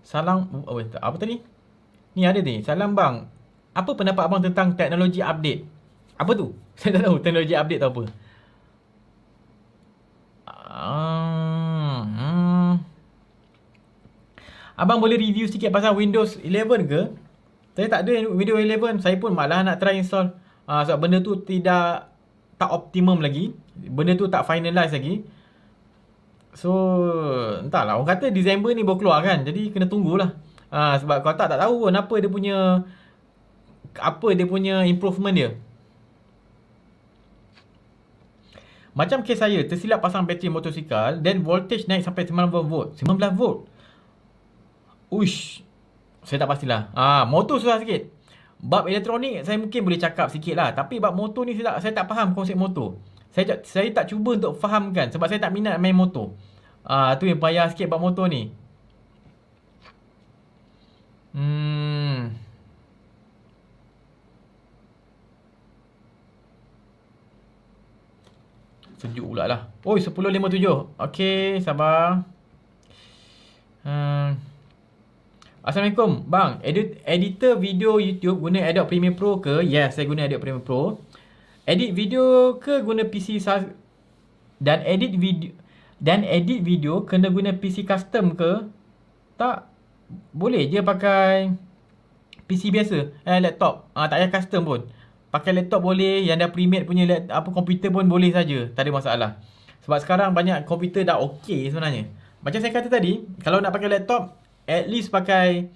Salam, oh, apa tadi? Ni ada ni, salam bang apa pendapat abang tentang teknologi update? Apa tu? Saya tak tahu teknologi update tu apa. Ah, hmm. Abang boleh review sikit pasal Windows 11 ke? Saya tak ada Windows 11. Saya pun malah nak try install. Uh, sebab benda tu tidak tak optimum lagi. Benda tu tak finalize lagi. So, entahlah. Orang kata Disember ni baru keluar kan? Jadi, kena tunggulah. Uh, sebab kalau tak, tak tahu pun apa dia punya apa dia punya improvement dia. Macam kes saya, tersilap pasang bateri motosikal then voltage naik sampai 19 volt. 19 volt. Uish. Saya tak pastilah. Ah, motor susah sikit. Bab elektronik saya mungkin boleh cakap sikit lah. Tapi bab motor ni saya tak, saya tak faham konsep motor. Saya saya tak cuba untuk fahamkan sebab saya tak minat main motor. Ah, tu yang payah sikit bab motor ni. Hmm. sejuk pula lah. Oi, 1057. Okey, sabar. Hmm. Assalamualaikum, bang. Edit editor video YouTube guna Adobe Premiere Pro ke? Yes, saya guna Adobe Premiere Pro. Edit video ke guna PC dan edit video dan edit video kena guna PC custom ke? Tak boleh je pakai PC biasa, eh laptop. Ah, tak payah custom pun. Pakai laptop boleh, yang dah premade punya laptop, apa komputer pun boleh saja. Tak ada masalah. Sebab sekarang banyak komputer dah okey sebenarnya. Macam saya kata tadi, kalau nak pakai laptop, at least pakai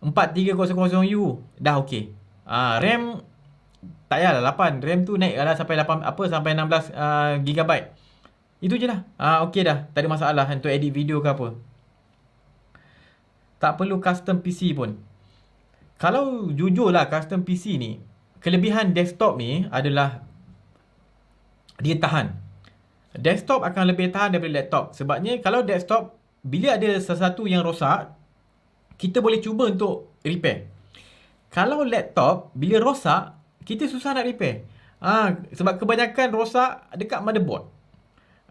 4300U dah okey. Ah uh, RAM tak payahlah 8, RAM tu naik naiklah sampai 8 apa sampai 16 uh, GB. Itu je lah. Ah uh, okey dah, tak ada masalah untuk edit video ke apa. Tak perlu custom PC pun. Kalau jujurlah custom PC ni, kelebihan desktop ni adalah dia tahan. Desktop akan lebih tahan daripada laptop. Sebabnya kalau desktop, bila ada sesuatu yang rosak, kita boleh cuba untuk repair. Kalau laptop, bila rosak, kita susah nak repair. Ha, sebab kebanyakan rosak dekat motherboard.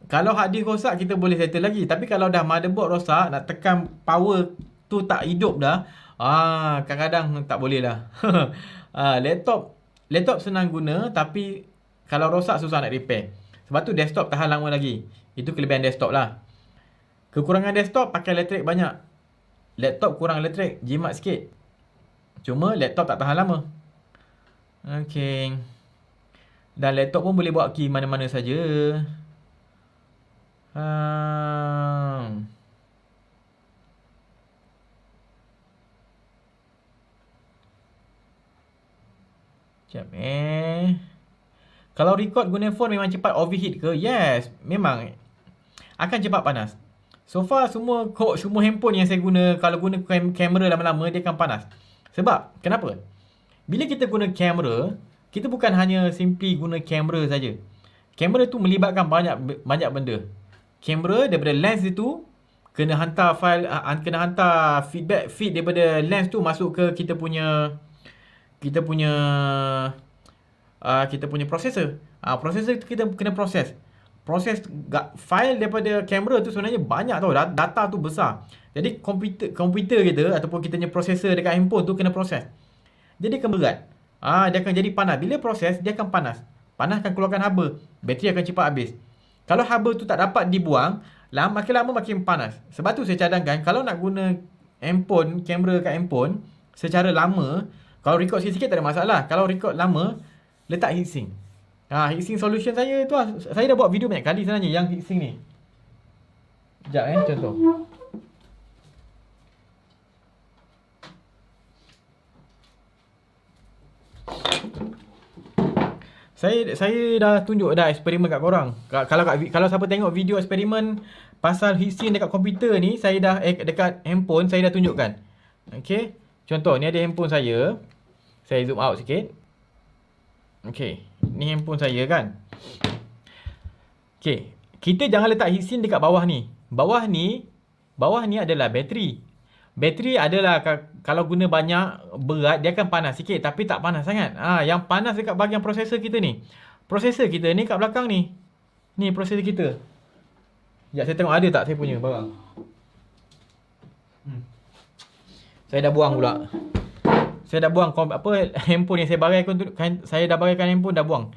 Kalau hard disk rosak, kita boleh settle lagi. Tapi kalau dah motherboard rosak, nak tekan power tu tak hidup dah, ah kadang-kadang tak boleh lah. ha, laptop Laptop senang guna tapi kalau rosak susah nak repair. Sebab tu desktop tahan lama lagi. Itu kelebihan desktop lah. Kekurangan desktop pakai elektrik banyak. Laptop kurang elektrik, jimat sikit. Cuma laptop tak tahan lama. Okay. Dan laptop pun boleh buat key mana-mana saja. Haa. Sekejap eh. Kalau record guna phone memang cepat overheat ke? Yes, memang. Akan cepat panas. So far semua kok semua handphone yang saya guna kalau guna kam kamera lama-lama dia akan panas. Sebab kenapa? Bila kita guna kamera, kita bukan hanya simply guna kamera saja. Kamera tu melibatkan banyak banyak benda. Kamera daripada lens itu kena hantar file ah, kena hantar feedback feed daripada lens tu masuk ke kita punya kita punya uh, kita punya prosesor, Ah uh, processor tu kita kena proses. Proses file daripada kamera tu sebenarnya banyak tau. Data tu besar. Jadi komputer komputer kita ataupun kita punya prosesor dekat handphone tu kena proses. Jadi akan berat. Ah uh, dia akan jadi panas. Bila proses dia akan panas. Panas akan keluarkan haba. Bateri akan cepat habis. Kalau haba tu tak dapat dibuang, lama makin lama makin panas. Sebab tu saya cadangkan kalau nak guna handphone, kamera kat handphone secara lama kalau record sikit-sikit tak ada masalah. Kalau record lama, letak heatsink. Ha, heatsink solution saya tu lah. Saya dah buat video banyak kali sebenarnya yang heatsink ni. Sekejap eh, contoh. Saya saya dah tunjuk dah eksperimen kat korang. Kalau kalau, kalau siapa tengok video eksperimen pasal heatsink dekat komputer ni, saya dah eh, dekat handphone saya dah tunjukkan. Okay. Contoh, ni ada handphone saya. Saya zoom out sikit. Okay. Ni handphone saya kan. Okay. Kita jangan letak heat sink dekat bawah ni. Bawah ni, bawah ni adalah bateri. Bateri adalah kalau guna banyak berat, dia akan panas sikit tapi tak panas sangat. Ha, yang panas dekat bahagian prosesor kita ni. Prosesor kita ni kat belakang ni. Ni prosesor kita. Sekejap saya tengok ada tak saya punya barang. Saya dah buang pula. Saya dah buang apa handphone yang saya bagi kan, saya dah bagi kan handphone dah buang.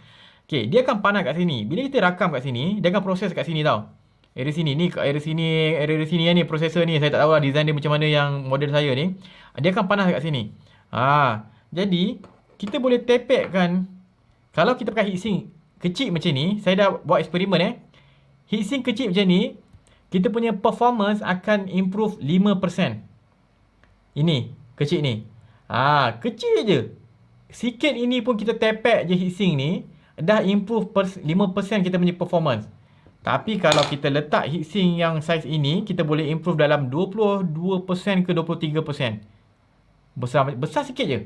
Okey, dia akan panah kat sini. Bila kita rakam kat sini, dia akan proses kat sini tau. Air sini ni, air sini, air sini ya, ni prosesor ni saya tak tahu lah design dia macam mana yang model saya ni. Dia akan panah kat sini. Ha. Jadi, kita boleh tepek kan. kalau kita pakai heatsink kecil macam ni, saya dah buat eksperimen eh. Heatsink kecil macam ni, kita punya performance akan improve ini, kecil ni. Ah, kecil je. Sikit ini pun kita tepek je heatsink ni, dah improve pers- 5% kita punya performance. Tapi kalau kita letak heatsink yang saiz ini, kita boleh improve dalam 22% ke 23%. Besar besar sikit je.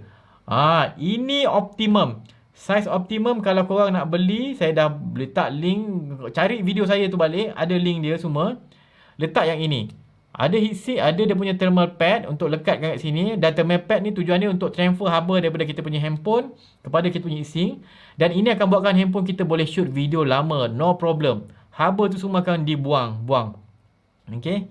Ah, ini optimum. Size optimum kalau korang nak beli, saya dah letak link, cari video saya tu balik, ada link dia semua. Letak yang ini. Ada heatsink, ada dia punya thermal pad untuk lekat kat sini. Data map pad ni tujuan dia untuk transfer haba daripada kita punya handphone kepada kita punya heatsink. Dan ini akan buatkan handphone kita boleh shoot video lama. No problem. Haba tu semua akan dibuang. Buang. Okay.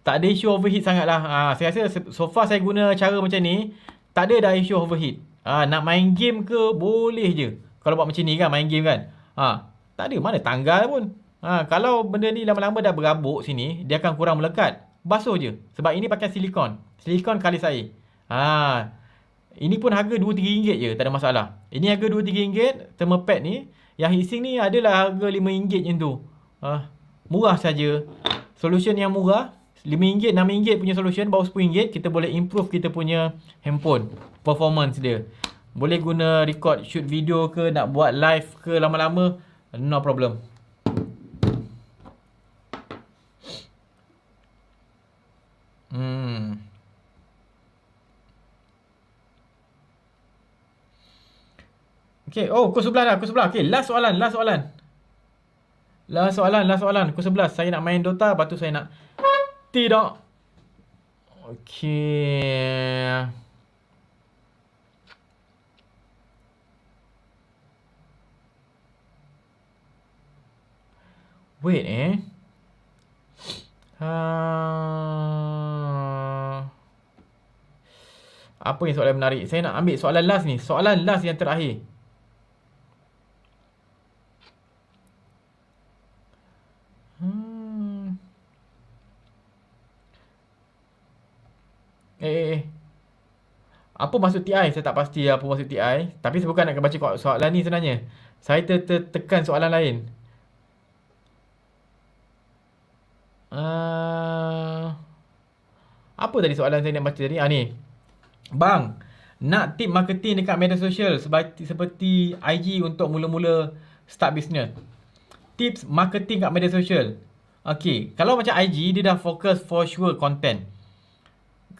Tak ada issue overheat sangatlah. Ha, saya rasa so far saya guna cara macam ni. Tak ada dah issue overheat. Ha, nak main game ke boleh je. Kalau buat macam ni kan main game kan. Ha, tak ada mana tanggal pun. Ha, kalau benda ni lama-lama dah berabuk sini, dia akan kurang melekat basuh je sebab ini pakai silikon silikon kali air ha ini pun harga RM2-3 je tak ada masalah ini harga RM2-3 termopad ni yang hising ni adalah harga RM5 macam tu ha murah saja solution yang murah RM5 RM6 punya solution baru RM10 kita boleh improve kita punya handphone performance dia boleh guna record shoot video ke nak buat live ke lama-lama no problem Mm. Okay, oh, kos 11 dah, kos 11. Okay, last soalan, last soalan. Last soalan, last soalan. Kos 11, saya nak main Dota, lepas tu saya nak... Tidak. Okay. Wait, eh. Haa... Uh... Apa yang soalan menarik? Saya nak ambil soalan last ni. Soalan last yang terakhir. Hmm. Eh, eh, eh. Apa maksud TI? Saya tak pasti apa maksud TI. Tapi saya bukan nak baca soalan ni sebenarnya. Saya ter tertekan soalan lain. Uh, apa tadi soalan saya nak baca tadi? Ah, Ni. Bang, nak tip marketing dekat media sosial seperti, seperti IG untuk mula-mula start business. Tips marketing kat media sosial. Okay, kalau macam IG, dia dah fokus for sure content.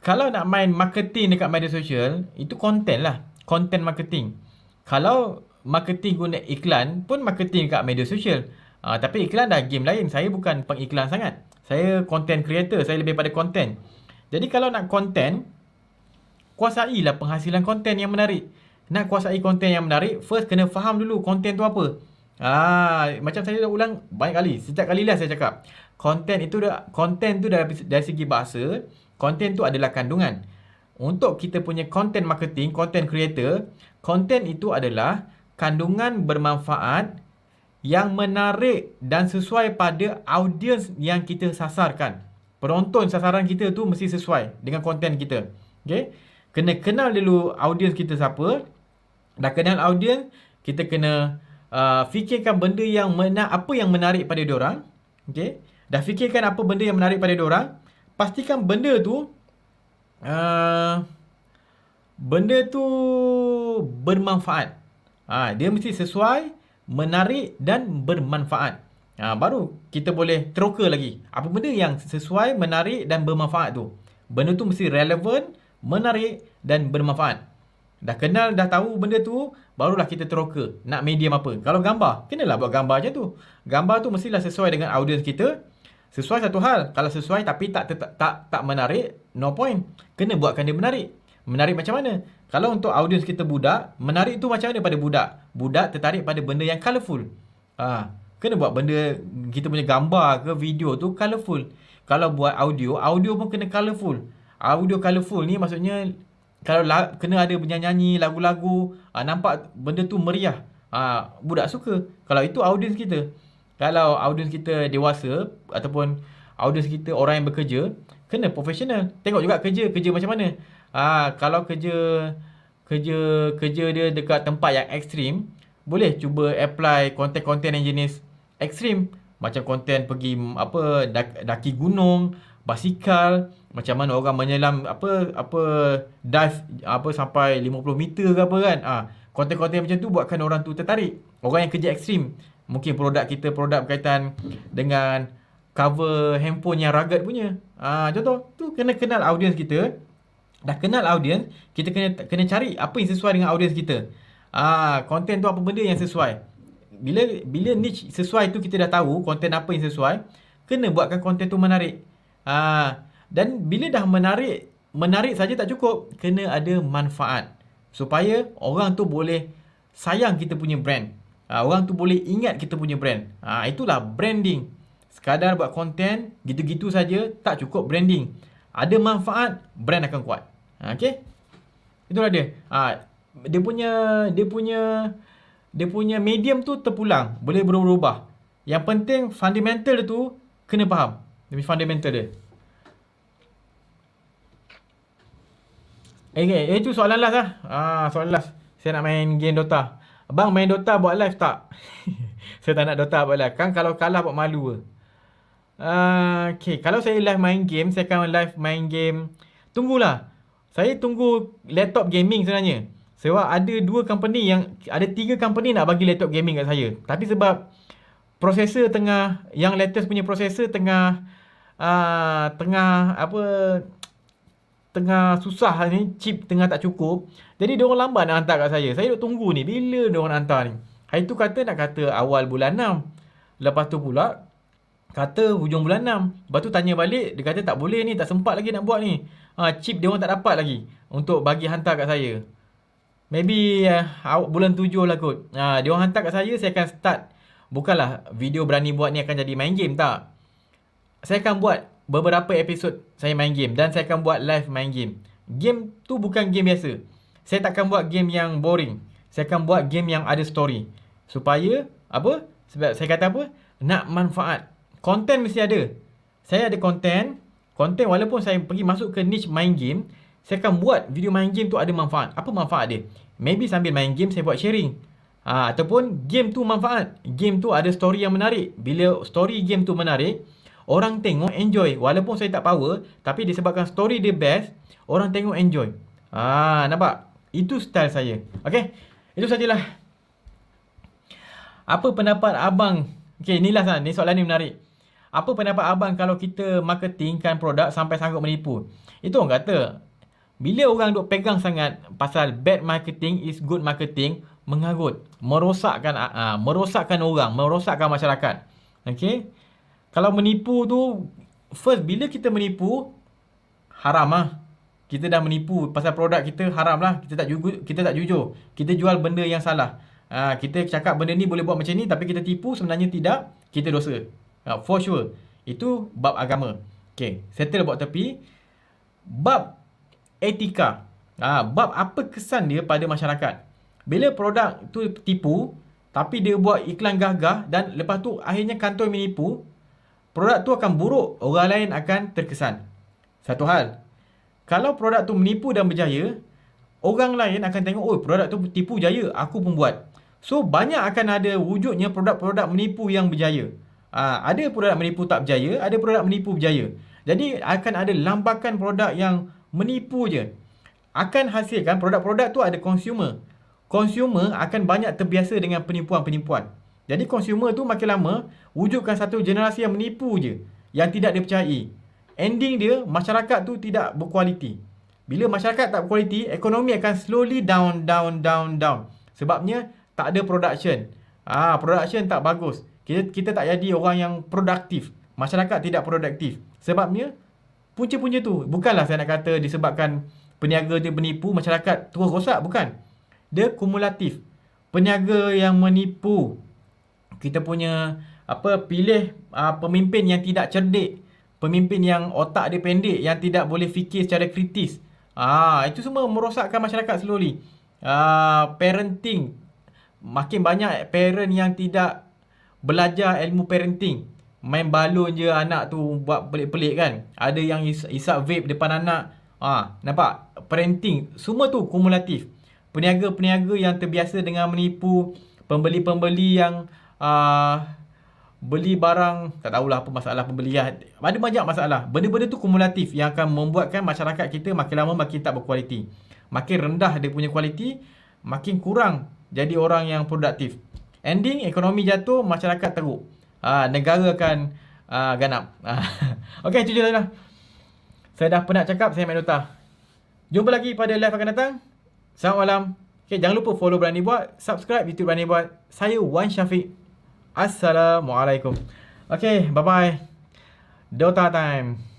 Kalau nak main marketing dekat media sosial, itu content lah. Content marketing. Kalau marketing guna iklan, pun marketing dekat media sosial. Uh, tapi iklan dah game lain. Saya bukan pengiklan sangat. Saya content creator. Saya lebih pada content. Jadi kalau nak content, kuasailah penghasilan konten yang menarik. Nak kuasai konten yang menarik, first kena faham dulu konten tu apa. Ah, macam saya dah ulang banyak kali. Setiap kalilah saya cakap. Konten itu dah konten tu dari, dari segi bahasa, konten tu adalah kandungan. Untuk kita punya content marketing, content creator, content itu adalah kandungan bermanfaat yang menarik dan sesuai pada audience yang kita sasarkan. Penonton sasaran kita tu mesti sesuai dengan content kita. Okay? kena kenal dulu audiens kita siapa. Dah kenal audiens, kita kena uh, fikirkan benda yang mena- apa yang menarik pada dia orang. Okey. Dah fikirkan apa benda yang menarik pada dia orang, pastikan benda tu uh, benda tu bermanfaat. Ha, dia mesti sesuai, menarik dan bermanfaat. Ha, baru kita boleh teroka lagi. Apa benda yang sesuai, menarik dan bermanfaat tu. Benda tu mesti relevant menarik dan bermanfaat. Dah kenal, dah tahu benda tu, barulah kita teroka nak medium apa. Kalau gambar, kenalah buat gambar macam tu. Gambar tu mestilah sesuai dengan audiens kita. Sesuai satu hal. Kalau sesuai tapi tak tak, tak tak menarik, no point. Kena buatkan dia menarik. Menarik macam mana? Kalau untuk audiens kita budak, menarik tu macam mana pada budak? Budak tertarik pada benda yang colourful. Ah, kena buat benda kita punya gambar ke video tu colourful. Kalau buat audio, audio pun kena colourful audio colourful ni maksudnya kalau la- kena ada bernyanyi lagu-lagu uh, nampak benda tu meriah uh, budak suka kalau itu audience kita kalau audience kita dewasa ataupun audience kita orang yang bekerja kena profesional tengok juga kerja kerja macam mana uh, kalau kerja kerja kerja dia dekat tempat yang ekstrim boleh cuba apply konten-konten yang jenis ekstrim macam konten pergi apa daki gunung basikal macam mana orang menyelam apa apa dive apa sampai 50 meter ke apa kan ah ha, konten-konten macam tu buatkan orang tu tertarik orang yang kerja ekstrim mungkin produk kita produk berkaitan dengan cover handphone yang rugged punya ah ha, contoh tu kena kenal audiens kita dah kenal audiens kita kena kena cari apa yang sesuai dengan audiens kita ah ha, konten tu apa benda yang sesuai bila bila niche sesuai tu kita dah tahu konten apa yang sesuai kena buatkan konten tu menarik ah ha, dan bila dah menarik, menarik saja tak cukup, kena ada manfaat. Supaya orang tu boleh sayang kita punya brand. Ha, orang tu boleh ingat kita punya brand. Ha, itulah branding. Sekadar buat konten, gitu-gitu saja tak cukup branding. Ada manfaat, brand akan kuat. Ha, okay? Itulah dia. Ha, dia punya dia punya dia punya medium tu terpulang, boleh berubah-ubah. Yang penting fundamental dia tu kena faham. Demi fundamental dia. Eh, eh, tu soalan last lah. Ah, soalan last. Saya nak main game Dota. Abang main Dota buat live tak? saya tak nak Dota buat live. Kan kalau kalah buat malu ke? Uh, okay, kalau saya live main game, saya akan live main game. Tunggulah. Saya tunggu laptop gaming sebenarnya. Sebab ada dua company yang, ada tiga company nak bagi laptop gaming kat saya. Tapi sebab processor tengah, yang latest punya processor tengah, uh, tengah apa, tengah susah ni chip tengah tak cukup jadi dia orang lambat nak hantar kat saya saya duk tunggu ni bila dia orang hantar ni hari tu kata nak kata awal bulan 6 lepas tu pula kata hujung bulan 6 lepas tu tanya balik dia kata tak boleh ni tak sempat lagi nak buat ni ha, chip dia orang tak dapat lagi untuk bagi hantar kat saya maybe uh, bulan 7 lah kot ha, dia orang hantar kat saya saya akan start bukanlah video berani buat ni akan jadi main game tak saya akan buat beberapa episod saya main game dan saya akan buat live main game. Game tu bukan game biasa. Saya takkan buat game yang boring. Saya akan buat game yang ada story. Supaya apa? Sebab saya kata apa? Nak manfaat. Konten mesti ada. Saya ada konten. Konten walaupun saya pergi masuk ke niche main game, saya akan buat video main game tu ada manfaat. Apa manfaat dia? Maybe sambil main game saya buat sharing. Ha, ataupun game tu manfaat. Game tu ada story yang menarik. Bila story game tu menarik, Orang tengok enjoy Walaupun saya tak power Tapi disebabkan story dia best Orang tengok enjoy Ah, nampak? Itu style saya Okay Itu sajalah Apa pendapat abang Okay inilah sah. ni soalan ni menarik Apa pendapat abang kalau kita marketingkan produk sampai sanggup menipu Itu orang kata Bila orang duk pegang sangat Pasal bad marketing is good marketing Mengagut Merosakkan uh, merosakkan orang Merosakkan masyarakat Okay kalau menipu tu First bila kita menipu Haram lah Kita dah menipu Pasal produk kita haram lah Kita tak, jugu, kita tak jujur Kita jual benda yang salah ha, Kita cakap benda ni boleh buat macam ni Tapi kita tipu sebenarnya tidak Kita dosa ha, For sure Itu bab agama Okay Settle buat tepi Bab etika ha, Bab apa kesan dia pada masyarakat Bila produk tu tipu tapi dia buat iklan gagah dan lepas tu akhirnya kantor menipu produk tu akan buruk, orang lain akan terkesan. Satu hal, kalau produk tu menipu dan berjaya, orang lain akan tengok, oh produk tu tipu jaya, aku pun buat. So, banyak akan ada wujudnya produk-produk menipu yang berjaya. Ha, ada produk menipu tak berjaya, ada produk menipu berjaya. Jadi, akan ada lambakan produk yang menipu je. Akan hasilkan produk-produk tu ada consumer. Consumer akan banyak terbiasa dengan penipuan-penipuan. Jadi, consumer tu makin lama, wujudkan satu generasi yang menipu je yang tidak dipercayai. Ending dia masyarakat tu tidak berkualiti. Bila masyarakat tak berkualiti, ekonomi akan slowly down down down down. Sebabnya tak ada production. Ah, ha, production tak bagus. Kita kita tak jadi orang yang produktif. Masyarakat tidak produktif. Sebabnya punca-punca tu bukanlah saya nak kata disebabkan peniaga dia menipu masyarakat terus rosak bukan. Dia kumulatif. Peniaga yang menipu kita punya apa pilih uh, pemimpin yang tidak cerdik, pemimpin yang otak dia pendek yang tidak boleh fikir secara kritis. Ah uh, itu semua merosakkan masyarakat slowly. Uh, parenting makin banyak parent yang tidak belajar ilmu parenting. Main balon je anak tu buat pelik-pelik kan. Ada yang isap vape depan anak. Ah uh, nampak parenting semua tu kumulatif. Peniaga-peniaga yang terbiasa dengan menipu, pembeli-pembeli yang uh, beli barang, tak tahulah apa masalah pembelian. Ada banyak masalah. Benda-benda tu kumulatif yang akan membuatkan masyarakat kita makin lama makin tak berkualiti. Makin rendah dia punya kualiti, makin kurang jadi orang yang produktif. Ending, ekonomi jatuh, masyarakat teruk. Ha, negara akan ha, ganap. Ha. Okey, cuci lah. Saya dah penat cakap, saya Manota. Jumpa lagi pada live akan datang. Selamat malam. Okay, jangan lupa follow Berani Buat, subscribe YouTube Berani Buat. Saya Wan Syafiq. Assalamualaikum. Okay, bye-bye. Dota time.